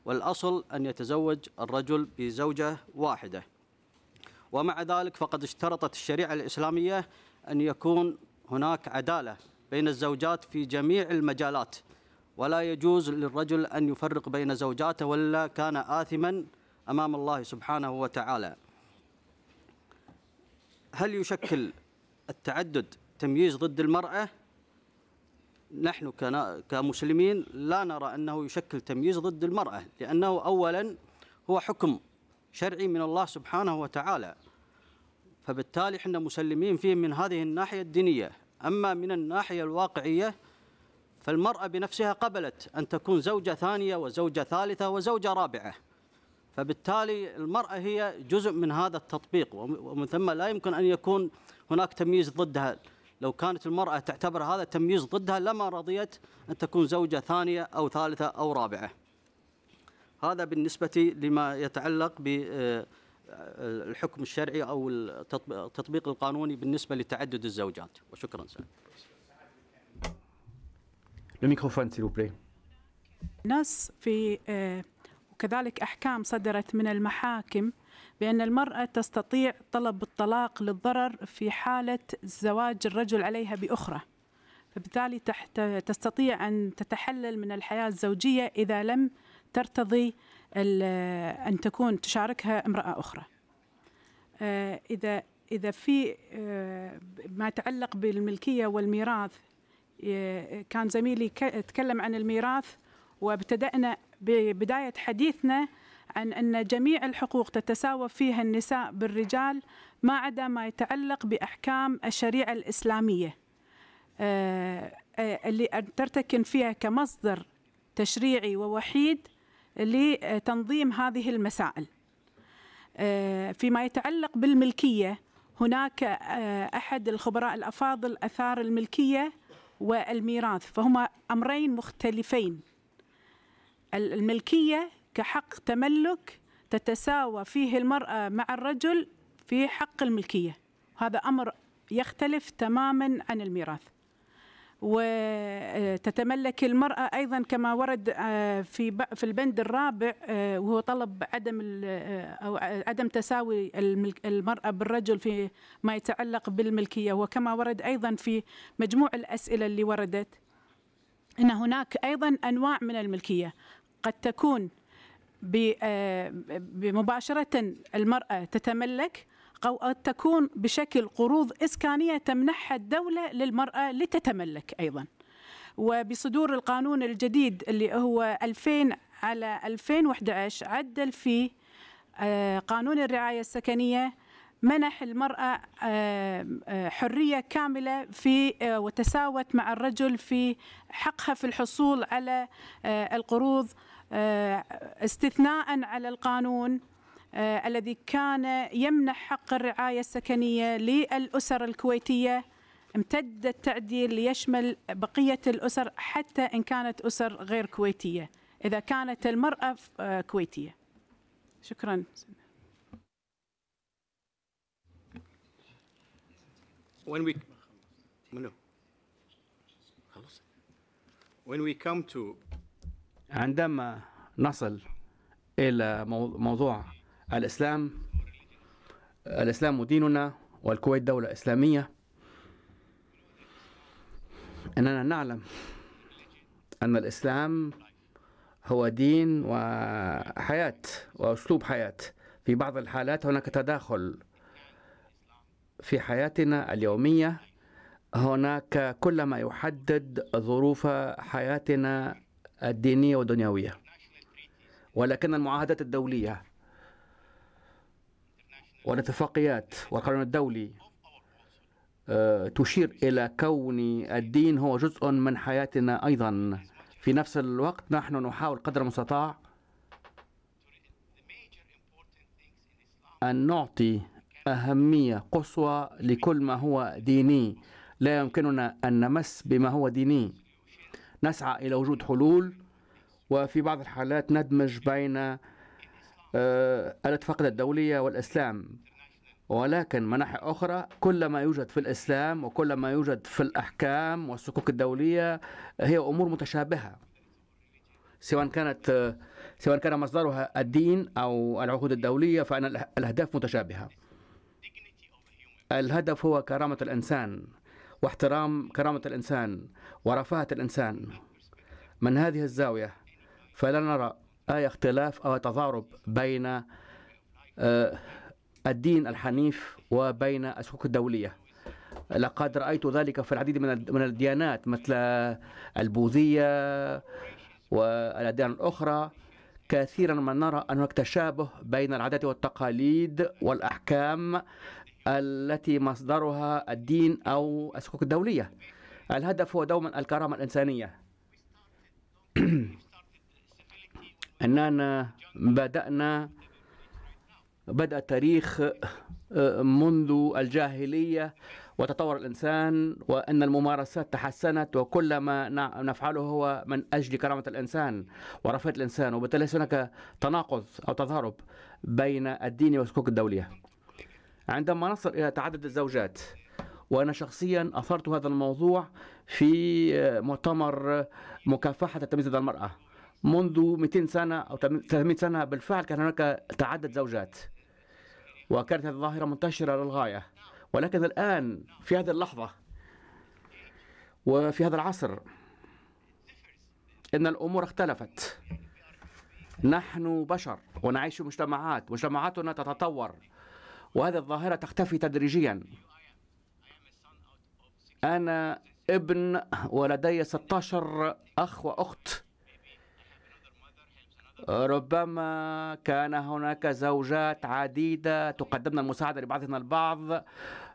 والأصل أن يتزوج الرجل بزوجة واحدة ومع ذلك فقد اشترطت الشريعة الإسلامية أن يكون هناك عدالة بين الزوجات في جميع المجالات ولا يجوز للرجل أن يفرق بين زوجاته ولا كان آثما أمام الله سبحانه وتعالى هل يشكل التعدد تمييز ضد المرأة نحن كمسلمين لا نرى أنه يشكل تمييز ضد المرأة لأنه أولا هو حكم شرعي من الله سبحانه وتعالى فبالتالي احنا مسلمين فيه من هذه الناحية الدينية أما من الناحية الواقعية فالمرأة بنفسها قبلت أن تكون زوجة ثانية وزوجة ثالثة وزوجة رابعة فبالتالي المرأة هي جزء من هذا التطبيق ومن ثم لا يمكن أن يكون هناك تمييز ضدها لو كانت المرأة تعتبر هذا تمييز ضدها لما رضيت أن تكون زوجة ثانية أو ثالثة أو رابعة هذا بالنسبة لما يتعلق ب آه، الحكم الشرعي او التطبيق القانوني بالنسبه لتعدد الزوجات وشكرا سعد الميكروفون سيلو نص في آه، وكذلك احكام صدرت من المحاكم بأن المرأة تستطيع طلب الطلاق للضرر في حالة زواج الرجل عليها بأخرى فبالتالي تستطيع أن تتحلل من الحياة الزوجية إذا لم ترتضي أن تكون تشاركها امرأة أخرى آه، إذا إذا في آه، ما يتعلق بالملكية والميراث كان زميلي تكلم عن الميراث وابتدأنا ببداية حديثنا عن أن جميع الحقوق تتساوى فيها النساء بالرجال ما عدا ما يتعلق بأحكام الشريعة الإسلامية آه، اللي ترتكن فيها كمصدر تشريعي ووحيد لتنظيم هذه المسائل آه، فيما يتعلق بالملكية هناك آه، أحد الخبراء الأفاضل أثار الملكية والميراث فهما أمرين مختلفين الملكية كحق تملك تتساوى فيه المرأة مع الرجل في حق الملكية هذا أمر يختلف تماما عن الميراث وتتملك المرأة أيضا كما ورد آه، في في البند الرابع آه، وهو طلب عدم آه، أو عدم تساوي المرأة بالرجل في ما يتعلق بالملكية وكما ورد أيضا في مجموع الأسئلة اللي وردت أن هناك أيضا أنواع من الملكية قد تكون بمباشرة المرأة تتملك أو تكون بشكل قروض إسكانية تمنحها الدولة للمرأة لتتملك أيضا وبصدور القانون الجديد اللي هو 2000 على 2011 عدل فيه آه، قانون الرعاية السكنية منح المرأة آه، آه، حرية كاملة في وتساوت مع الرجل في حقها في الحصول على القروض استثناء على القانون آه، الذي كان يمنح حق الرعاية السكنية للأسر الكويتية امتد التعديل ليشمل بقية الأسر حتى إن كانت أسر غير كويتية إذا كانت المرأة آه، كويتية شكرا When we, no. When we come to... عندما نصل إلى موضوع الإسلام الإسلام ديننا والكويت دولة إسلامية أننا نعلم أن الإسلام هو دين وحياة وأسلوب حياة في بعض الحالات هناك تداخل في حياتنا اليومية هناك كل ما يحدد ظروف حياتنا الدينية والدنيوية ولكن المعاهدات الدولية والاتفاقيات والقانون الدولي آه، تشير إلى كون الدين هو جزء من حياتنا أيضا في نفس الوقت نحن نحاول قدر المستطاع أن نعطي أهمية قصوى لكل ما هو ديني لا يمكننا أن نمس بما هو ديني نسعى إلى وجود حلول وفي بعض الحالات ندمج بين آه، الاتفاق الدولية والإسلام ولكن مناحي أخرى كل ما يوجد في الإسلام وكل ما يوجد في الأحكام والسكوك الدولية هي أمور متشابهة سواء كانت آه، سواء كان مصدرها الدين أو العقود الدولية فإن الأهداف متشابهة الهدف هو كرامة الإنسان واحترام كرامة الإنسان ورفاهة الإنسان من هذه الزاوية فلا نرى أي اختلاف أو تضارب بين آه، الدين الحنيف وبين السكوك الدولية لقد رأيت ذلك في العديد من الديانات مثل البوذية والأديان الأخرى كثيرا ما نرى أن هناك تشابه بين العادات والتقاليد والأحكام التي مصدرها الدين أو السكوك الدولية الهدف هو دوما الكرامة الإنسانية أننا بدأنا بدأ التاريخ آه، منذ الجاهلية وتطور الإنسان وأن الممارسات تحسنت وكل ما نفعله هو من أجل كرامة الإنسان ورفاهية الإنسان وبالتالي ليس هناك تناقض أو تضارب بين الدين والسكوك الدولية عندما نصل إلى تعدد الزوجات وأنا شخصيا أثرت هذا الموضوع في آه، مؤتمر مكافحة التمييز المرأة منذ 200 سنة أو 300 سنة بالفعل كان هناك تعدد زوجات وكانت هذه الظاهرة منتشرة للغاية ولكن الآن في هذه اللحظة وفي هذا العصر إن الأمور اختلفت نحن بشر ونعيش في مجتمعات مجتمعاتنا تتطور وهذه الظاهرة تختفي تدريجيا أنا ابن ولدي 16 أخ وأخت ربما كان هناك زوجات عديدة تقدمنا المساعدة لبعضنا البعض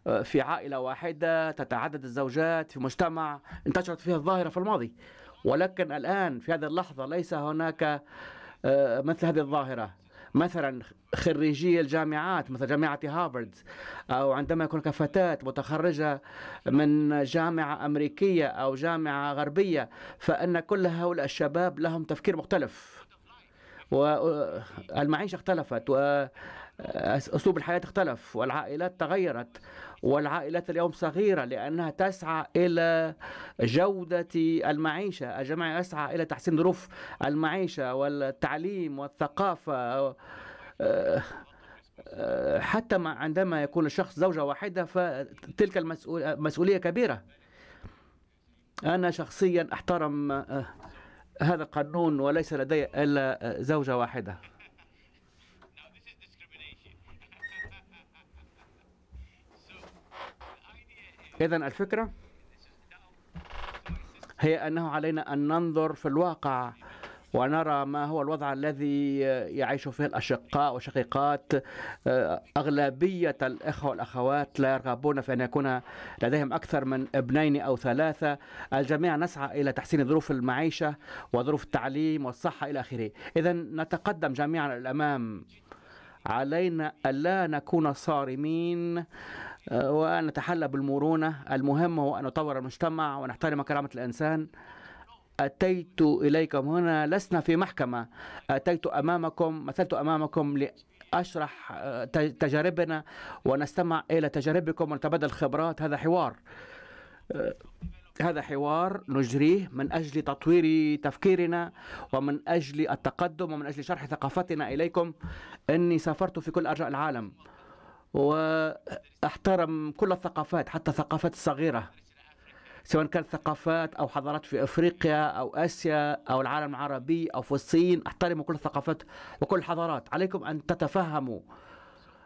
آه، في عائلة واحدة تتعدد الزوجات في مجتمع انتشرت فيها الظاهرة في الماضي ولكن الآن في هذه اللحظة ليس هناك آه، مثل هذه الظاهرة مثلا خريجي الجامعات مثل جامعة هارفرد أو عندما يكون كفتاة متخرجة من جامعة أمريكية أو جامعة غربية فإن كل هؤلاء الشباب لهم تفكير مختلف والمعيشة اختلفت وأسلوب الحياة اختلف والعائلات تغيرت والعائلات اليوم صغيرة لأنها تسعى إلى جودة المعيشة الجميع يسعى إلى تحسين ظروف المعيشة والتعليم والثقافة حتى عندما يكون الشخص زوجة واحدة فتلك المسؤولية كبيرة أنا شخصيا أحترم هذا قانون وليس لدي إلا زوجة واحدة إذا الفكرة هي أنه علينا أن ننظر في الواقع ونرى ما هو الوضع الذي يعيش فيه الأشقاء والشقيقات آه، أغلبية الإخوة والأخوات لا يرغبون في أن يكون لديهم أكثر من ابنين أو ثلاثة الجميع نسعى إلى تحسين ظروف المعيشة وظروف التعليم والصحة إلى آخره إذا نتقدم جميعا الأمام علينا ألا نكون صارمين آه، وأن نتحلى بالمرونة المهم هو أن نطور المجتمع ونحترم كرامة الإنسان أتيت إليكم هنا لسنا في محكمة أتيت أمامكم مثلت أمامكم لأشرح آه، تجاربنا ونستمع إلى تجاربكم ونتبادل خبرات هذا حوار آه، هذا حوار نجريه من أجل تطوير تفكيرنا ومن أجل التقدم ومن أجل شرح ثقافتنا إليكم أني سافرت في كل أرجاء العالم وأحترم كل الثقافات حتى الثقافات الصغيرة سواء كانت ثقافات او حضارات في افريقيا او اسيا او العالم العربي او في الصين احترموا كل الثقافات وكل الحضارات عليكم ان تتفهموا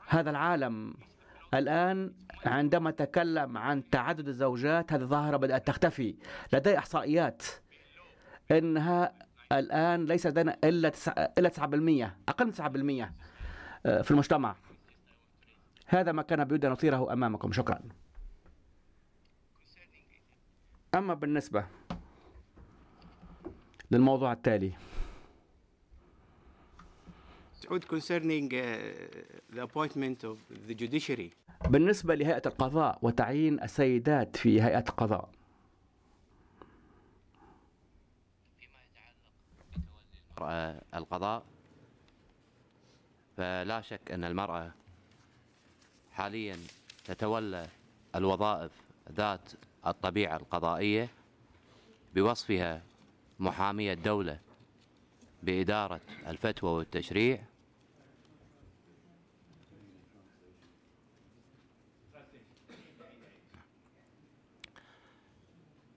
هذا العالم الآن عندما تكلم عن تعدد الزوجات هذه الظاهرة بدأت تختفي لدي إحصائيات أنها الآن ليس لدينا إلا إلا 9% أقل من 9% آه، في المجتمع هذا ما كان بيدنا نثيره أمامكم شكرا أما بالنسبة للموضوع التالي سعود concerning uh, the appointment of the judiciary بالنسبة لهيئة القضاء وتعيين السيدات في هيئة القضاء فيما يتعلق بتولي القضاء فلا شك أن المرأة حاليا تتولى الوظائف ذات الطبيعة القضائية بوصفها محامية الدولة بإدارة الفتوى والتشريع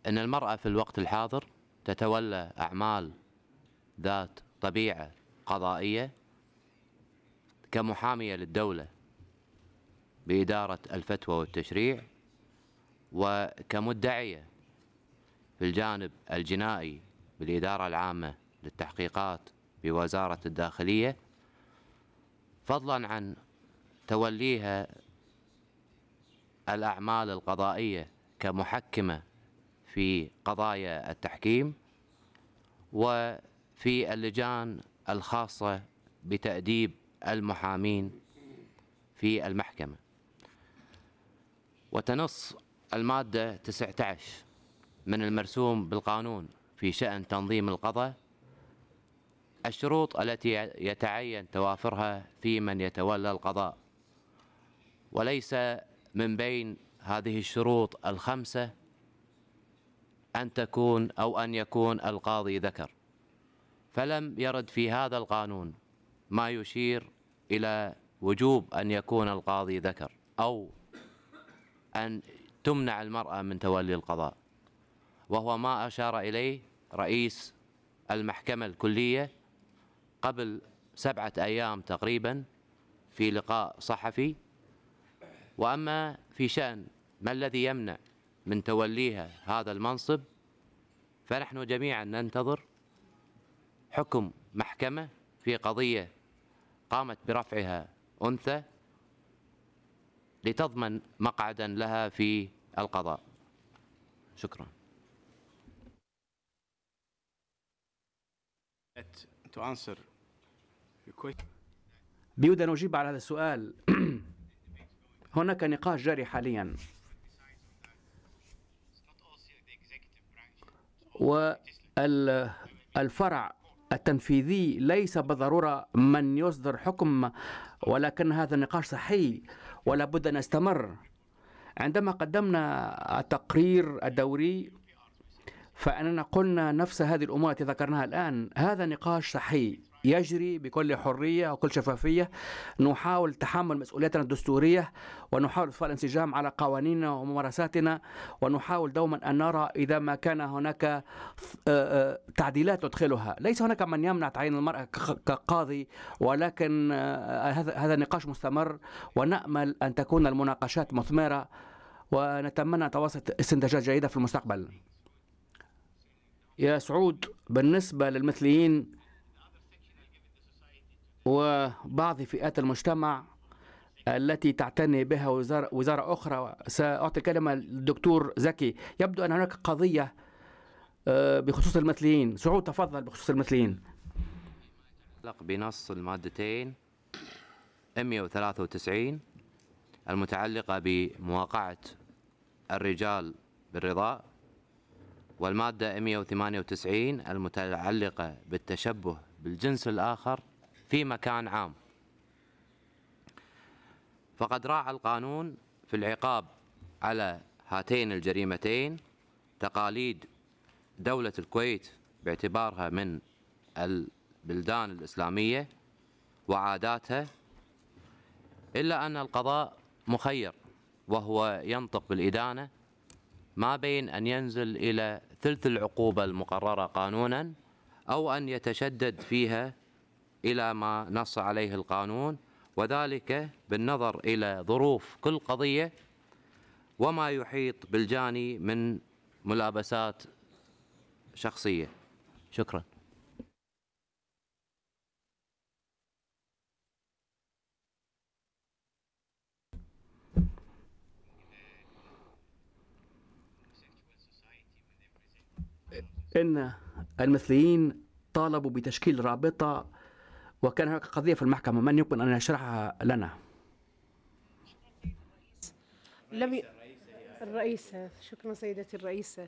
أن المرأة في الوقت الحاضر تتولى أعمال ذات طبيعة قضائية كمحامية للدولة بإدارة الفتوى والتشريع وكمدعية في الجانب الجنائي بالإدارة العامة للتحقيقات بوزارة الداخلية فضلا عن توليها الأعمال القضائية كمحكمة في قضايا التحكيم وفي اللجان الخاصة بتأديب المحامين في المحكمة وتنص المادة 19 من المرسوم بالقانون في شأن تنظيم القضاء الشروط التي يتعين توافرها في من يتولى القضاء وليس من بين هذه الشروط الخمسة أن تكون أو أن يكون القاضي ذكر فلم يرد في هذا القانون ما يشير إلى وجوب أن يكون القاضي ذكر أو أن تمنع المرأة من تولي القضاء وهو ما أشار إليه رئيس المحكمة الكلية قبل سبعة أيام تقريبا في لقاء صحفي وأما في شأن ما الذي يمنع من توليها هذا المنصب فنحن جميعا ننتظر حكم محكمة في قضية قامت برفعها أنثى لتضمن مقعدا لها في القضاء شكرا بيود أن أجيب على هذا السؤال هناك نقاش جاري حاليا والفرع التنفيذي ليس بالضرورة من يصدر حكم ولكن هذا النقاش صحي ولا بد أن نستمر عندما قدمنا التقرير الدوري فأننا قلنا نفس هذه الأمور التي ذكرناها الآن هذا نقاش صحي يجري بكل حرية وكل شفافية نحاول تحمل مسؤوليتنا الدستورية ونحاول إطفاء الانسجام على قوانيننا وممارساتنا ونحاول دوما أن نرى إذا ما كان هناك آه، آه، تعديلات تدخلها ليس هناك من يمنع تعيين المرأة كقاضي ولكن آه، هذا نقاش مستمر ونأمل أن تكون المناقشات مثمرة ونتمنى تواصل استنتاجات جيدة في المستقبل يا سعود بالنسبة للمثليين وبعض فئات المجتمع التي تعتني بها وزارة, وزارة أخرى سأعطي كلمة للدكتور زكي يبدو أن هناك قضية آه، بخصوص المثليين سعود تفضل بخصوص المثليين يتعلق بنص المادتين 193 المتعلقة بمواقعة الرجال بالرضاء والمادة 198 المتعلقة بالتشبه بالجنس الآخر في مكان عام فقد راعى القانون في العقاب على هاتين الجريمتين تقاليد دولة الكويت باعتبارها من البلدان الإسلامية وعاداتها إلا أن القضاء مخير وهو ينطق بالإدانة ما بين أن ينزل إلى ثلث العقوبة المقررة قانونا أو أن يتشدد فيها إلى ما نص عليه القانون وذلك بالنظر إلى ظروف كل قضية وما يحيط بالجاني من ملابسات شخصية شكرا إن المثليين طالبوا بتشكيل رابطة وكان هناك قضية في المحكمة من يمكن أن يشرحها لنا لم ي... الرئيسة شكرا سيدتي الرئيسة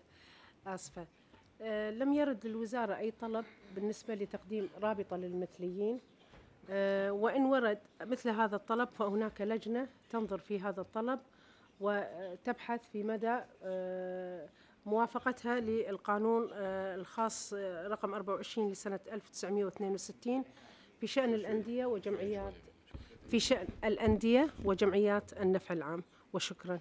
آسفة آه لم يرد للوزارة أي طلب بالنسبة لتقديم رابطة للمثليين آه وإن ورد مثل هذا الطلب فهناك لجنة تنظر في هذا الطلب وتبحث في مدى آه موافقتها للقانون آه، الخاص آه، رقم 24 لسنة 1962 في شأن الأندية وجمعيات في شأن الأندية وجمعيات النفع العام وشكرا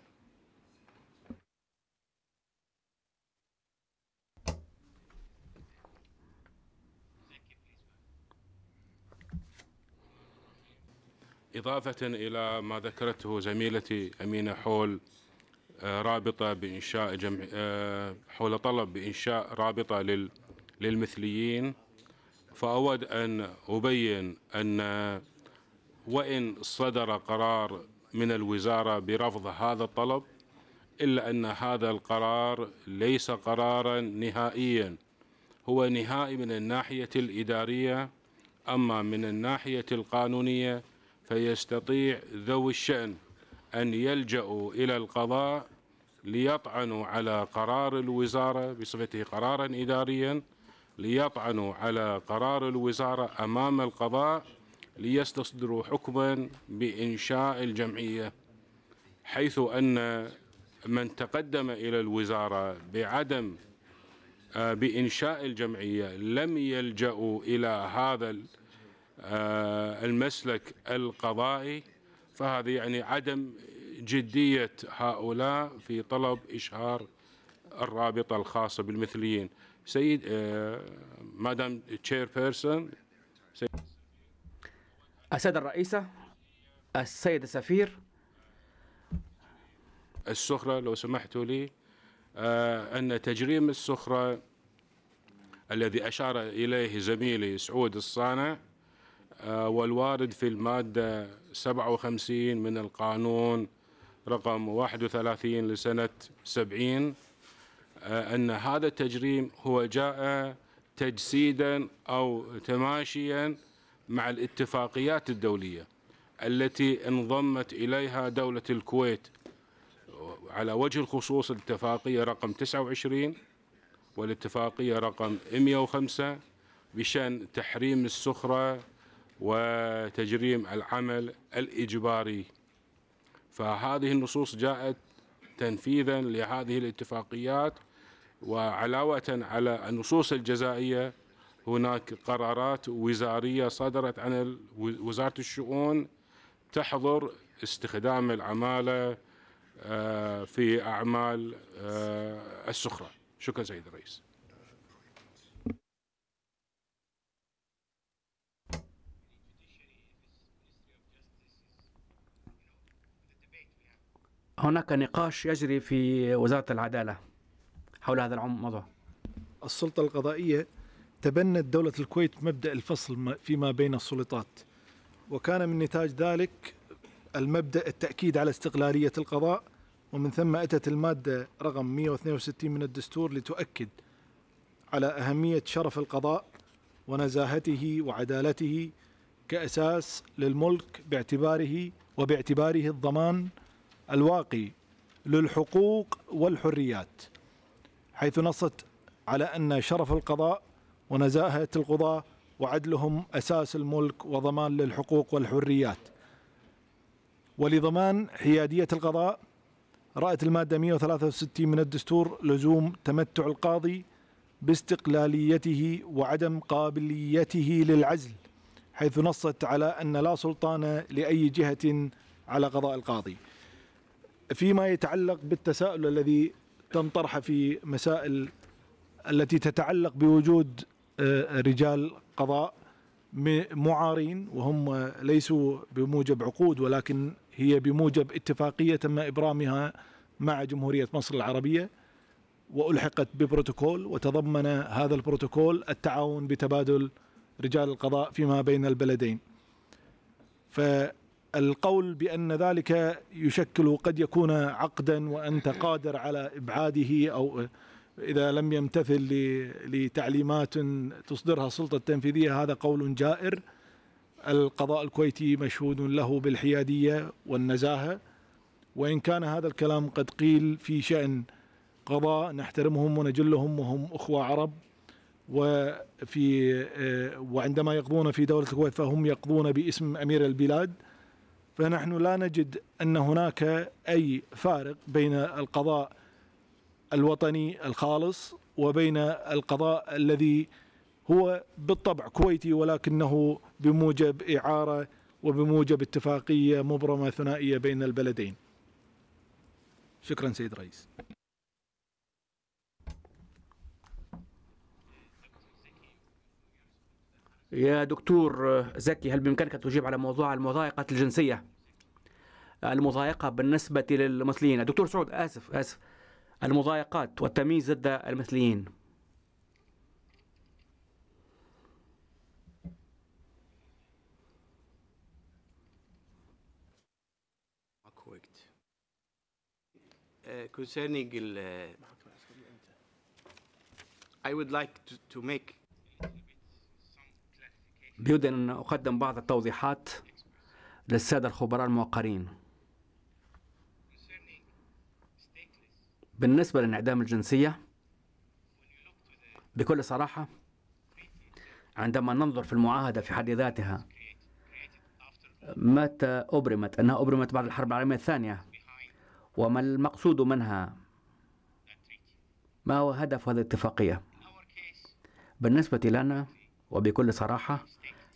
إضافة إلى ما ذكرته زميلتي أمينة حول آه، رابطة بإنشاء جمع آه، حول طلب بإنشاء رابطة للمثليين فأود أن أبين أن وإن صدر قرار من الوزارة برفض هذا الطلب إلا أن هذا القرار ليس قرارا نهائيا هو نهائي من الناحية الإدارية أما من الناحية القانونية فيستطيع ذوي الشأن أن يلجأوا إلى القضاء ليطعنوا على قرار الوزارة بصفته قرارا إداريا ليطعنوا على قرار الوزارة أمام القضاء ليستصدروا حكما بإنشاء الجمعية حيث أن من تقدم إلى الوزارة بعدم آه، بإنشاء الجمعية لم يلجأوا إلى هذا آه، المسلك القضائي فهذا يعني عدم جدية هؤلاء في طلب إشهار الرابطة الخاصة بالمثليين سيد آه، مدام تشير بيرسون السيدة الرئيسة السيد السفير السخرة لو سمحتوا لي آه، أن تجريم السخرة الذي أشار إليه زميلي سعود الصانع آه، والوارد في المادة 57 من القانون رقم 31 لسنة 70 أن هذا التجريم هو جاء تجسيدا أو تماشيا مع الاتفاقيات الدولية التي انضمت إليها دولة الكويت على وجه الخصوص الاتفاقية رقم 29 والاتفاقية رقم 105 بشأن تحريم السخرة وتجريم العمل الإجباري فهذه النصوص جاءت تنفيذا لهذه الاتفاقيات وعلاوة على النصوص الجزائية هناك قرارات وزارية صدرت عن وزارة الشؤون تحظر استخدام العمالة آه، في أعمال آه، السخرة شكرا سيد الرئيس هناك نقاش يجري في وزارة العدالة حول هذا الموضوع السلطة القضائية تبنت دولة الكويت مبدأ الفصل فيما بين السلطات وكان من نتاج ذلك المبدأ التأكيد على استقلالية القضاء ومن ثم أتت المادة رقم 162 من الدستور لتؤكد على أهمية شرف القضاء ونزاهته وعدالته كأساس للملك باعتباره وباعتباره الضمان الواقي للحقوق والحريات حيث نصت على أن شرف القضاء ونزاهة القضاة وعدلهم أساس الملك وضمان للحقوق والحريات ولضمان حيادية القضاء رأت المادة 163 من الدستور لزوم تمتع القاضي باستقلاليته وعدم قابليته للعزل حيث نصت على أن لا سلطان لأي جهة على قضاء القاضي فيما يتعلق بالتساؤل الذي تم طرحه في مسائل التي تتعلق بوجود آه، رجال قضاء معارين وهم ليسوا بموجب عقود ولكن هي بموجب اتفاقية تم إبرامها مع جمهورية مصر العربية وألحقت ببروتوكول وتضمن هذا البروتوكول التعاون بتبادل رجال القضاء فيما بين البلدين ف القول بأن ذلك يشكل قد يكون عقدا وأنت قادر على إبعاده أو إذا لم يمتثل لتعليمات تصدرها السلطة التنفيذية هذا قول جائر القضاء الكويتي مشهود له بالحيادية والنزاهة وإن كان هذا الكلام قد قيل في شأن قضاء نحترمهم ونجلهم وهم أخوة عرب وفي آه، وعندما يقضون في دولة الكويت فهم يقضون باسم أمير البلاد فنحن لا نجد أن هناك أي فارق بين القضاء الوطني الخالص وبين القضاء الذي هو بالطبع كويتي ولكنه بموجب إعارة وبموجب اتفاقية مبرمة ثنائية بين البلدين شكرا سيد رئيس يا دكتور زكي هل بإمكانك أن تجيب على موضوع المضايقة الجنسية المضايقة بالنسبة للمثليين دكتور سعود آسف آسف المضايقات والتمييز ضد المثليين concerning uh, I would like to, to make بيود أن أقدم بعض التوضيحات للسادة الخبراء الموقرين بالنسبة لانعدام الجنسية بكل صراحة عندما ننظر في المعاهدة في حد ذاتها متى أبرمت أنها أبرمت بعد الحرب العالمية الثانية وما المقصود منها ما هو هدف هذه الاتفاقية بالنسبة لنا وبكل صراحة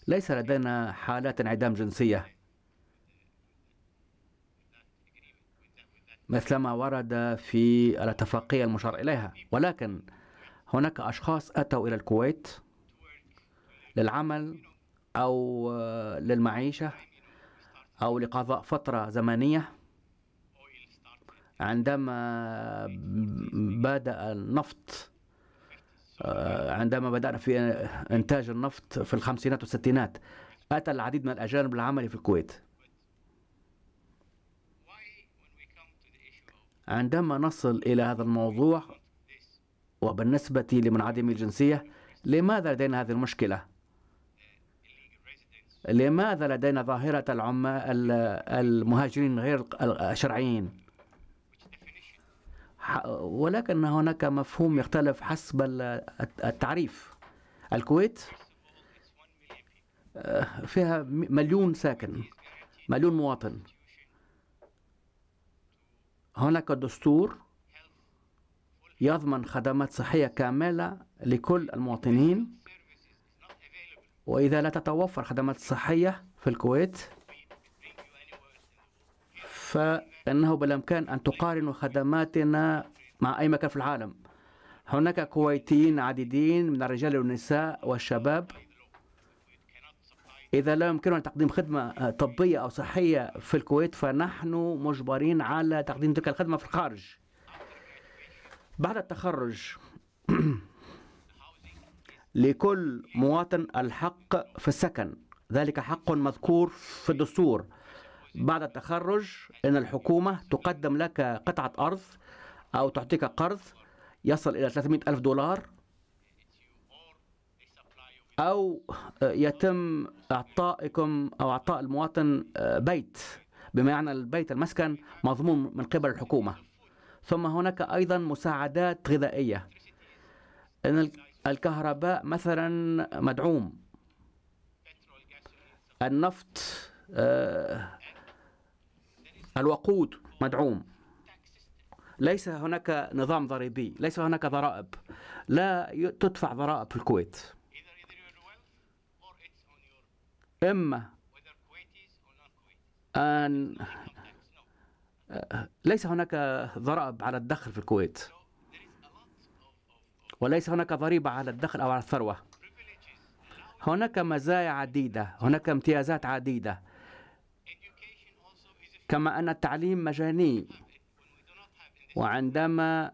ليس لدينا حالات انعدام جنسية مثل ما ورد في الاتفاقية المشار إليها ولكن هناك أشخاص أتوا إلى الكويت للعمل أو للمعيشة أو لقضاء فترة زمنية عندما بدأ النفط آه، عندما بدأنا في إنتاج النفط في الخمسينات والستينات أتى العديد من الأجانب العمل في الكويت عندما نصل إلى هذا الموضوع وبالنسبة لمنعدمي الجنسية لماذا لدينا هذه المشكلة؟ لماذا لدينا ظاهرة العمال المهاجرين غير الشرعيين؟ ولكن هناك مفهوم يختلف حسب التعريف الكويت آه، فيها مليون ساكن مليون مواطن هناك دستور يضمن خدمات صحية كاملة لكل المواطنين وإذا لا تتوفر خدمات صحية في الكويت ف لأنه بالإمكان أن تقارن خدماتنا مع أي مكان في العالم هناك كويتيين عديدين من الرجال والنساء والشباب إذا لا يمكننا تقديم خدمة آه، طبية أو صحية في الكويت فنحن مجبرين على تقديم تلك الخدمة في الخارج بعد التخرج لكل مواطن الحق في السكن ذلك حق مذكور في الدستور بعد التخرج أن الحكومة تقدم لك قطعة أرض أو تعطيك قرض يصل إلى 300 ألف دولار أو يتم إعطائكم أو إعطاء المواطن بيت بمعنى البيت المسكن مضمون من قبل الحكومة ثم هناك أيضا مساعدات غذائية أن الكهرباء مثلا مدعوم النفط آه، الوقود مدعوم ليس هناك نظام ضريبي ليس هناك ضرائب لا تدفع ضرائب في الكويت إما أن ليس هناك ضرائب على الدخل في الكويت وليس هناك ضريبة على الدخل أو على الثروة هناك مزايا عديدة هناك امتيازات عديدة كما أن التعليم مجاني وعندما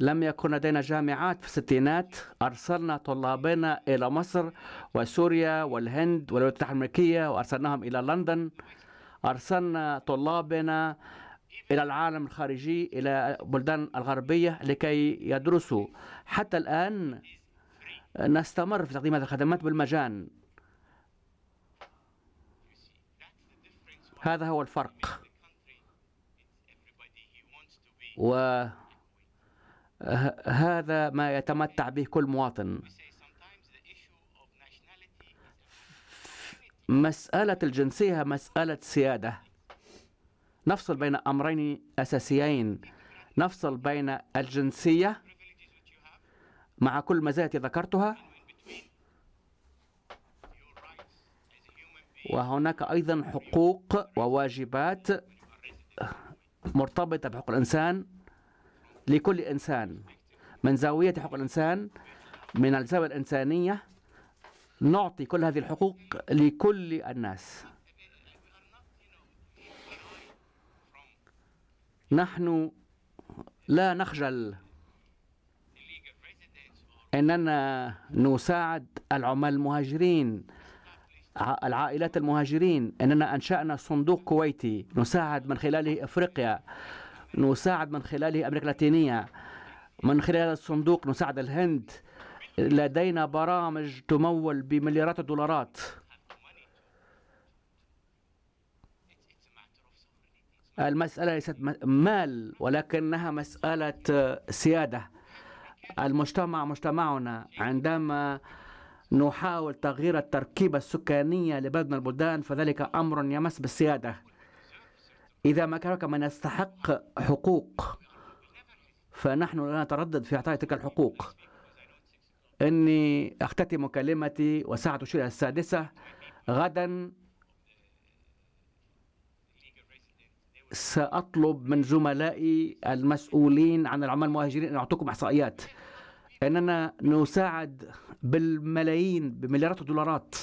لم يكن لدينا جامعات في الستينات أرسلنا طلابنا إلى مصر وسوريا والهند والولايات المتحدة الأمريكية وأرسلناهم إلى لندن أرسلنا طلابنا إلى العالم الخارجي إلى بلدان الغربية لكي يدرسوا حتى الآن نستمر في تقديم هذه الخدمات بالمجان هذا هو الفرق وهذا ما يتمتع به كل مواطن مسألة الجنسية مسألة سيادة نفصل بين أمرين أساسيين نفصل بين الجنسية مع كل مزايا ذكرتها وهناك أيضا حقوق وواجبات مرتبطة بحقوق الإنسان لكل إنسان من زاوية حقوق الإنسان من الزاوية الإنسانية نعطي كل هذه الحقوق لكل الناس نحن لا نخجل اننا نساعد العمال المهاجرين العائلات المهاجرين أننا أنشأنا صندوق كويتي نساعد من خلاله أفريقيا نساعد من خلاله أمريكا اللاتينية من خلال الصندوق نساعد الهند لدينا برامج تمول بمليارات الدولارات المسألة ليست مال ولكنها مسألة آه، سيادة المجتمع مجتمعنا عندما نحاول تغيير التركيبة السكانية لبلدنا البلدان فذلك أمر يمس بالسيادة إذا ما كان من يستحق حقوق فنحن لا نتردد في إعطاء تلك الحقوق إني أختتم كلمتي وساعة الشيلة السادسة غدا سأطلب من زملائي المسؤولين عن العمل المهاجرين أن أعطوكم إحصائيات اننا نساعد بالملايين بمليارات الدولارات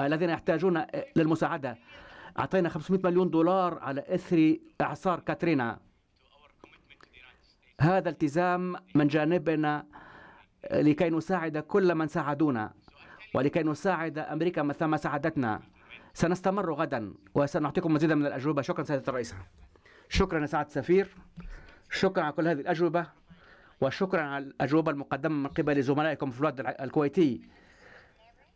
الذين يحتاجون للمساعده اعطينا 500 مليون دولار على اثر اعصار كاترينا هذا التزام من جانبنا لكي نساعد كل من ساعدونا ولكي نساعد امريكا مثلما ساعدتنا سنستمر غدا وسنعطيكم مزيدا من الاجوبه شكرا سياده الرئيسه شكرا يا سعاده السفير شكرا على كل هذه الاجوبه وشكرا على الأجوبة المقدمة من قبل زملائكم في الوقت الكويتي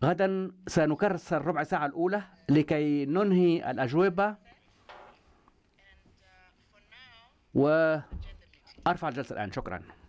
غدا سنكرس الربع ساعة الأولى لكي ننهي الأجوبة وأرفع الجلسة الآن شكرا